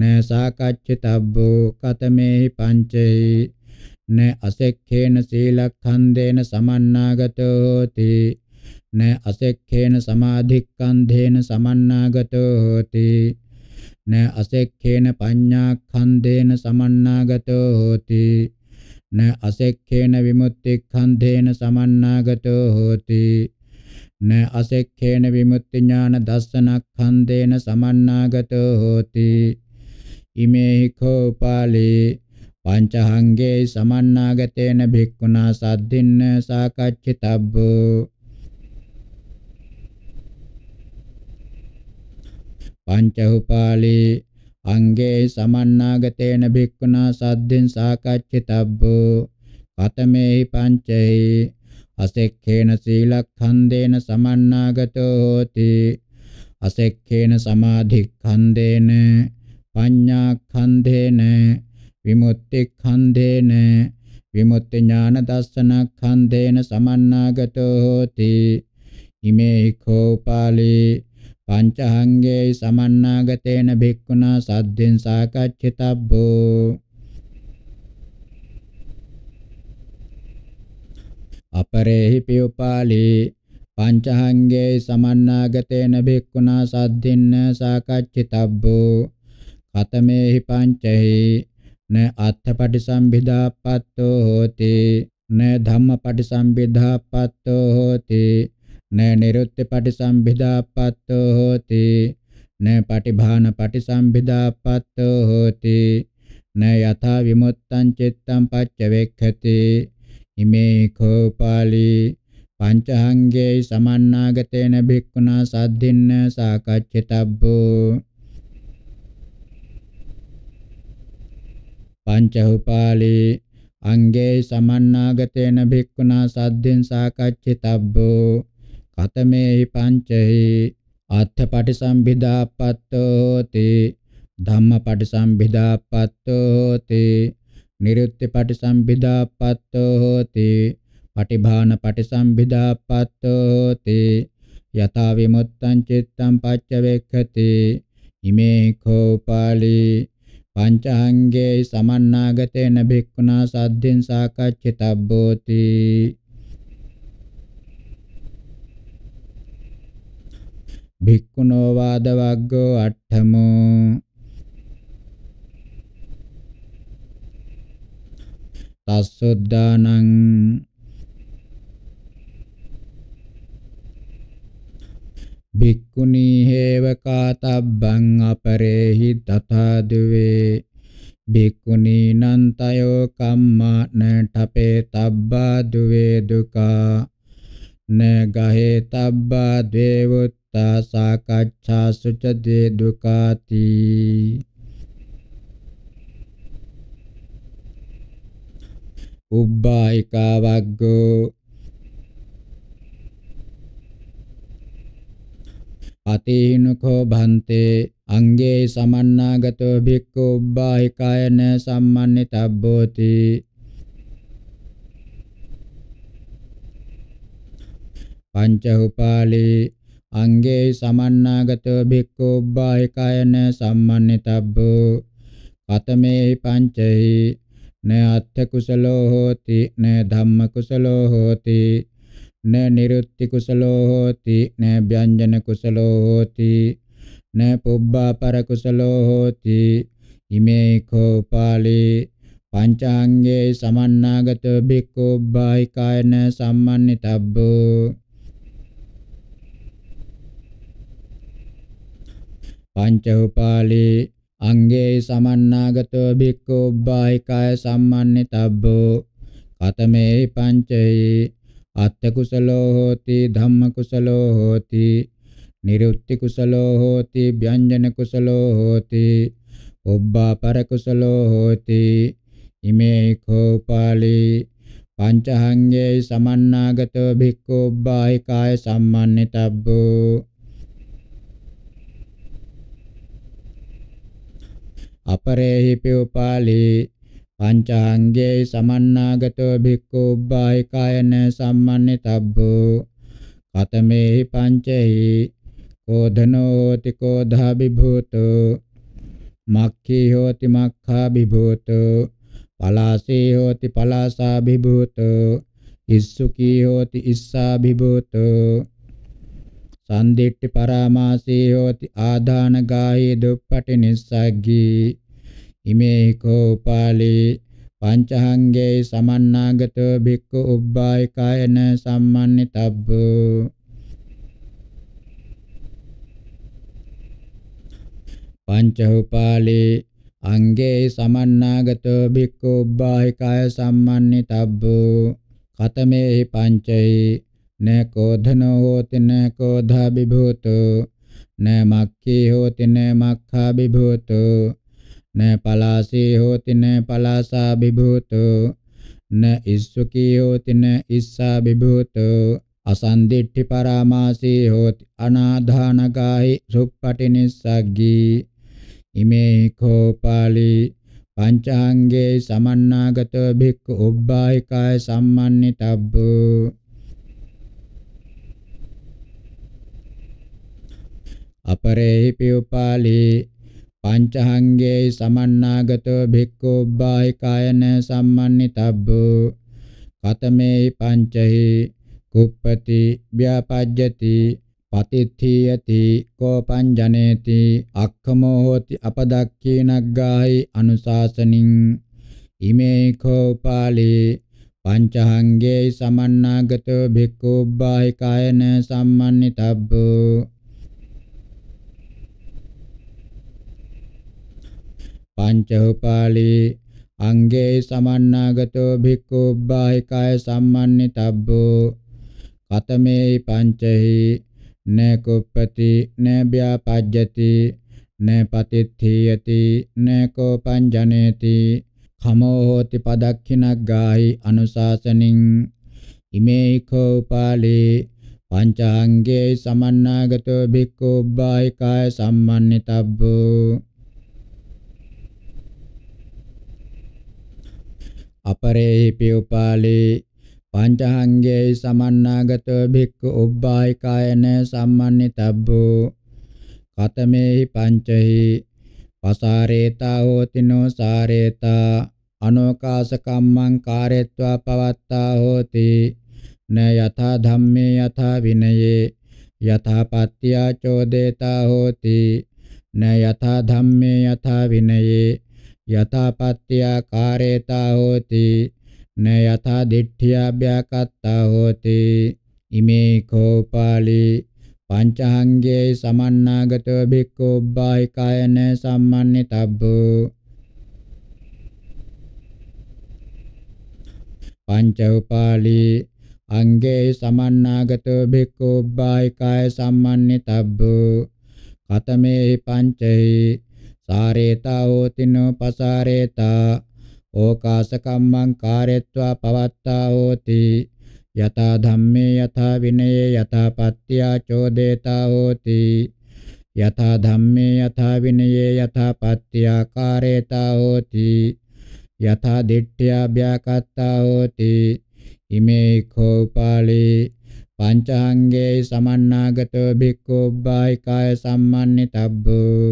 න සාකච්ඡිතබ්බෝ කතමේහි පංචේ න අසෙක්ඛේන සීලඛන්දේන සමන්නාගතෝති න අසෙක්ඛේන සමාධික්ඛන්ධේන සමන්නාගතෝ හෝති න අසෙක්ඛේන පඤ්ඤාඛන්ධේන සමන්නාගතෝ හෝති න අසෙක්ඛේන විමුක්තිඛන්ධේන සමන්නාගතෝ හෝති න අසෙක්ඛේන විමුක්ති ඥාන දස්සනඛන්ධේන සමන්නාගතෝ හෝති ඉමේහි කෝපාලේ පංචහංගේ සමන්නාගතේන භික්ඛුනා සද්දින්න සාකච්ඡිතබ්බෝ පංච උපාලේ අංගේ සමන්නාගතේන භික්ඛුනා සද්දෙන් සාකච්ඡිතබ්බෝ කතමේහි පංචේහි අසෙක්ඛේන සීලක්ඛන්දේන සමන්නාගතෝ හෝති අසෙක්ඛේන සමාධික්ඛන්දේන පඤ්ඤාක්ඛන්දේන විමුක්තික්ඛන්දේන විමුක්ති ඥාන දස්සනක්ඛන්දේන සමන්නාගතෝ හෝති ඉමේ කෝපාලේ පංචහංගේ සමන්නාගතේන භික්ඛුනා සද්දෙන් සාකච්ඡිතබ්බෝ අපරේහි පියපාලේ පංචහංගේ සමන්නාගතේන භික්ඛුනා සද්දින්න සාකච්ඡිතබ්බෝ කතමේහි පංචහි න අත්ථපටිසම්භිදාපත්තෝ හෝති න ධම්මපටිසම්භිදාපත්තෝ හෝති न निरुत्ति पटिसंभिदा पत्तो होति न पटिभान पटिसंभिदा पत्तो होति न यथा विमुत्तं चित्तं पच्चवेक्षति ඉමේ කෝපාලි පංචහංගේ සමන්නාගතේන භික්ඛුනා සද්ධින්න සාකච්ඡිතබ්බෝ පංචහුපාලි අංගේ සමන්නාගතේන භික්ඛුනා සද්ධින් සාකච්ඡිතබ්බෝ කතමේහි පංචෙහි අත්ථ පටිසම්භිදා පත්තෝති ධම්ම පටිසම්භිදා පත්තෝති නිරුත්ති පටිසම්භිදා පත්තෝති පටිභාන පටිසම්භිදා පත්තෝති යතා විමුත්තං චිත්තං පච්චවෙක්ඛති ඉමේ කෝපාලි පංචාංගේ සමන්නාගතේන භික්ඛුනා සද්දෙන් සාකච්ඡිතබ්බෝති භික්ඛුනෝ වාද වග්ගෝ අට්ඨමෝ තස්සොද්දානං භික්ඛුනී හේව කාතබ්බං අපරේහි තථාදුවේ භික්ඛුනී නන්තයෝ කම්මාන ඨපේ තබ්බා දුවේ දුකා න ගහේ තබ්බා දේවොත් තා සාකච්ඡාසු ච දේ දුකාති උබ්බායිකා වග්ගෝ අතේනුකෝ භන්තේ අංගේ සමන්නාගතෝ භික්ඛු උබ්බායිකායන සම්මන්නිතබ්බෝති පංච උපාලේ අංගේ සමන්නාගතෝ භික්ඛු උබ්බායකයන සම්මන්නිතබ්බෝ කතමේ පංචෛ න අත්ථ කුසලෝ හෝති න ධම්ම කුසලෝ හෝති න නිරුත්ති කුසලෝ හෝති න ව්‍යංජන කුසලෝ හෝති න පුබ්බාපර කුසලෝ හෝති ඉමේ කෝපාලේ පංචාංගේ සමන්නාගතෝ භික්ඛු උබ්බායකයන සම්මන්නිතබ්බෝ පංච උපාලේ අංගේ සමන්නාගතෝ බික්ඛු බාහිකාය සම්මන්නිතබ්බෝ කතමේ පංචේ අත්ථ කුසලෝ හෝති ධම්ම කුසලෝ හෝති නිරුත්ති කුසලෝ හෝති ව්‍යංජන කුසලෝ හෝති ඔබ්බා පර කුසලෝ හෝති ඉමේ කෝපාලේ පංචහංගේ සමන්නාගතෝ බික්ඛු බාහිකාය සම්මන්නිතබ්බෝ අපරේහිපියෝපාලේ පංචාංගේ සමන්නාගතෝ භික්ඛු උබ්බායකයන සම්මන්නිතබ්බෝ කතමේහි පංචෙහි කෝධනෝ හෝති කෝධා විභූතෝ මක්ඛී හෝති මක්ඛා විභූතෝ පලාසී හෝති පලාසා විභූතෝ ඉස්සුකී හෝති ඉස්සා විභූතෝ සන්දිට්ඨි පරාමාසී හෝති ආදාන ගාහි දුප්පටි නිස්සග්ගී ඉමේ කෝපාලේ පංචහංගේ සමන්නාගතෝ භික්ඛු උබ්බාය කායන සම්මන්නිතබ්බෝ පංචහුපාලේ අංගේ සමන්නාගතෝ භික්ඛු උබ්බාය කාය සම්මන්නිතබ්බෝ කතමේහි පංචේ न कोधनो होति न कोधा विभूतो न मक्खी होति न मक्खा विभूतो न पलासी होति न पलासा विभूतो न इस्सुकी होति न इस्सा विभूतो असंदिट्ठि परामासी होति अनाधानगाहि सुप्पटि निस्सग्गी ඉමේ කෝපාලි පංචාංගේ සමන්නාගත භික්ඛු උබ්බායිකාය සම්මන්නිතබ්බෝ අපරේ පියුපාලි පංචහංගේ සමන්නාගතෝ භික්ඛුබ්බායි කායන සම්මන්නිතබ්බෝ කතමේ පංචහි කුප්පති ව්‍යාපජ්ජති පතිත්ථියති කෝපංජනේති අක්ඛමෝ හෝති අපදක්ඛීනග්ගායි අනුශාසනින් ඉමේ කෝපාලි පංචහංගේ සමන්නාගතෝ භික්ඛුබ්බායි කායන සම්මන්නිතබ්බෝ පංච උපාලී අංගේ සමන්නාගතෝ භික්ඛු බාහිකාය සම්මන්නිතබ්බෝ කතමේ පංචහි න කුප්පති න ව්‍යාපජ්ජති න පතිත්ථියති න කෝපංජනේති කමෝ හෝති පදක්ඛිනග්ගාහි අනුශාසනින් ඉමේ කෝපාලේ පංචාංගේ සමන්නාගතෝ භික්ඛු බාහිකාය සම්මන්නිතබ්බෝ අපරේ පියුපාලේ පංචහංගයේ සමන්නාගතෝ භික්ඛු උබ්බායි කායන සම්මන්නිතබ්බෝ කතමේහි පංචහි පසාරේතා හෝතිනෝ සාරේතා අනෝකාස කම්මං කාරේत्वा පවත්තා හෝති න යථා ධම්මේ යථා විනයේ යථා පත්‍ත්‍යා චෝදේතා හෝති න යථා ධම්මේ යථා විනයේ යථාපත්ත්‍යා කාරේතා හෝති න යථා දිට්ඨියාභ්‍යකත්තා හෝති ඉමේ කෝපාලි පංචාංගේ සමන්නාගතෝ භික්ඛු බාහිකායන සම්මන්නිතබ්බෝ පංච උපාලි අංගේ සමන්නාගතෝ භික්ඛු බාහිකාය සම්මන්නිතබ්බෝ කතමේ පංචේ සාරේතා හෝතිනෝ පසාරේතා ඕකාස කම්මං කාරෙත්වා පවත්තා හෝති යතා ධම්මේ යතා විනයේ යතා පත්‍ත්‍යා චෝදේතා හෝති යතා ධම්මේ යතා විනයේ යතා පත්‍ත්‍යා කාරේතා හෝති යතා දිට්ඨියා ව්‍යාකත්තා හෝති ඉමේ කෝපාලේ පංචාංගේ සමන්නාගතෝ භික්ඛුබ්බායිකාය සම්මන්නිතබ්බෝ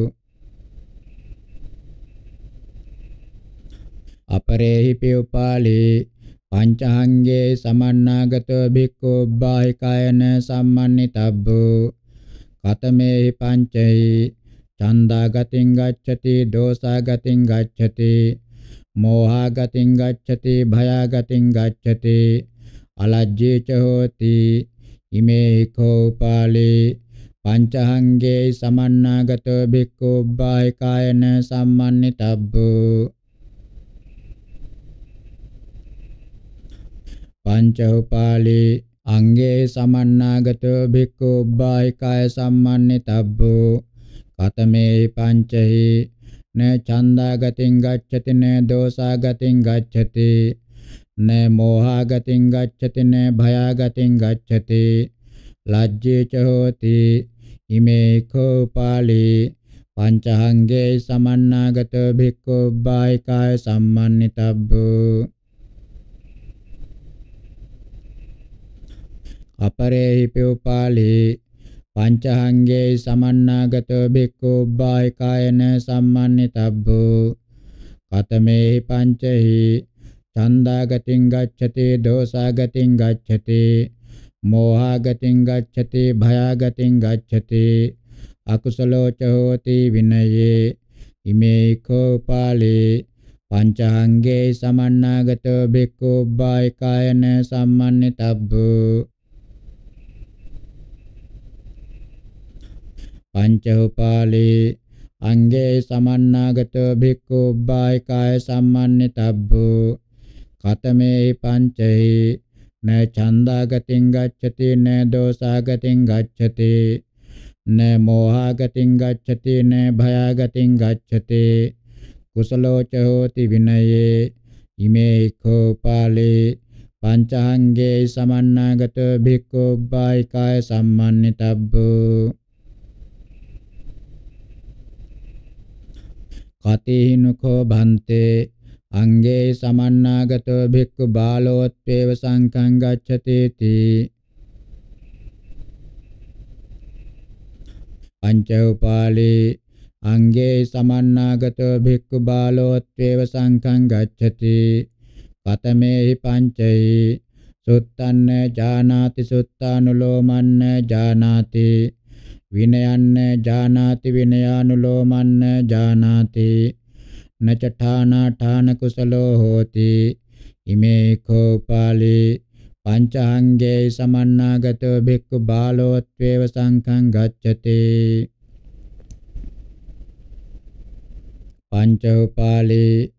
අපරේහි පියුපාලේ පංචාංගේ සමන්නාගතෝ භික්ඛු බාහිකායන සම්මන්නිතබ්බෝ කතමේහි පංචෛ චන්දාගතින් ගච්ඡති දෝසාගතින් ගච්ඡති මෝහාගතින් ගච්ඡති භයාගතින් ගච්ඡති අලජ්ජේ ච හෝති ඉමේ කෝපාලේ පංචහංගේ සමන්නාගතෝ භික්ඛු බාහිකායන සම්මන්නිතබ්බෝ පංච උපාලේ අංගේ සමන්නාගතෝ භික්ඛු උබ්බායිකාය සම්මන්නිතබ්බෝ කතමේ පංචහි න චන්දාගතින් ගච්ඡති න දෝසාගතින් ගච්ඡති න මෝහාගතින් ගච්ඡති න භයාගතින් ගච්ඡති ලජ්ජේ ච හෝති ඉමේ කෝපාලේ පංචහංගේ සමන්නාගතෝ භික්ඛු උබ්බායිකාය සම්මන්නිතබ්බෝ අපරේහි පෙව්පාලේ පංචහංගේ සමන්නාගතෝ බික්ඛු බාය කායන සම්මන්නිතබ්බෝ කතමේ පංචහි ඡන්දාගතින් ගච්ඡති දෝසාගතින් ගච්ඡති මෝහාගතින් ගච්ඡති භයාගතින් ගච්ඡති අකුසලෝ ච හෝති විනයේ ඉමේ කෝපාලේ පංචාංගේ සමන්නාගතෝ බික්ඛු බාය කායන සම්මන්නිතබ්බෝ පංච උපාලේ අංගේ සමන්නාගතෝ භික්ඛු උබ්බාය කාය සම්මන්නිතබ්බෝ කතමේ පංචේ න ඡන්දාගතින් ගච්ඡති න දෝසාගතින් ගච්ඡති න මෝහාගතින් ගච්ඡති න භයාගතින් ගච්ඡති කුසලෝච හෝති විනයේ ඉමේ කෝපාලේ පංචාංගේ සමන්නාගතෝ භික්ඛු උබ්බාය කාය සම්මන්නිතබ්බෝ කතේහිනුකෝ භන්තේ අංගේ සමන්නාගතෝ භික්ඛු බාලෝත්වේව සංඛං ගච්ඡතේති පංච උපාලේ අංගේ සමන්නාගතෝ භික්ඛු බාලෝත්වේව සංඛං ගච්ඡති කතමේහි පංචෛ සුත්තන්න ජානාති සුත්තානුලෝමන්න ජානාති විනයන්න ජානාති විනයානුලෝමන්න ජානාති නචඨානා ඨාන කුසලෝ හෝති ඉමේ කෝපාලේ පංචාංගේ සමන්නාගතෝ බික්ඛු බාලෝත්වේව සංඛං ගච්ඡති පංච උපාලේ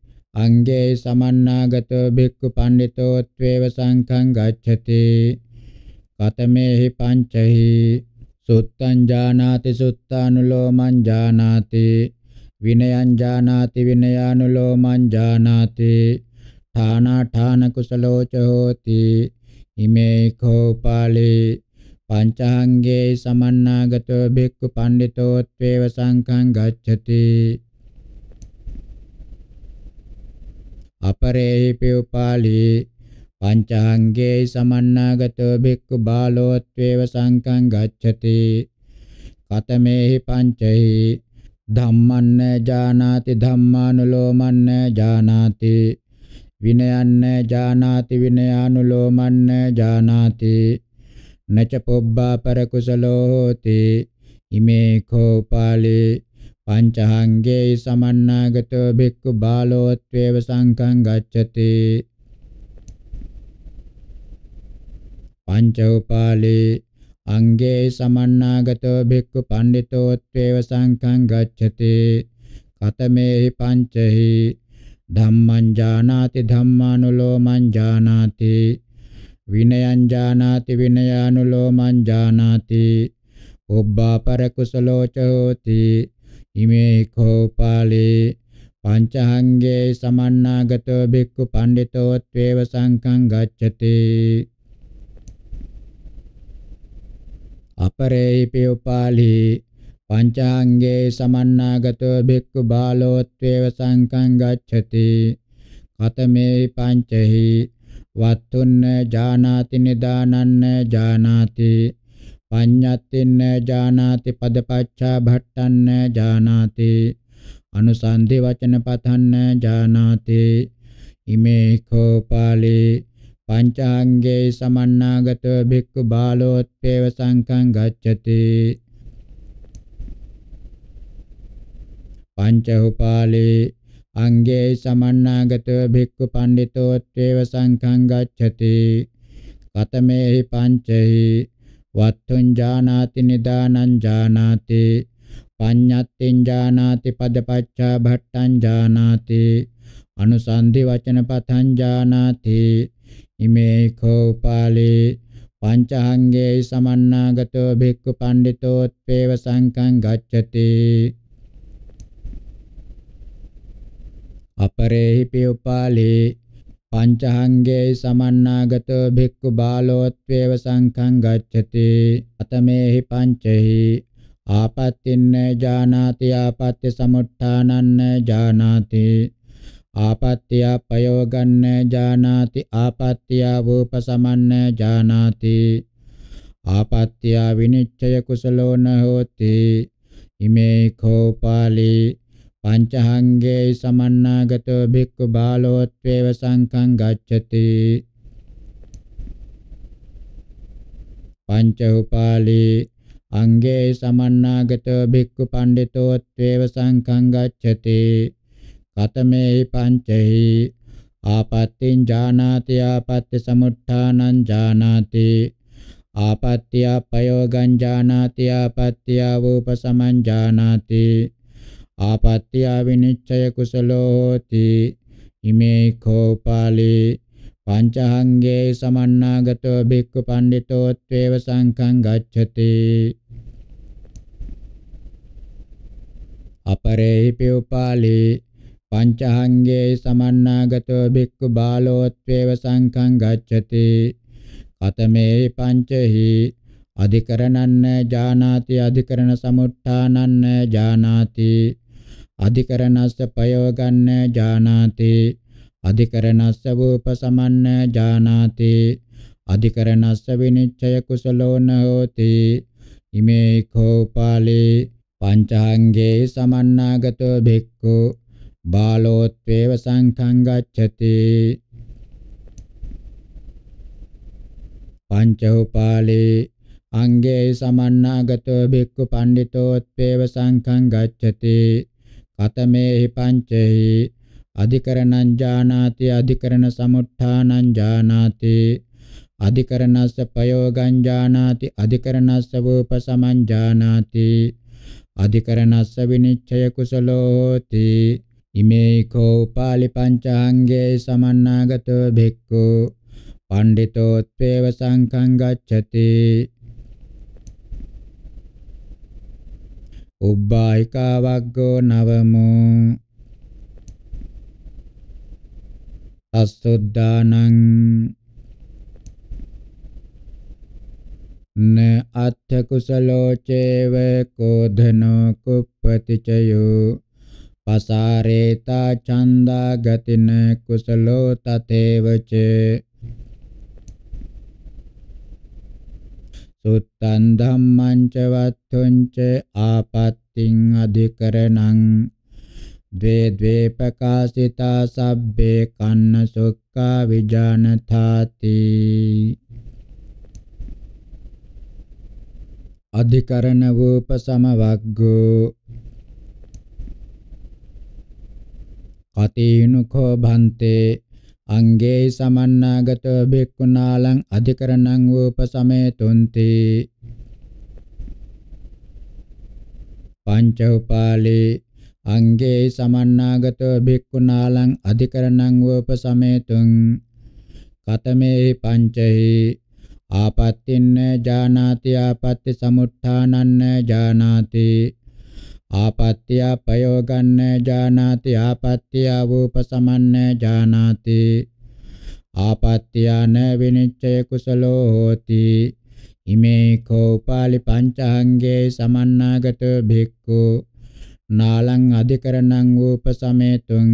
අංගේ සමන්නාගතෝ බික්ඛු පණ්ඩිතෝත්වේව සංඛං ගච්ඡති කතමේහි පංචහි සුත්තං ජානාති සුත්තානුලෝමං ජානාති විනයං ජානාති විනයානුලෝමං ජානාති ථානා ථාන කුසලෝ ච හෝති ඉමේ කෝපාලේ පංචාංගේ සමන්නාගතෝ භික්ඛු පණ්ඩිතෝත්වේව සංඛං ගච්ඡති අපරේහි පියපාලී පංචාංගේ සමන්නාගතෝ භික්ඛු බාලෝත්වේව සංකං ගච්ඡති කතමේහි පංචෛ ධම්මන්න ජානාති ධම්මානුලෝමන්න ජානාති විනයන්න ජානාති විනයානුලෝමන්න ජානාති නච පොබ්බා පරකුසලෝ හෝති ඉමේ කෝපාලේ පංචහංගේ සමන්නාගතෝ භික්ඛු බාලෝත්වේව සංකං ගච්ඡති පංච උපාලේ අංගේ සමන්නාගතෝ භික්ඛු පණ්ඩිතෝත්වේව සංඛං ගච්ඡති කතමේහි පංචහි ධම්මං ජානාති ධම්මානුලෝමං ජානාති විනයං ජානාති විනයානුලෝමං ජානාති ඔබ්බාපර කුසලෝ චෝති ඉමේ කෝපාලේ පංචහංගේ සමන්නාගතෝ භික්ඛු පණ්ඩිතෝත්වේව සංඛං ගච්ඡති අපරේපි උපාලි පංචාංගේ සමන්නාගතෝ බික්ඛු බාලෝත්වේව සංකං ගච්ඡති කතමේ පංචහි වත්තුන්න ජානාති නිදානන්න ජානාති පඤ්ඤත්තින්න ජානාති පදපච්චා භට්ටන්න ජානාති අනුසන්ධි වචන පතන්න ජානාති ඉමේ කෝපාලේ පංචාංගේ සමන්නාගතෝ භික්ඛු බාලෝත්පේව සංඛං ගච්ඡති පංච උපාලේ අංගේ සමන්නාගතෝ භික්ඛු පණ්ඩිතෝත්පේව සංඛං ගච්ඡති කතමේහි පංචෙහි වත්තුං ජානාති නිදානං ජානාති පඤ්ඤත්තිං ජානාති පදපච්චා භට්ටං ජානාති අනුසන්ධි වචන පතං ජානාති ඉමේ කෝපාලේ පංචහංගේ සමන්නාගතෝ භික්ඛු පණ්ඩිතෝත්පේව සංකං ගච්ඡති අපරේහි පියුපාලේ පංචහංගේ සමන්නාගතෝ භික්ඛු බාලෝත්පේව සංකං ගච්ඡති අතමේහි පංචෙහි ආපත්‍තින්න ජානාති ආපත්‍ය සමුත්ථානන්න ජානාති ආපත්‍ත්‍යා පයෝගන්න ජානාති ආපත්‍යා වූපසමන්න ජානාති ආපත්‍යා විනිච්ඡය කුසලෝ නහෝති ඉමේ කෝපාලි පංචහංගේ සමන්නාගතෝ භික්ඛු බාලෝත්වේව සංඛං ගච්ඡති පංච උපාලි අංගේ සමන්නාගතෝ භික්ඛු පණ්ඩිතෝත්වේව සංඛං ගච්ඡති කතමේ පංචේ ආපත්‍තිං ජානාති ආපත්‍ති සමුත්ථානං ජානාති ආපත්‍ය ප්‍රයෝගං ජානාති ආපත්‍ය වූපසමං ජානාති ආපත්‍ය විනිච්ඡය කුසලෝ හෝති ඉමේ කෝපාලේ පංචහංගේ සමන්නාගතෝ බික්ඛු පණ්ඩිතෝත්වේව සංඛං ගච්ඡති අපරේහි පියුපාලේ පංචහංගේ සමන්නාගතෝ බික්ඛු බාලෝත්වේව සංඛං ගච්ඡති කතමේ පංචහි අධිකරණන්න ජානාති අධිකරණ සමුත්ථානන්න ජානාති අධිකරණස්ස පයෝගන්න ජානාති අධිකරණස්ස වූපසමන්න ජානාති අධිකරණස්ස විනිච්ඡය කුසලෝන හෝති ඉමේ කෝපාලේ පංචහංගේ සමන්නාගතෝ බික්ඛු බාලෝත්වේව සංඛං ගච්ඡති පංච උපාලේ අංගේ සමන්නාගතෝ බික්ඛු පණ්ඩිතෝත්වේව සංඛං ගච්ඡති කතමේහි පංචෙහි අධිකරණං ජානාති අධිකරණ සමුත්ථානං ජානාති අධිකරණස්ස ප්‍රයෝගං ජානාති අධිකරණස්ස වූපසමං ජානාති අධිකරණස්ස විනිච්ඡය කුසලෝති ඉමේකෝ පාලි පංචාංගේ සමන්නාගතෝ භික්ඛු පණ්ඩිතෝත්වේව සංඝං ගච්ඡති උබ්බායිකා වග්ගෝ නවමෝ අසුද්ධානං න අත්ථ කුසලෝ චේව කෝධනෝ කුප්පතිචයෝ පසාරේතා ඡන්දා ගතින කුසලෝ තතේවච සුත්තං ධම්මං ච වත්තුං ච ආපත්තිං අධිකරණං ද්වේ ද්වේ ප්‍රකාශිතා සබ්බේ කන්න සුක්ඛා විජානතාති අධිකරණ වූප සමවග්ගෝ කතේනුඛෝ භන්තේ අංගේ සමන්නාගතෝ භික්ඛුනාලං අධිකරණං උපසමේතුන්ති පංච උපාලේ අංගේ සමන්නාගතෝ භික්ඛුනාලං අධිකරණං උපසමේතුං කතමේ පංචේ ආපත්තින්න ජානාති ආපත්‍ති සමුත්ථානන්න ජානාති ආපත්‍ය ප්‍රයෝගන්න ජානාති ආපත්‍ය වූපසමන්න ජානාති ආපත්‍යාන විනිච්ඡය කුසලෝ හෝති ඉමේ කෝපාලි පංචාංගේ සමන්නාගත භික්ඛු නාලං අධිකරණං උපසමේතුං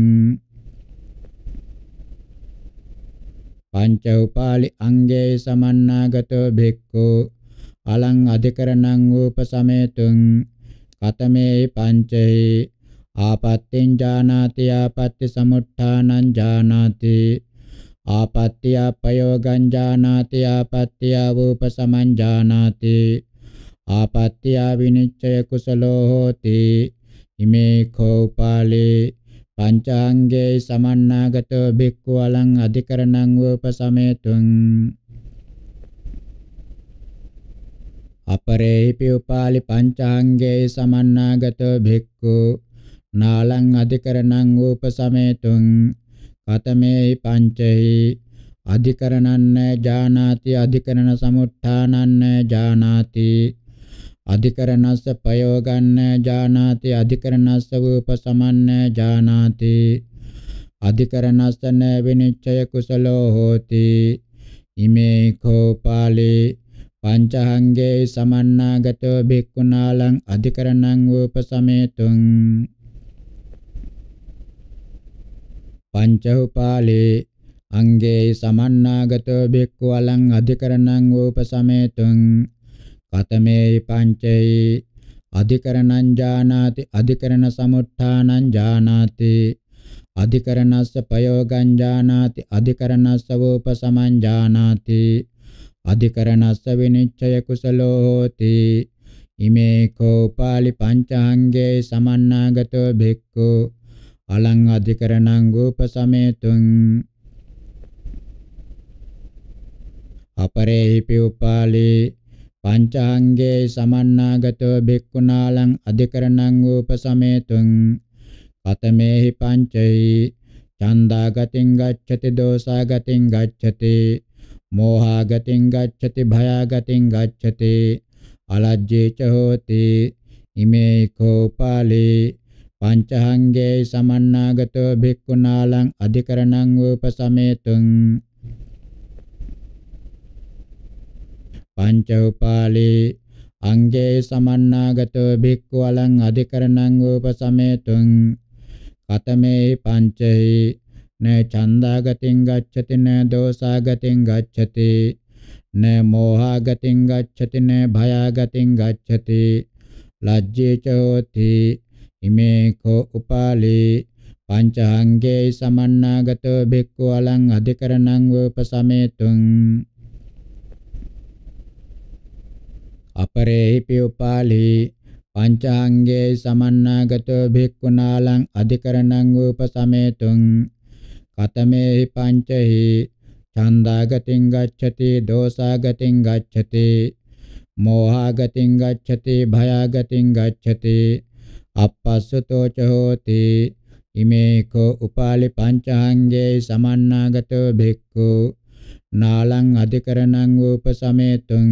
පංච උපාලි අංගේ සමන්නාගත භික්ඛු අලං අධිකරණං උපසමේතුං කතමේ පංචේ ආපත්‍යෙන් ජානාති ආපත්‍ති සමුත්ථානං ජානාති ආපත්‍ය අපයෝගං ජානාති ආපත්‍ය වූපසමං ජානාති ආපත්‍ය විනිච්ඡය කුසලෝ හෝති ඉමේ කෝපාලේ පංචාංගේ සමන්නාගතෝ බික්ඛු අලං අධිකරණං වූපසමේතුං අපරේපි උපාලි පංචාංගේ සමන්නාගතෝ භික්ඛු නාලං අධිකරණං උපසමේතුං කතමේ පංචෙහි අධිකරණන්න ජානාති අධිකරණ සමුත්ථානන්න ජානාති අධිකරණස්ස ප්‍රයෝගන්න ජානාති අධිකරණස්ස උපසමන්න ජානාති අධිකරණස්ස න විනිච්ඡය කුසලෝ හෝති ඉමේ කෝපාලේ පංචහංගේ සමන්නාගතෝ භික්ඛුනාලං අධිකරණං උපසමේතුං පංච උපාලේ අංගේ සමන්නාගතෝ භික්ඛු අලං අධිකරණං උපසමේතුං කතමේ පංචේ අධිකරණං ජානාති අධිකරණ සමුත්ථානං ජානාති අධිකරණස්ස ප්‍රයෝගං ජානාති අධිකරණස්ස උපසමං ජානාති අධිකරණස්ස විනිච්ඡය කුසලෝ හෝති ඉමේ කෝපාලි පංචාංගේ සමන්නාගතෝ භික්ඛු අලං අධිකරණං රූප සමේතුං අපරේහිපි උපාලි පංචාංගේ සමන්නාගතෝ භික්ඛුනාලං අධිකරණං රූප සමේතුං කතමේහි පංචෛ ඡන්දාගතින් ගච්ඡති දෝසාගතින් ගච්ඡති මෝහාගතින් ගච්ඡති භයාගතින් ගච්ඡති අලජ්ජේ ච හෝති ඉමේ කෝපාලේ පංචහංගේ සමන්නාගතෝ භික්ඛුනාලං අධිකරණං උපසමේතුං පංච උපාලේ අංගේ සමන්නාගතෝ භික්ඛු අලං අධිකරණං උපසමේතුං කතමේ පංචේ න චන්දාගතින් ගච්ඡති න දෝසාගතින් ගච්ඡති න මෝහාගතින් ගච්ඡති න භයාගතින් ගච්ඡති ලජ්ජේ චෝති ඉමේ කෝ උපාලේ පංචහංගේ සමන්නාගතෝ භික්ඛු අලං අධිකරණං උපසමේතුං අපරේපි උපාලි පංචාංගේ සමන්නාගතෝ භික්ඛුනාලං අධිකරණං උපසමේතුං කතමේ පංචහි ඡන්දාගතින් ගච්ඡති දෝසාගතින් ගච්ඡති මෝහාගතින් ගච්ඡති භයාගතින් ගච්ඡති අපස්සතෝ ච හෝති ඉමේකෝ උපාලි පංචාංගේ සමන්නාගතෝ භික්ඛු නාලං අධිකරණං උපසමේතුං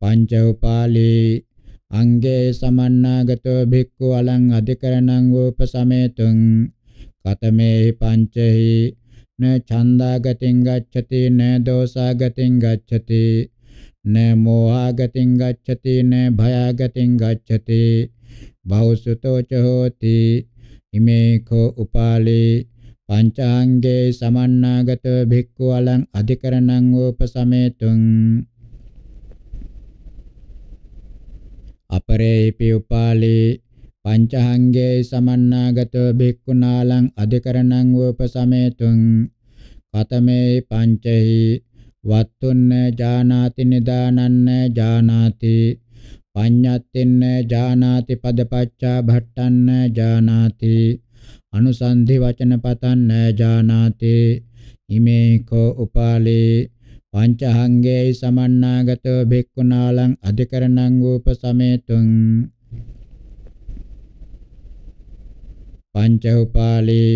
පංච උපාලි අංගේ සමන්නාගතෝ භික්ඛු අලං අධිකරණං උපසමේතුං කතමේ පංචෙහි න ඡන්දාගතින් ගච්ඡති න දෝසාගතින් ගච්ඡති න මෝහාගතින් ගච්ඡති න භයාගතින් ගච්ඡති බෞසුතෝ ච හෝති ඉමේ කෝ උපාලේ පංචාංගේ සමන්නාගතෝ භික්ඛු අලං අධිකරණං උපසමේතුං අපරේපි උපාලේ පංචහංගේ සමන්නාගතෝ බික්කුණාලං අධිකරණං උපසමේතුං කතමේ පංචහි වත්තුන්න ජානාති නිදානන්න ජානාති පඤ්ඤත්තින්න ජානාති පදපච්චා භට්ටන්න ජානාති අනුසන්ධි වචන පතන්න ජානාති ඉමේකෝ උපාලේ පංචහංගේයි සමන්නාගතෝ භික්ඛුනාලං අධිකරණං උපසමේතුං පංච උපාලේ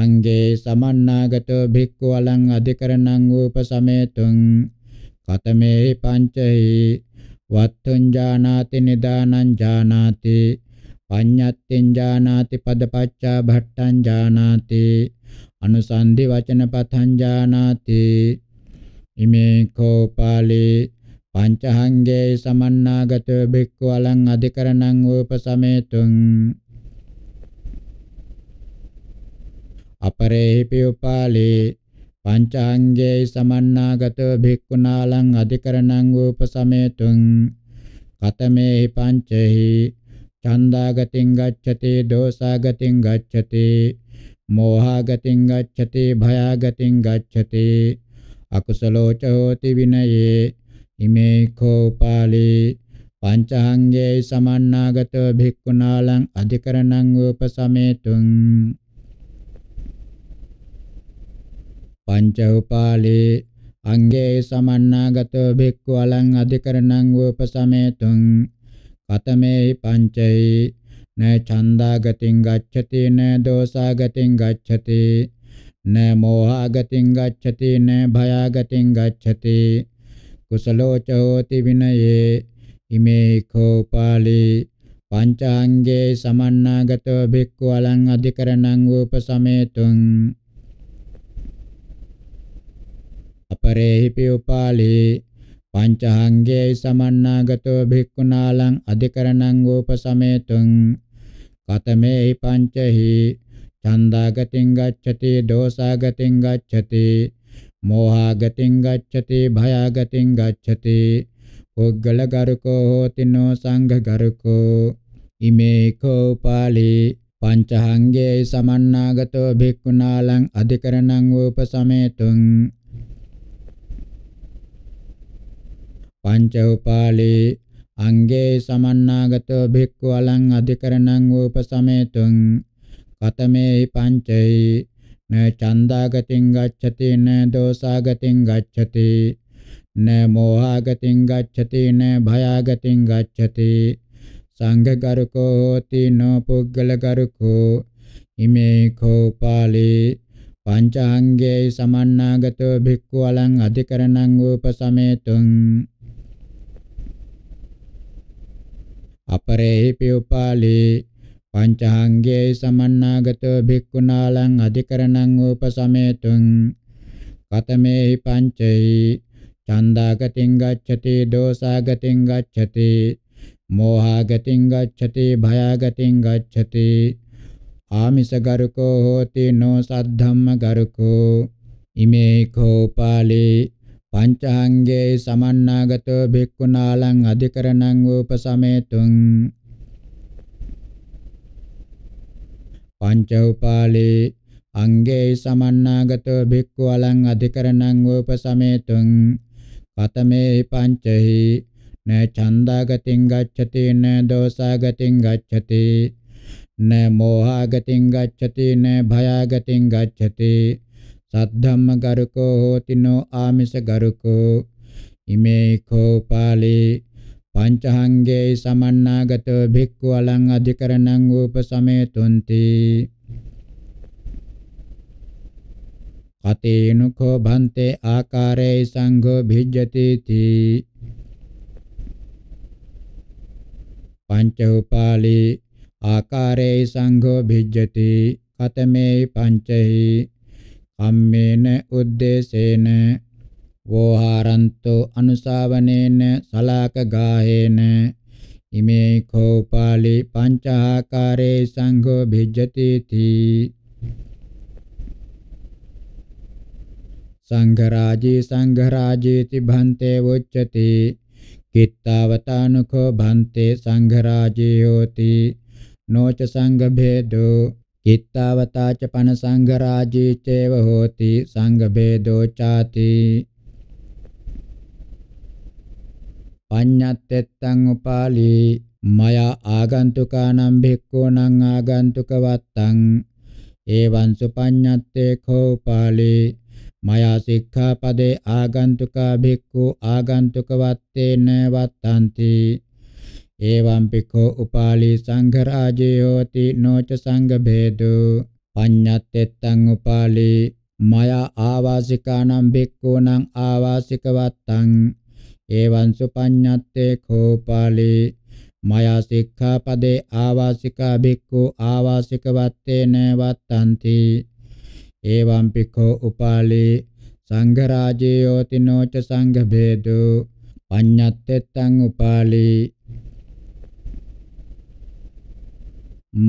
අංගේ සමන්නාගතෝ භික්ඛු අලං අධිකරණං උපසමේතුං කතමේ පංචහි වත්තුං ජානාති නිදානං ජානාති පඤ්ඤත්තිං ජානාති පදපච්චා භට්ටං ජානාති අනුසන්ධි වචන පතං ජානාති ඉමේකෝ පාලේ පංචහංගේ සමන්නාගතෝ බික්ඛු අලං අධිකරණං උපසමේතුං අපරේපි උපාලේ පංචාංගේ සමන්නාගතෝ භික්ඛුනාලං අධිකරණං උපසමේතුං කතමේ පංචෙහි ඡන්දාගතින් ගච්ඡති දෝසාගතින් ගච්ඡති මෝහාගතින් ගච්ඡති භයාගතින් ගච්ඡති අකුසලෝ චෝති විනයේ ඉමේ කෝපාලේ පංචාංගේ සමන්නාගතෝ භික්ඛුනාලං අධිකරණං උපසමේතුං පංච උපාලේ අංගේ සමන්නාගතෝ භික්ඛු අලං අධිකරණං උපසමේතුං කතමේ පංචේ න චන්දාගතින් ගච්ඡති න දෝසාගතින් ගච්ඡති न मोहागतिं गच्छति न भयागतिं गच्छति කුසලෝ චෝති විනයේ ඉමේ කෝපාලි පංචාංගේ සමන්නාගතෝ භික්ඛු අලං අධිකරණං උපසමේතුං අපරේහිපි උපාලි පංචාංගේ සමන්නාගතෝ භික්ඛුනාලං අධිකරණං උපසමේතුං කතමේහි පංචහි චන්දාගතින් ගච්ඡති දෝසාගතින් ගච්ඡති මෝහාගතින් ගච්ඡති භයාගතින් ගච්ඡති පුද්ගල ගරුකෝ හෝති නෝ සංඝ ගරුකෝ ඉමේ කෝපාලි පංචහංගේ සමන්නාගතෝ භික්ඛුනාලං අධිකරණං උපසමේතුං පංච උපාලේ අංගේ සමන්නාගතෝ භික්ඛු අලං අධිකරණං උපසමේතුං කතමේ පංචේ න චන්දාගතින් ගච්ඡති න දෝසාගතින් ගච්ඡති න මෝහාගතින් ගච්ඡති න භයාගතින් ගච්ඡති සංඝගරුකෝ හෝති නෝ පුද්ගලගරුකෝ ඉමේ කෝපාලේ පංචාංගේ සමන්නාගතෝ භික්ඛු අලං අධිකරණං උපසමේතුං අපරේපි උපාලේ පංචාංගයේ සමන්නාගතෝ භික්ඛුනාලං අධිකරණං උපසමේතුං කතමේ පංචෛ චන්දාගතින් ගච්ඡති දෝසාගතින් ගච්ඡති මෝහාගතින් ගච්ඡති භයාගතින් ගච්ඡති ආමිසගරුකෝ හෝති නෝ සද්ධම්මගරුකෝ ඉමේ කෝපාලේ පංචාංගේ සමන්නාගතෝ භික්ඛුනාලං අධිකරණං උපසමේතුං පංච උපාලේ අංගේ සමන්නාගතෝ භික්ඛු අලං අධිකරණං උපසමේතුං පතමේ පංචහි න ඡන්දාගතින් ගච්ඡති න දෝසාගතින් ගච්ඡති න මෝහාගතින් ගච්ඡති න භයාගතින් ගච්ඡති සද්ධම්ම ගරුකෝ හෝති නෝ ආමිෂ ගරුකෝ ඉමේ කෝපාලේ පංචහංගේ සමන්නාගතෝ භික්ඛු අලං අධිකරණං උපසමේතුන්ති කතේනුකෝ භන්තේ ආකාරේ සංඝෝ භිජ්ජති තී පංච උපාලි ආකාරේ සංඝෝ භිජ්ජති කතමේ පංචහි කම්මේන උද්දේශේන වෝහාරන්තෝ අනුසාවනේන සලාක ගාහේන ඉමේ කෝපාලි පංචාකාරේ සංඝෝ භිජ්ජති තී සංඝරාජී සංඝරාජේති භන්තේ වොච්චති කිත්තාවතානුකෝ භන්තේ සංඝරාජී හෝති නොච සංඝ භේදෝ කිත්තාවතාච පන සංඝරාජී චේව හෝති සංඝ භේදෝ ചാති පඤ්ඤත්තෙත්තං උපාලි මයා ආගන්තුකානම් භික්ඛූණං ආගන්තුකවත්තං එවං සුපඤ්ඤත්තේ කෝපාලි මයා සික්ඛාපදේ ආගන්තුකා භික්ඛු ආගන්තුකවත්තේන වත්තන්ති එවං පිඛෝ උපාලි සංඝරාජේ හෝති නොච සංඝ භේදෝ පඤ්ඤත්තෙත්තං උපාලි මයා ආවාසිකානම් භික්ඛූණං ආවාසිකවත්තං එවංසු පඤ්ඤත්තේ කෝපාලේ මයා සික්ඛාපදේ ආවාසිකා බික්ඛු ආවාසිකවත්තේන වත්තන්ති එවං පිඛෝ උපාලේ සංඝ රාජයෝති නොච සංඝ ભેදෝ පඤ්ඤත්තෙත්තං උපාලේ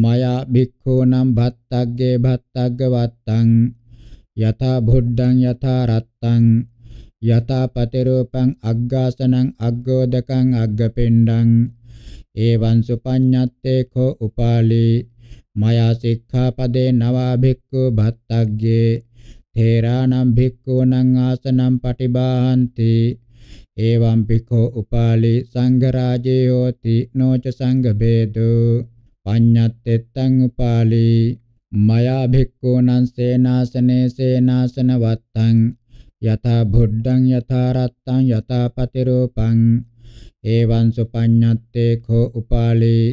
මයා භික්ඛූනම් භත්තග්ගේ භත්තග්ග වත්තං යථා බුද්ධං යථා රත්තං යතා පතිරූපං අග්ගාසනං අග්ගෝදකං අග්ගපෙණ්ඩං එවං සුපඤ්ඤත්තේ කෝ උපාලි මයා සික්ඛාපදේ නවා භික්ඛු භත්තග්ගේ තේරානම් භික්ඛූනම් ආසනම් පටිභාහන්ති එවං පිඛෝ උපාලි සංඝරාජේ හෝති නොච සංඝ බේදෝ පඤ්ඤත්තෙත්තං උපාලි මයා භික්ඛූනම් සේනාසනේ සේනාසන වත්තං යතා බුද්ධං යතා රත්තං යතා පතිරූපං ඒවං සුපඤ්ඤත්තේ කෝ උපාලේ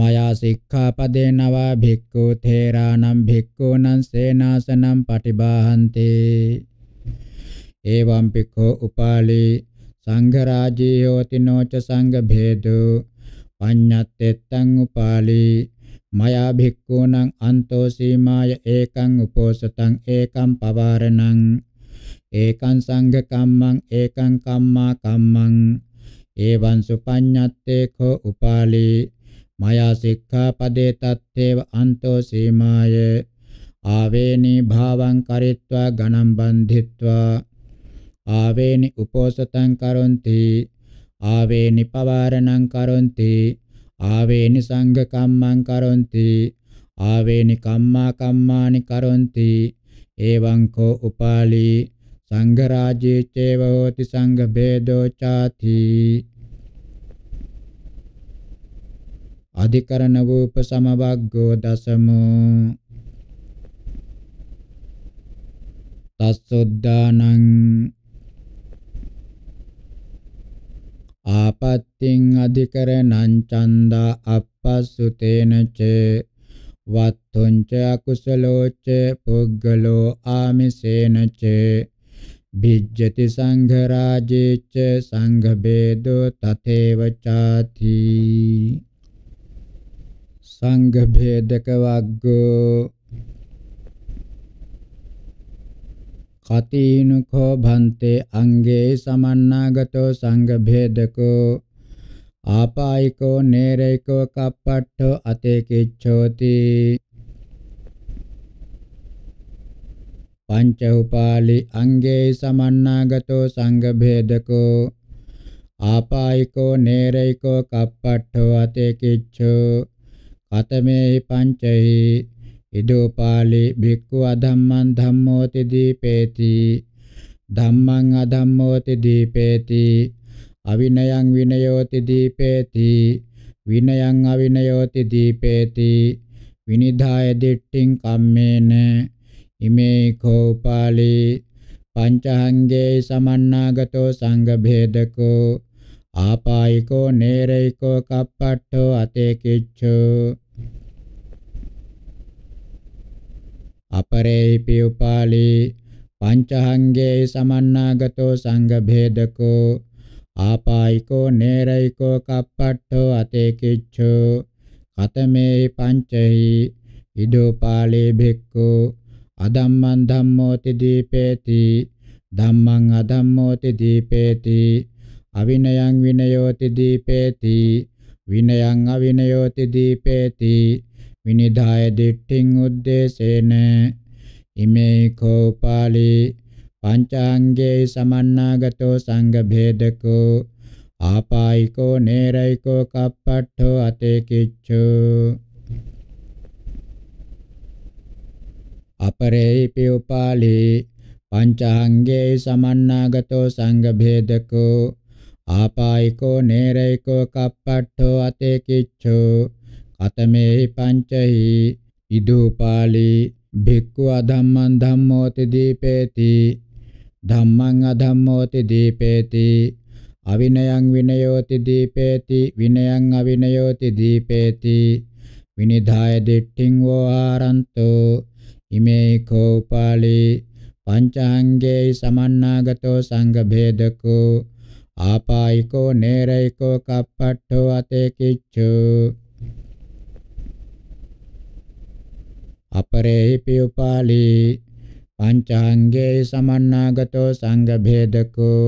මයා සික්ඛාපදේ නවා භික්ඛු තේරානම් භික්ඛූනම් සේනාසනම් පටිභාහන්තේ ඒවං පිඛෝ උපාලේ සංඝ රාජී යෝති නොච සංඝ භේදෝ පඤ්ඤත්තෙත්තං උපාලේ මයා භික්ඛූනම් අන්තෝ සීමාය ඒකං උපෝසතං ඒකං පවාරණං ඒකං සංඝ කම්මං ඒකං කම්මා කම්මං එවං සුපඤ්ඤත්තේ කෝ උපාලි මයා සික්ඛාපදේ තත්තේව අන්තෝ සීමාය ආවේනි භාවං කරිත්වා ගණං බන්ධිත්වා ආවේනි උපෝසතං කරොන්ති ආවේනි පවාරණං කරොන්ති ආවේනි සංඝ කම්මං කරොන්ති ආවේනි කම්මා කම්මානි කරොන්ති එවං කෝ උපාලි සංඝරාජී චේව හෝති සංඝ බේදෝ ചാති අධිකරණ වූප සමවග්ගෝ දසමෝ තස්සොද්දානං ආපත්තිං අධිකරණං චන්දා අපස්සුතේන ච වත්තුං ච අකුසලෝ ච පුග්ගලෝ ආමිසේන ච භිජ්ජති සංඝ රාජේච සංඝ බේදෝ තතේව ചാති සංඝ භේදක වග්ගෝ කතිනුඛෝ භන්තේ අංගේ සමන්නාගතෝ සංඝ භේදකෝ ආපායිකෝ නේරයිකෝ කප්පට්ඨෝ අතේකිච්ඡෝති පංච උපාලි අංගේ සමන්නාගතෝ සංඝ භේදකෝ ආපායිකෝ නේරයිකෝ කප්පට්ඨෝ අතේකිච්ඡෝ කතමේ පංචහි ඉදෝපාලි භික්ඛු අධම්මං ධම්මෝති දීපේති ධම්මං අධම්මෝති දීපේති අවිනයං විනයෝති දීපේති විනයං අවිනයෝති දීපේති විනිධාය දිට්ඨින් කම්මේන ඉමේ කෝපාලේ පංචහංගේ සමන්නාගතෝ සංඝ භේදකෝ ආපායිකෝ නේරයිකෝ කප්පට්ඨෝ අතේකිච්ඡෝ අපරේපි උපාලේ පංචහංගේ සමන්නාගතෝ සංඝ භේදකෝ ආපායිකෝ නේරයිකෝ කප්පට්ඨෝ අතේකිච්ඡෝ කතමේ පංචහි ඉදෝපාලේ භික්ඛෝ අදම්මන් ධම්මෝති දීපේති ධම්මං අදම්මෝති දීපේති අවිනයං විනයෝති දීපේති විනයං අවිනයෝති දීපේති විනිදාය දිට්ඨින් උද්දේශේන ඉමේ කෝපාලි පංචාංගේ සමන්නාගතෝ සංඝ භේදකෝ ආපායිකෝ නේරයිකෝ කප්පට්ඨෝ අතේ කිච්ඡෝ අපරේපි උපාලි පංචාංගේ සමන්නාගතෝ සංඝ භේදකෝ ආපායිකෝ නේරයිකෝ කප්පට්ඨෝ අතේ කිච්ඡෝ අතමේ පංචහි ඉදෝපාලි භික්ඛු අධම්මං ධම්මෝති දීපේති ධම්මං අධම්මෝති දීපේති අවිනයං විනයෝති දීපේති විනයං අවිනයෝති දීපේති විනිධාය දිට්ඨින් වෝ ආරන්තෝ ඉමේ කෝපාලේ පංචාංගේ සමන්නාගතෝ සංඝ භේදකෝ ආපායිකෝ නේරයිකෝ කප්පට්ඨෝ අතේ කිච්චෝ අපරේ පියපාලී පංචාංගේ සමන්නාගතෝ සංඝ භේදකෝ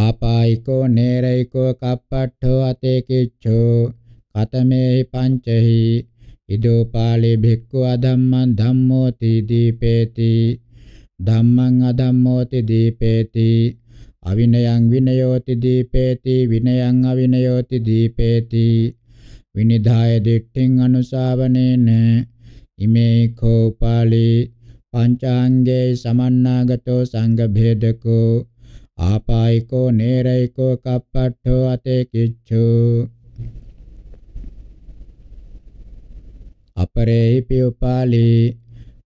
ආපායිකෝ නේරයිකෝ කප්පට්ඨෝ අතේ කිච්චෝ කතමේ පංචහි ඉදෝ පාලේ භික්ඛු අධම්මං ධම්මෝති දීපේති ධම්මං අධම්මෝති දීපේති අවිනයං විනයෝති දීපේති විනයං අවිනයෝති දීපේති විනිධාය දිට්ඨින් අනුසාවනේන ඉමේ කෝපාලේ පංචාංගේ සමන්නාගතෝ සංඝ භේදකෝ ආපායිකෝ නේරයිකෝ කප්පට්ඨෝ අතේ කිච්ඡෝ අපරේපි උපාලි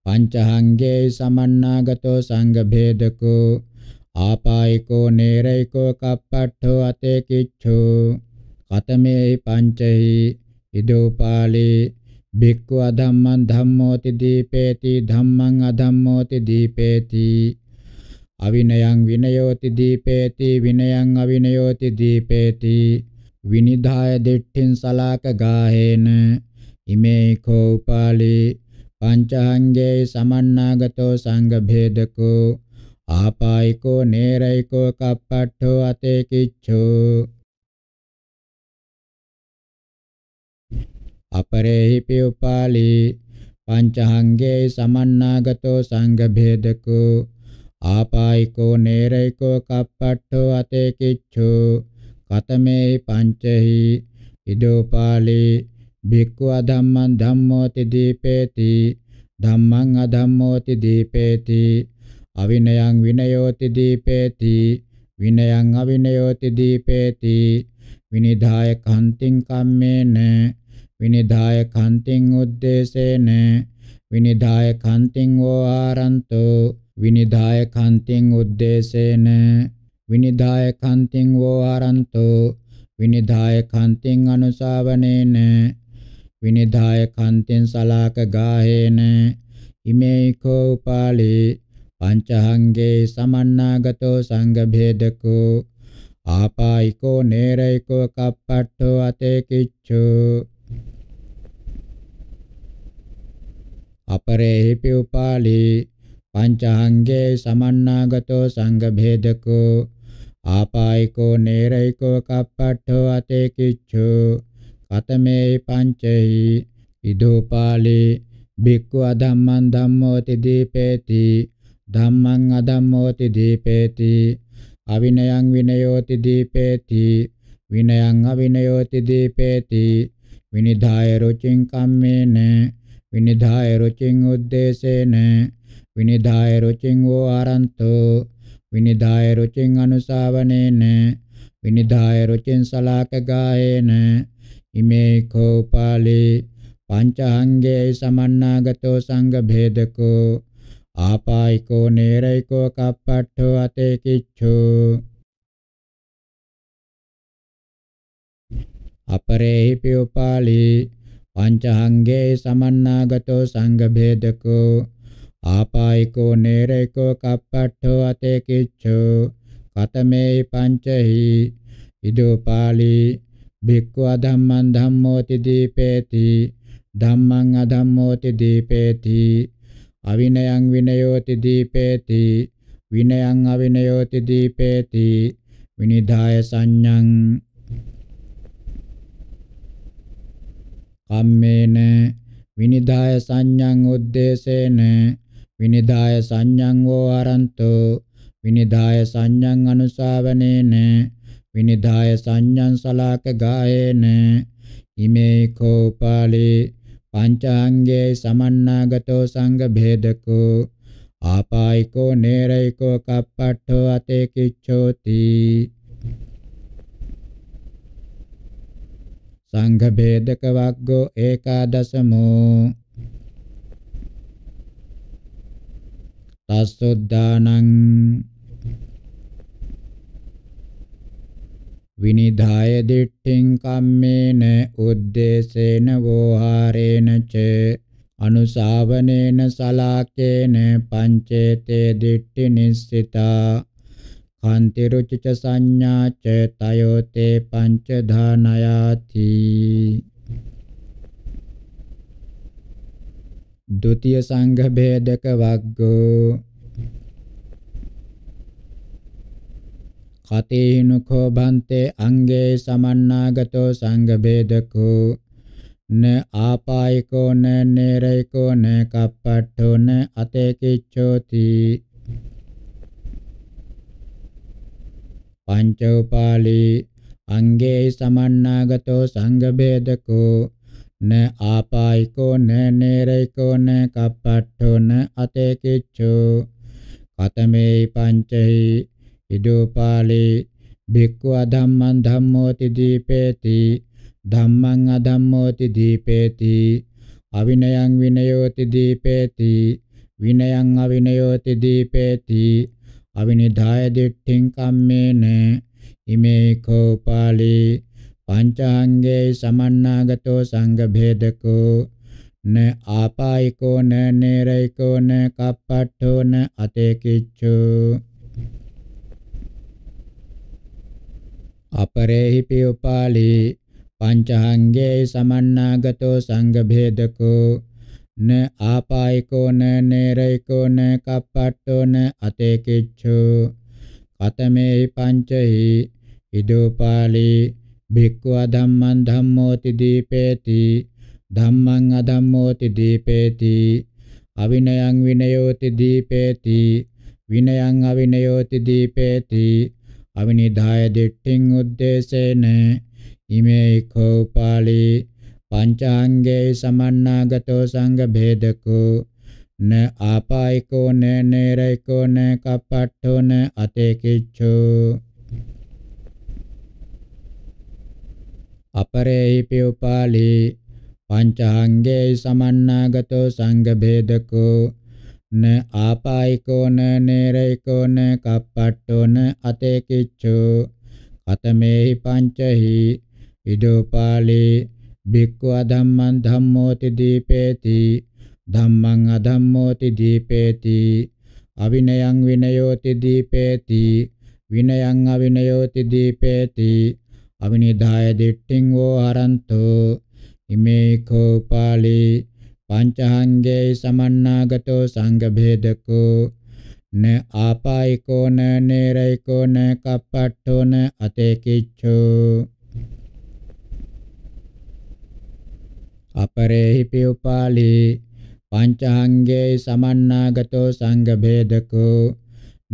පංචහංගේ සමන්නාගතෝ සංඝ භේදකෝ ආපායිකෝ නේරයිකෝ කප්පට්ඨෝ අතේ කිච්ඡෝ කතමේ පංචහි ඉදෝපාලි බික්ඛු අධම්මං ධම්මෝති දීපේති ධම්මං අධම්මෝති දීපේති අවිනයං විනයෝති දීපේති විනයං අවිනයෝති දීපේති විනිධාය දිට්ඨින් සලාක ගාහේන ඉමේකෝ උපාලේ පංචාංගේ සමන්නාගතෝ සංඝ භේදකෝ ආපායිකෝ නේරයිකෝ කප්පට්ඨෝ අතේ කිච්ඡෝ අපරේහි පියපාලි පංචහංගේ සමන්නාගතෝ සංඝ භේදකෝ ආපායිකෝ නේරයිකෝ කප්පට්ඨෝ අතේ කිච්ඡෝ කතමේ පංචහි ඉදෝපාලි භික්ඛවා ධම්මං ධම්මෝති දීපේති ධම්මං අධම්මෝති දීපේති අවිනයං විනයෝති දීපේති විනයං අවිනයෝති දීපේති විනිධාය කන්තිං කම්මේන විනිධාය කන්තිං උද්දේශේන විනිධාය කන්තිං වෝ ආරන්තෝ විනිධාය කන්තිං උද්දේශේන විනිධාය කන්තිං වෝ ආරන්තෝ විනිධාය කන්තිං අනුසාවනේන විනිදාය කන්තෙන් සලාක ගාහේන ඉමේකෝ උපාලි පංචහංගේ සමන්නාගතෝ සංඝ භේදකෝ ආපායිකෝ නේරයිකෝ කප්පට්ඨෝ අතේ කිච්ඡෝ අපරේහිපි උපාලි පංචහංගේ සමන්නාගතෝ සංඝ භේදකෝ ආපායිකෝ නේරයිකෝ කප්පට්ඨෝ අතේ කිච්ඡෝ කතමේ පංචේහි ඉදෝපාලේ බික්ඛු අධම්මං ධම්මෝති දීපේති ධම්මං අධම්මෝති දීපේති අවිනයං විනයෝති දීපේති විනයං අවිනයෝති දීපේති විනිධාය රුචින් කම්මේන විනිධාය රුචින් උද්දේශේන විනිධාය රුචින් වූ ආරන්තෝ විනිධාය රුචින් අනුසාවනේන විනිධාය රුචින් සලාක ගායේන ඉමේකෝ පාලේ පංචාංගේ සමන්නාගතෝ සංඝ භේදකෝ ආපායිකෝ නේරයිකෝ කප්පට්ඨෝ අතේ කිච්ඡෝ අපරේහි පියෝපාලේ පංචාංගේ සමන්නාගතෝ සංඝ භේදකෝ ආපායිකෝ නේරයිකෝ කප්පට්ඨෝ අතේ කිච්ඡෝ කතමේ පංචහි ඉදෝපාලේ භික්ඛවා ධම්මං ධම්මෝති දීපේති ධම්මං අධම්මෝති දීපේති අවිනයං විනයෝති දීපේති විනයං අවිනයෝති දීපේති විනිදාය සංඤං කම්මේන විනිදාය සංඤං උද්දේශේන විනිදාය සංඤං වෝ අරන්තෝ විනිදාය සංඤං අනුසාවනේන විනිදාය සංඤං සලාක ගායේන ඉමේ කෝපාලේ පංචාංගේ සමන්නාගතෝ සංඝ භේදකෝ ආපායිකෝ නේරයිකෝ කප්පට්ඨෝ අතේ කිච්ඡෝති සංඝ භේදක වග්ගෝ ඒකාදශමෝ තස්සොද්දානං විනිධාය දිට්ඨින් කම්මේන උද්දේශේන වෝහාරේන ච අනුසාවනේන සලාකේන පංචේතේ දිට්ඨි නිස්සිතා කාන්ති රුචිච සංඥා ච තයෝතේ පංච ධානයාති ဒုတိ ය සංඝ භේදක වග්ගෝ කතේනුඛෝ බන්තේ අංගේ සමන්නාගතෝ සංඝ බේදකෝ න ආපායිකෝ න නේරයිකෝ න කප්පට්ඨෝ න අතේකිච්ඡෝති පංච උපාලී අංගේ සමන්නාගතෝ සංඝ බේදකෝ න ආපායිකෝ න නේරයිකෝ න කප්පට්ඨෝ න අතේකිච්ඡෝ කතමේ පංචේ ඉදෝපාලේ භික්ඛු අධම්මං ධම්මෝති දීපේති ධම්මං අධම්මෝති දීපේති අවිනයං විනයෝති දීපේති විනයං අවිනයෝති දීපේති අවිනිදාය දිට්ඨින් කම්මේන ඉමේ කෝපාලේ පංචාංගේ සමන්නාගතෝ සංඝ භේදකෝ න ආපායිකෝ න නේරයිකෝ න කප්පට්ඨෝ න අතේකිච්ඡෝ අපරේහිපි උපාලි පංචහංගේ සමන්නාගතෝ සංඝ භේදකෝ න ආපායිකෝ න නේරයිකෝ න කප්පට්ඨෝ න අතේකිච්ඡෝ කතමේ පංචහි ඉදෝපාලි භික්ඛු ධම්මං ධම්මෝති දීපේති ධම්මං අධම්මෝති දීපේති අවිනයං විනයෝති දීපේති විනයං අවිනයෝති දීපේති අවිනිදාය දිට්ඨින් උද්දේශේන ඉමේ කෝපාලි පංචාංගේ සමන්නාගතෝ සංඝ භේදකෝ න ආපායිකෝ න නේරයිකෝ න කපට්ඨෝ න අතේකිච්ඡෝ අපරේයිපි උපාලි පංචාංගේ සමන්නාගතෝ සංඝ භේදකෝ න ආපායිකෝන නේරයිකෝන කප්පට්ඨෝන අතේකිච්ඡෝ අතමේහි පංචහි ඉදෝපාලේ භික්ඛු ධම්මං ධම්මෝති දීපේති ධම්මං අධම්මෝති දීපේති අවිනයං විනයෝති දීපේති විනයං අවිනයෝති දීපේති අවිනිදාය දිට්ඨින් වෝ හරන්තෝ ඉමේකෝ පාලේ පංචහංගේ සමන්නාගතෝ සංඝ භේදකෝ න ආපායිකෝ න නේරයිකෝ න කප්පට්ඨෝ න අතේකිච්ඡෝ අපරේහි පියුපාලි පංචහංගේ සමන්නාගතෝ සංඝ භේදකෝ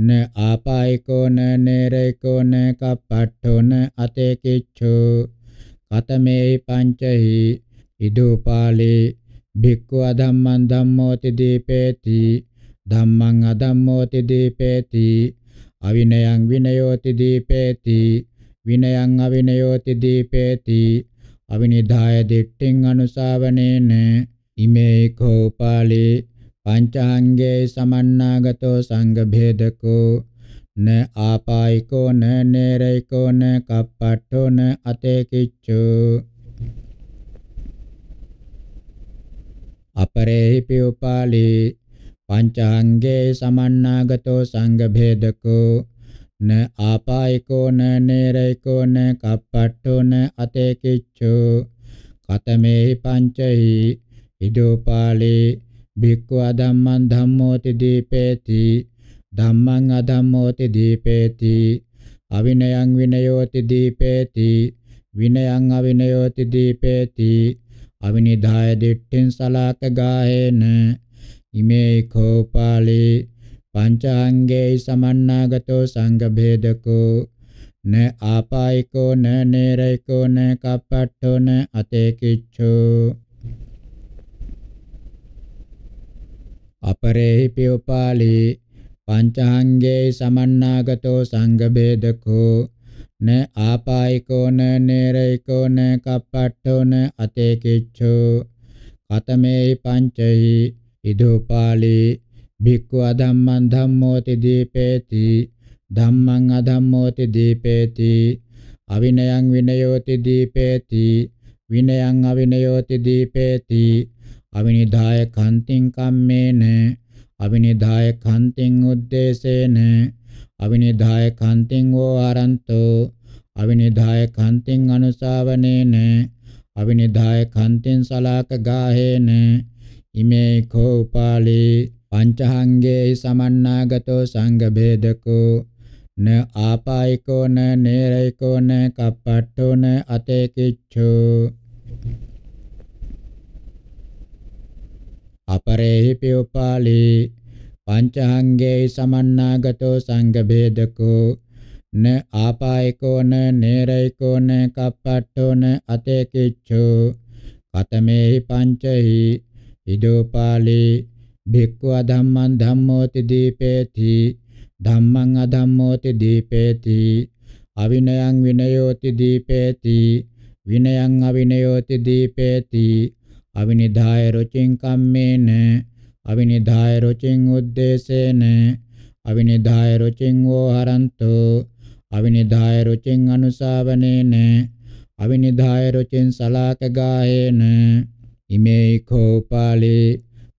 න ආපායිකෝ න නේරයිකෝ න කප්පට්ඨෝ න අතේකිච්ඡෝ කතමේ පංචහි ඉදෝපාලේ භික්ඛු අධම්මං ධම්මෝති දීපේති ධම්මං අධම්මෝති දීපේති අවිනයං විනයෝති දීපේති විනයං අවිනයෝති දීපේති අවිනිදාය දිට්ඨින් අනුසාවනේන ඉමේ කෝපාලේ පංචාංගේ සමන්නාගතෝ සංඝ භේදකෝ න ආපායිකෝ න නේරයිකෝ න කප්පට්ඨෝ න අතේකිච්ඡෝ අපරේහිපි උපාලි පංචාංගේ සමන්නාගතෝ සංඝ භේදකෝ න ආපායිකෝ න නේරයිකෝ න කප්පට්ඨෝ න අතේකිච්ඡෝ කතමේ පංචහි ඉදෝපාලි භික්ඛු අධම්මං ධම්මෝති දීපේති ධම්මං අධම්මෝති දීපේති අවිනයං විනයෝති දීපේති විනයං අවිනයෝති දීපේති අවිනිදාය දිට්ඨෙන් සලාක ගායේන ඉමේ කෝපාලේ පංචාංගේ සමන්නාගතෝ සංඝ භේදකෝ න ආපායිකෝ න නේරයිකෝ න කපට්ඨෝ න අතේකිච්ඡෝ අපරේහි පියෝපාලේ පංචාංගේ සමන්නාගතෝ සංඝ භේදකෝ න ආපායිකෝ න නේරයිකෝ න කප්පට්ඨෝ න අතේකිච්ඡෝ කතමේ පංචහි ඉදෝපාලි භික්ඛු අධම්මං ධම්මෝති දීපේති ධම්මං අධම්මෝති දීපේති අවිනයං විනයෝති දීපේති විනයං අවිනයෝති දීපේති අවිනිදාය කන්තිං කම්මේන අවිනිදාය කන්තිං උද්දේශේන අවිනිදාය කන්තිං වෝ ආරන්තෝ අවිනිදාය කන්තිං අනුසාවනේන අවිනිදාය කන්තිං සලාක ගාහේන ඉමේ කෝපාලේ පංචහංගේ සමන්නාගතෝ සංඝ බේදකෝ න ආපායිකෝ න නේරයිකෝ න කප්පට්ඨෝ න අතේකිච්ඡෝ අපරේහි පියෝපාලේ පංචාංගේ සමන්නාගතෝ සංඝ බේදකෝ න ආපායකෝ න නේරයිකෝ න කප්පට්ඨෝ න අතේකිච්ඡෝ කතමේහි පංචහි ඉදෝපාලේ භික්ඛු ධම්මං ධම්මෝති දීපේති ධම්මං අධම්මෝති දීපේති අවිනයං විනයෝති දීපේති විනයං අවිනයෝති දීපේති අවිනිදාය රුචින් කම්මේන අවිනිදාය රුචින් උද්දේශේන අවිනිදාය රුචින් වෝ හරන්තු අවිනිදාය රුචින් අනුසාවනේන අවිනිදාය රුචින් සලාකගායේන ඉමේ කෝපාලේ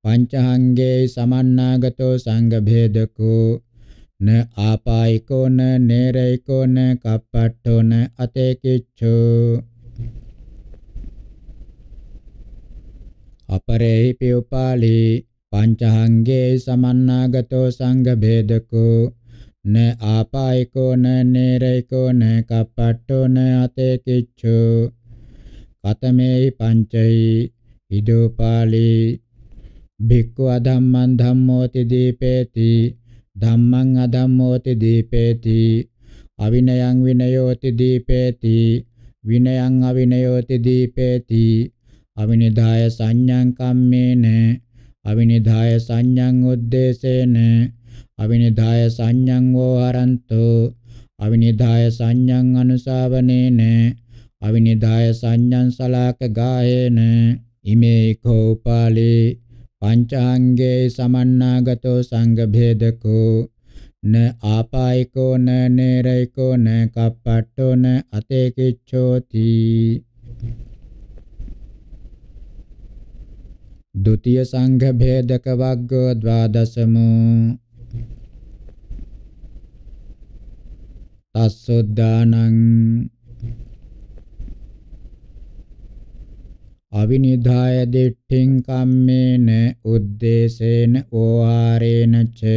පංචහංගේ සමන්නාගතෝ සංඝ භේදකෝ න ආපායිකෝ න නේරයිකෝ න කප්පට්ඨෝ න අතේකිච්ඡෝ අපරේහි පියපාලි පංචහංගේ සමන්නාගතෝ සංඝ බේදකෝ න ආපායිකෝ න නේරයිකෝ න කප්පට්ඨෝ න අතේ කිච්ඡෝ කතමේයි පංචයි ඉදෝපාලි භික්ඛු අධම්මං ධම්මෝති දීපේති ධම්මං අධම්මෝති දීපේති අවිනයං විනයෝති දීපේති විනයං අවිනයෝති දීපේති අවිනිදාය සංඥං කම්මේන අවිනිදාය සංඥං උද්දේශේන අවිනිදාය සංඥං වෝ හරන්තෝ අවිනිදාය සංඥං අනුසාවනේන අවිනිදාය සංඥං සලාක ගායේන ඉමේ කෝපාලේ පංචාංගේ සමන්නාගතෝ සංඝ භේදකෝ න ආපායිකෝ න නේරයිකෝ න කප්පට්ඨෝ න අතේකිච්ඡෝති द्वितीय संघ भेदक वग्गो द्वादशमो तस्सुद्दानं අවිනිධාය දිට්ඨින් කම්මේන උද්දේශේන ඕආරේන ච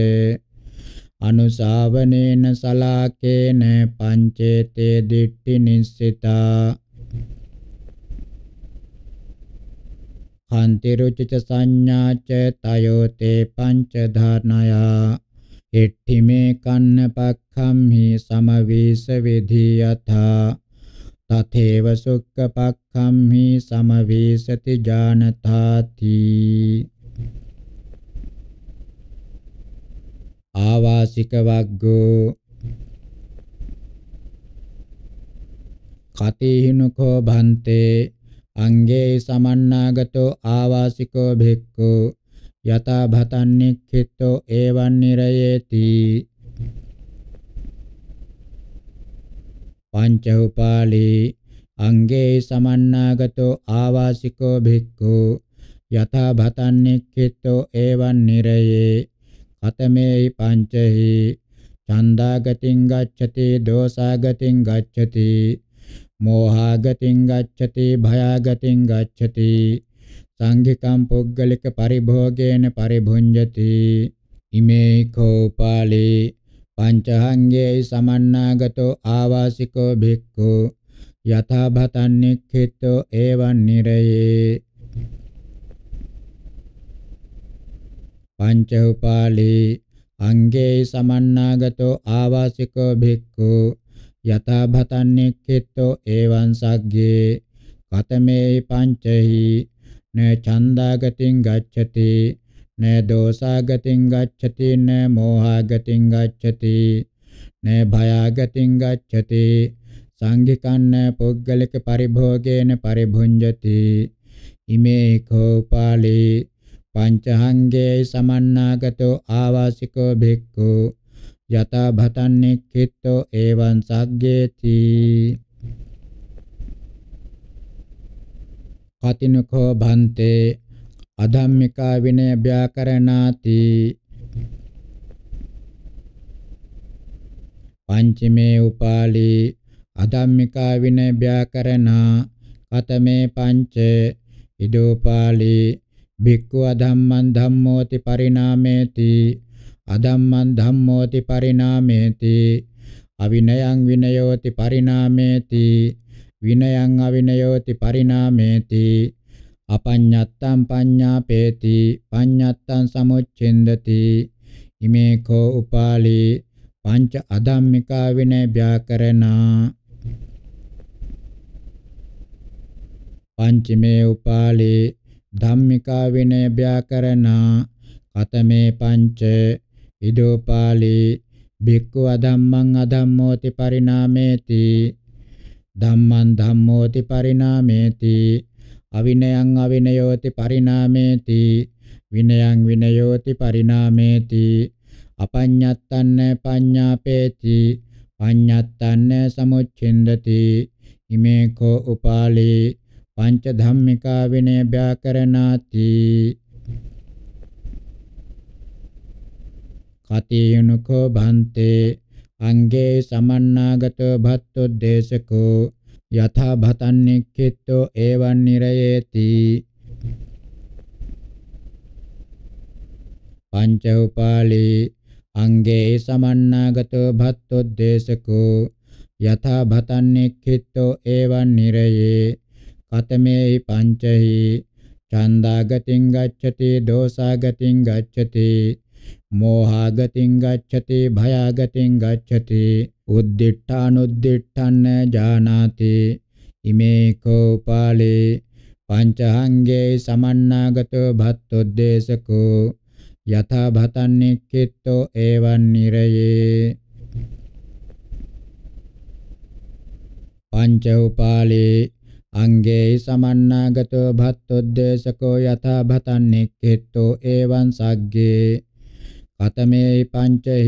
අනුසාවනේන සලාකේන පංචේතේ දිට්ඨි නිස්සිතා හන්තිරුචිච සංඥාච තයෝතේ පංච ධාරණයා එට්ඨිමේ කන්න පක්ඛම්හි සමවීස විධියතා තතේව සුක්ඛ පක්ඛම්හි සමවීසති ජානතාති ආවාසික වග්ගෝ කතිහිනුකෝ භන්තේ අංගේ සමන්නාගතෝ ආවාසිකෝ භික්ඛු යතා භතන්නික්ඛිතෝ එවං නිරයේති පංච උපාලී අංගේ සමන්නාගතෝ ආවාසිකෝ භික්ඛු යතා භතන්නික්ඛිතෝ එවං නිරයේ කතමේයි පංචහි චන්දාගතින් ගච්ඡති දෝසාගතින් ගච්ඡති මෝහාගතින් ගච්ඡති භයාගතින් ගච්ඡති සංඝිකම් පුද්ගලික පරිභෝගේන පරිභුඤ්ජති ඉමේ කෝපාලේ පංචහංගේ සමන්නාගතෝ ආවාසිකෝ භික්ඛු යථා භතන් නික්ඛිතෝ එවං නිරයේ පංච උපාලේ අංගේ සමන්නාගතෝ ආවාසිකෝ භික්ඛු යතා භතන්නේක්ඛෙත්තෝ එවං සග්ගේ කතමේ පංචහි න ඡන්දාගතින් ගච්ඡති න දෝසාගතින් ගච්ඡති න මෝහාගතින් ගච්ඡති න භයාගතින් ගච්ඡති සංඝිකන්න පුද්ගලික පරිභෝගේන පරිභුඤ්ජති ඉමේ කෝපාලේ පංචහංගේ සමන්නාගතෝ ආවාසිකෝ භික්ඛු යතා භතන්නෙක්ඛිට්ඨෝ එවං සග්ගේති කතිනකෝ භන්තේ අධම්මිකා විනය ව්‍යාකරණාති පංචමේ උපාලි අධම්මිකා විනය ව්‍යාකරණා කතමේ පංච ඉදෝපාලි භික්ඛු අධම්මං ධම්මෝති පරිණාමේති අදම්මන් ධම්මෝති පරිණාමේති අවිනයං විනයෝති පරිණාමේති විනයං අවිනයෝති පරිණාමේති අපඤ්ඤත්තං පඤ්ඤාපේති පඤ්ඤත්තං සමුච්ඡින්දති ඉමේ කෝ උපාලි පංච අධම්මිකා විනය ව්‍යාකරණා පංචමේ උපාලි ධම්මිකා විනය ව්‍යාකරණා කතමේ පංච ඉදෝපාලි භික්ඛු අධම්මං අධම්මෝති පරිණාමේති ධම්මං ධම්මෝති පරිණාමේති අවිනයං අවිනයෝති පරිණාමේති විනයං විනයෝති පරිණාමේති අපඤ්ඤත්තන්න පඤ්ඤාපේති පඤ්ඤත්තන්න සමුච්ඡින්දති ඉමේකෝ උපාලි පංච ධම්මිකා විනය ව්‍යාකරණාති කතියුනකෝ භන්තේ අංගේ සමන්නාගතෝ භත්තෝ දේශකෝ යථා භතන්නෙක්ඛිතෝ එවං නිරයේති පංච උපාලි අංගේ සමන්නාගතෝ භත්තෝ දේශකෝ යථා භතන්නෙක්ඛිතෝ එවං නිරයේ කතමේහි පංචහි ඡන්දාගතින් ගච්ඡති දෝසාගතින් ගච්ඡති මෝහාගතින් ගච්ඡති භයාගතින් ගච්ඡති උද්දිඨානුද්දිඨන්න ජානාති ඉමේ කෝපාලේ පංචහංගේ සමන්නාගතෝ භත්තොද්දේශකෝ යථා භතන්නෙක්කෙත්තෝ එවන් නිරයේ පංච උපාලේ අංගේ සමන්නාගතෝ භත්තොද්දේශකෝ යථා භතන්නෙක්කෙත්තෝ එවන් සග්ගේ කතමේ පංචහි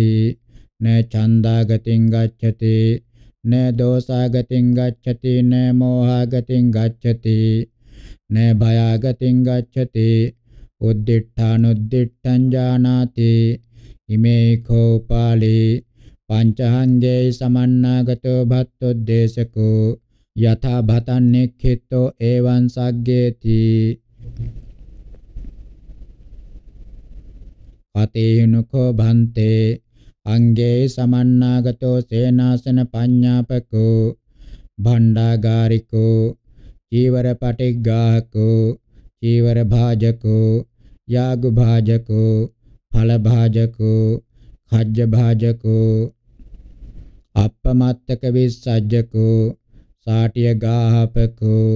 න ඡන්දාගතින් ගච්ඡති න දෝසාගතින් ගච්ඡති න මෝහාගතින් ගච්ඡති න භයාගතින් ගච්ඡති උද්දිඨානුද්දිඨං ජානාති ඉමේ කෝපාලේ පංචහන්ජේ සමන්නාගතෝ භත්තොද්දේශකෝ යථා භතන්නේක්ඛිතෝ එවං සග්ගේති අතේනුකෝ භන්තේ අංගේ සමන්නාගතෝ සේනාසන පඤ්ඤාපකෝ භණ්ඩාගාරිකෝ චීවර පටිග්ගාහකෝ චීවර භාජකෝ යාග භාජකෝ ඵල භාජකෝ හජ්ජ භාජකෝ අප්පමත්තක විස්සජ්ජකෝ සාටිය ගාහපකෝ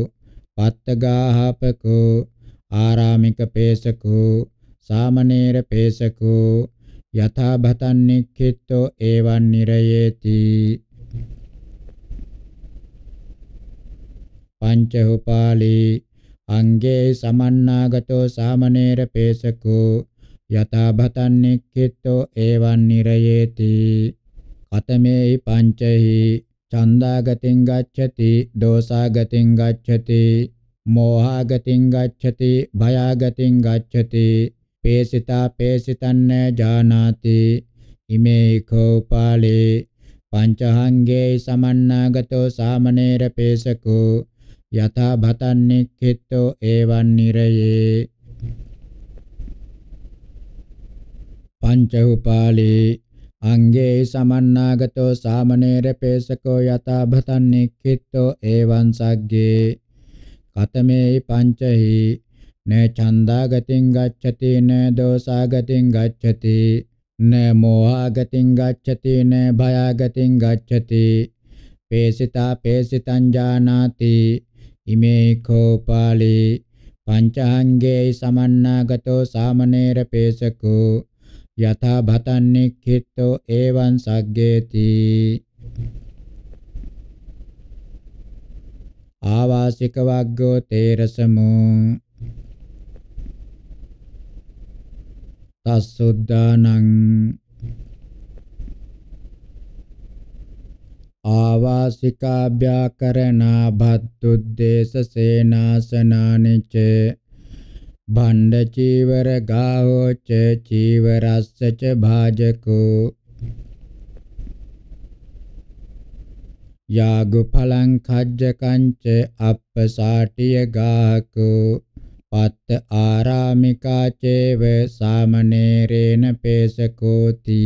පත්ත ගාහපකෝ ආරාමික පේසකෝ සාමනීර පේසකෝ යථා භතන් නික්ඛිතෝ එවං නිරයේති පංච උපාලි අංගේ සමන්නාගතෝ සාමනීර පේසකෝ යථා භතන් නික්ඛිතෝ එවං නිරයේති කතමේයි පංචහි චන්දාගතින් ගච්ඡති දෝසාගතින් ගච්ඡති මෝහාගතින් ගච්ඡති භයාගතින් ගච්ඡති පේසිතා පේසිතන්න ජානාති ඉමේ කෝපාලේ පංචහංගේ සමන්නාගතෝ සාමනේර පේසකෝ යතා භතන්නික්ඛිතෝ එවං නිරයේ පංච උපාලේ අංගේ සමන්නාගතෝ සාමනේර පේසකෝ යතා භතන්නික්ඛිතෝ එවං සග්ගේ කතමේ පංචහි न छंदा गतिं गच्छति न दोषा गतिं गच्छति न मोहा गतिं गच्छति न भया गतिं गच्छति पेशिता पेशितं जानाति इमे खोपाली පංචාංගේ සමන්නාගතෝ සාමනේර පේසකෝ යථා භතන් නික්ඛිතෝ එවං සග්ගේති ආවාසික වග්ගෝ තේරසමෝ තස්සුද්ධානං ආවාසිකාභ්‍යාකරණා භත්තුද්දේශ සේනාසනානිච භණ්ඩ චීවර ගාහෝච චීවරස්සච භාජකෝ යාගු ඵලං කජ්ජකංච අප්පසාටිය ගාහකෝ පත්ත ආරාමිකා චේව සාමනේරේන පේසකෝති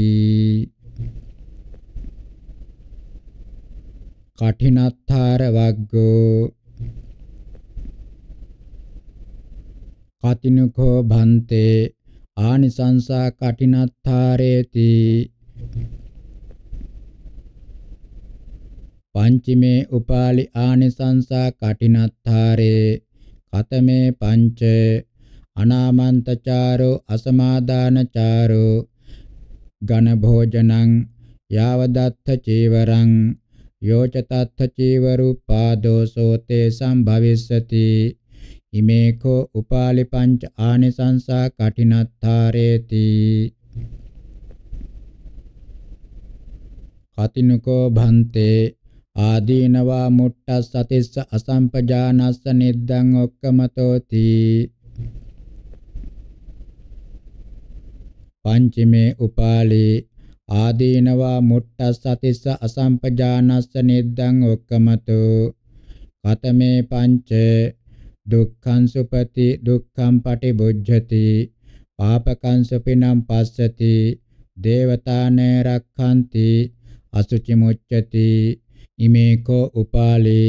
කඨිනත්තාර වග්ගෝ කතිනුකෝ භන්තේ ආනිසංසා කඨිනත්තාරේති පංචමේ උපාලි ආනිසංසා කඨිනත්තාරේ කතමේ පංච අනාමන්තචාරෝ අසමාදානචාරෝ ඝන භෝජනං යාවදත්ථ චීවරං යෝච තත්ථ චීවරුපාදෝසෝ තේ සම්භවිස්සති ඉමේකෝ උපාලි පංච ආනිසංසා කඨිනත්තාරේති කතිනකෝ භන්තේ ආදීනවා මුට්ටස් සතිස්ස අසම්පජානස්ස නිද්දං ඔක්කමතෝති පංචමේ උපාලේ ආදීනවා මුට්ටස් සතිස්ස අසම්පජානස්ස නිද්දං ඔක්කමතෝ කතමේ පංච දුක්ඛං සුපති දුක්ඛං පටිබුද්ධති පාපකං සුපිනම් පස්සති දේවතානේ රක්ඛන්ති අසුචි මුච්ඡති ඉමේකෝ උපාලේ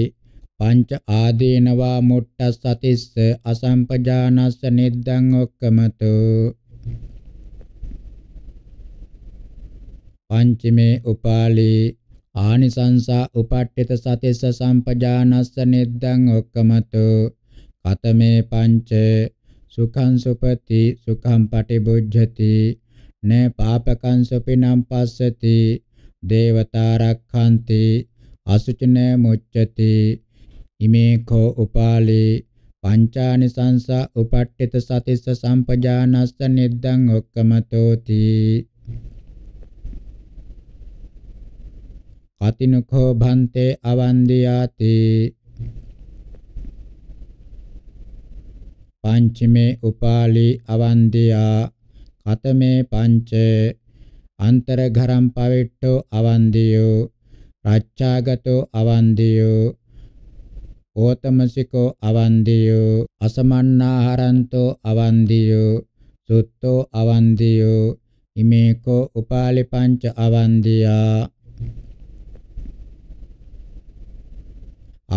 පංච ආදීනවා මුට්ටසතිස්ස අසම්පජානස්ස නිද්දං ඔක්කමතෝ පංචමේ උපාලේ ආනිසංසා උපට්ඨිත සතිස්ස සම්පජානස්ස නිද්දං ඔක්කමතෝ කතමේ පංච සුඛං සුපති සුඛං පටිබුද්ධති න පාපකං සුපිනම් පස්සති දේවතා රක්ඛන්ති අසුචින මුච්ඡති ඉමේ කෝ උපාලේ පංචානි සංසා උපට්ඨිත සතිස්ස සම්පජානස්ස නිද්දං ඔක්කමතෝති කතිනකෝ භන්තේ අවන්දියාති පංචමේ උපාලි අවන්දියා කතමේ පංච අන්තරඝරම් පවිට්ඨෝ අවන්දියෝ රච්ඡාගතෝ අවන්දියෝ ඕතමසිකෝ අවන්දියෝ අසමන්නාහරන්තෝ අවන්දියෝ සුත්තෝ අවන්දියෝ ඉමේකෝ උපාලි පංච අවන්දියා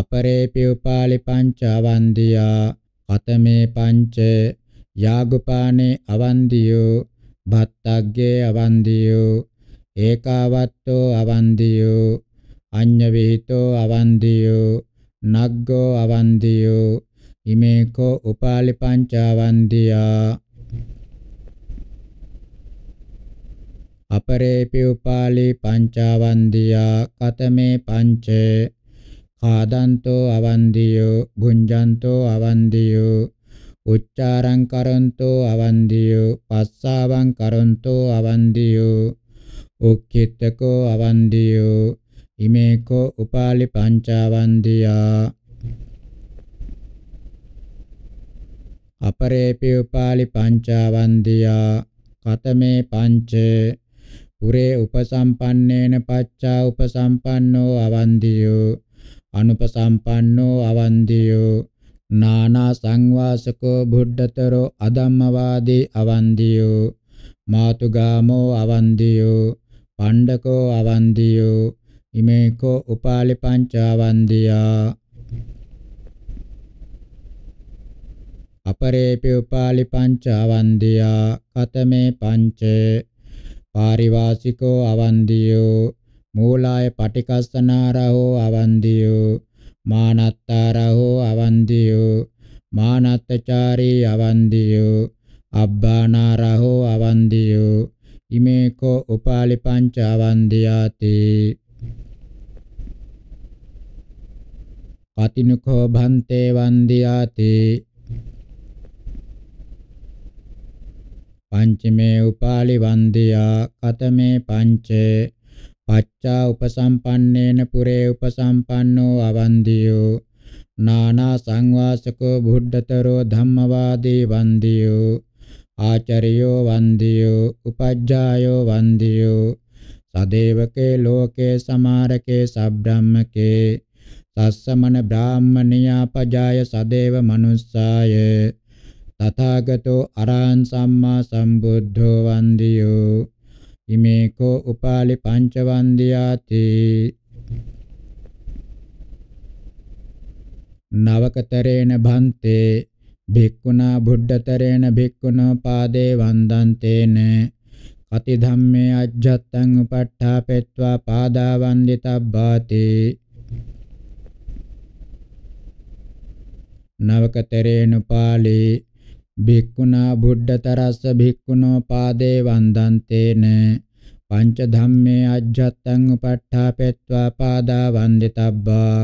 අපරේපි උපාලි පංච අවන්දියා අතමේ පංච යාගුපානේ අවන්දියෝ භත්තග්ගේ අවන්දියෝ ඒකාවත්තෝ අවන්දියෝ අඤ්ඤවිහිතෝ අවන්දියෝ නග්ගෝ අවන්දියෝ ඉමේකෝ උපාලි පංචවන්දියා අපරේපි උපාලි පංචවන්දියා කතමේ පංච කාදන්තෝ අවන්දියෝ ගුඤ්ජන්තෝ අවන්දියෝ උච්චාරං කරන්තෝ අවන්දියෝ පස්සාවං කරන්තෝ අවන්දියෝ උක්කිටකෝ අවන්දියෝ ඉමේකෝ උපාලි පංචාවන්දියා අපරේපි උපාලි පංචාවන්දියා කතමේ පංච පුරේ උපසම්පන්නේන පච්චා උපසම්පන්නෝ අවන්දියෝ අනුපසම්පන්නෝ අවන්දියෝ නානා සංවාසකෝ බුද්ධතරෝ අදම්මවාදී අවන්දියෝ මාතුගාමෝ අවන්දියෝ පණ්ඩකෝ අවන්දියෝ ඉමේකෝ උපාලි පංචාවන්දියා අපරේපි උපාලි පංචාවන්දියා කතමේ පංච පාරිවාසිකෝ අවන්දියෝ මූලාය පටිකස්සනාරහෝ අවන්දියෝ මානත්තාරහෝ අවන්දියෝ මානත්තචාරී අවන්දියෝ අබ්බානාරහෝ අවන්දියෝ ඉමේකෝ උපාලි පංච අවන්දියාති පතිනුකෝ භන්තේ වන්දියාති පංචමේ උපාලි වන්දියා කතමේ පංචේ පච්චා උපසම්පන්නේන පුරේ උපසම්පන්නෝ අවන්දියෝ නානා සංවාසකෝ බුද්ධතරෝ ධම්මවාදී වන්දියෝ ආචරියෝ වන්දියෝ උපජ්ජායෝ වන්දියෝ සදේවකේ ලෝකේ සමාරකේ සබ්‍රාහ්මකේ සස්සමන බ්‍රාහ්මණියා පජාය සදේව මනුස්සාය තථාගතෝ අරහං සම්මා සම්බුද්ධෝ වන්දියෝ ඉමේකෝ උපාලි පංච වන්දියාති නවකතරේන භන්තේ භික්ඛුනා බුද්ධතරේන භික්ඛුනෝ පාදේ වන්දන්තේන කති ධම්මේ අජ්ජත්තං උපට්ඨාපෙත්වා පාදා වන්දිතබ්බාතේ නවකතරේනු පාලේ භික්ඛුනා බුද්ධතරස්ස භික්ඛුනෝ පාදේ වන්දන්තේන පංච ධම්මේ අජ්ජත්තං උපට්ඨාපෙත්වා පාදා වන්දිතබ්බා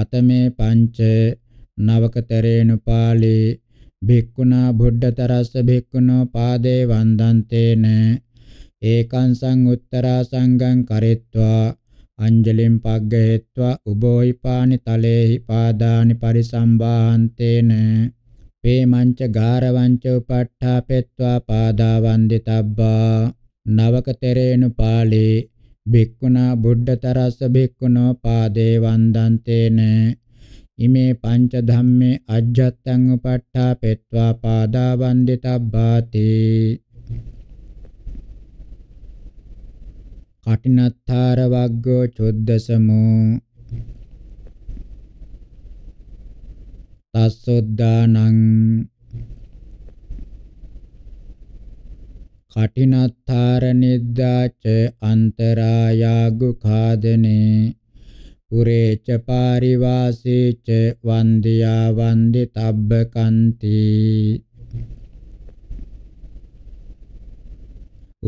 කතමේ පංච නවකතරේනු පාලේ භික්ඛුනා බුද්ධතරස්ස භික්ඛුනෝ පාදේ වන්දන්තේන ඒකං සං උත්තරා සංඝං කරෙත්වා අංජලිම් පග්ගහෙත්වා උබෝයිපානි තලේහි පාදානි පරිසම්බාහන්තේන වේමංච ගාරවංච උපට්ඨාපෙත්වා පාදා වන්දිතබ්බා නවක තෙරේනු පාලේ භික්ඛුනා බුද්ධතරස්ස භික්ඛුනෝ පාදේ වන්දන්තේන ඉමේ පංච ධම්මේ අජ්ජත්තං උපට්ඨාපෙත්වා පාදා වන්දිතබ්බාතේ කටිනත්තාර වග්ගෝ චොද්දසමෝ තස්සොද්දානං කටිනත්තාර නිද්දාච අන්තරායාගු ඛාදනේ පුරේච පාරිවාසේච වන්දියා වන්දිතබ්බ කන්ති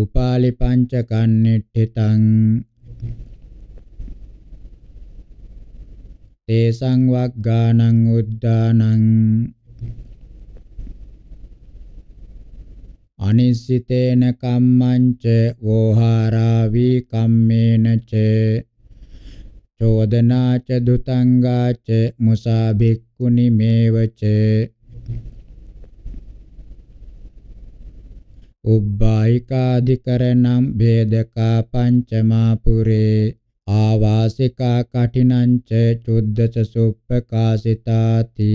උපාලි පංච කන්නිට්ඨිතං තේසං වග්ගානං උද්දානං අනිසිතේන කම්මංච වෝහාරාවී කම්මේනච චෝදනාච දුතංගාච මුසා භික්ඛුනි මේවච උබ්බායිකාධිකරණම් භේදකා පංචමා පුරේ ආවාසිකා කඨිනංච චුද්දච සුප්පකාසිතාති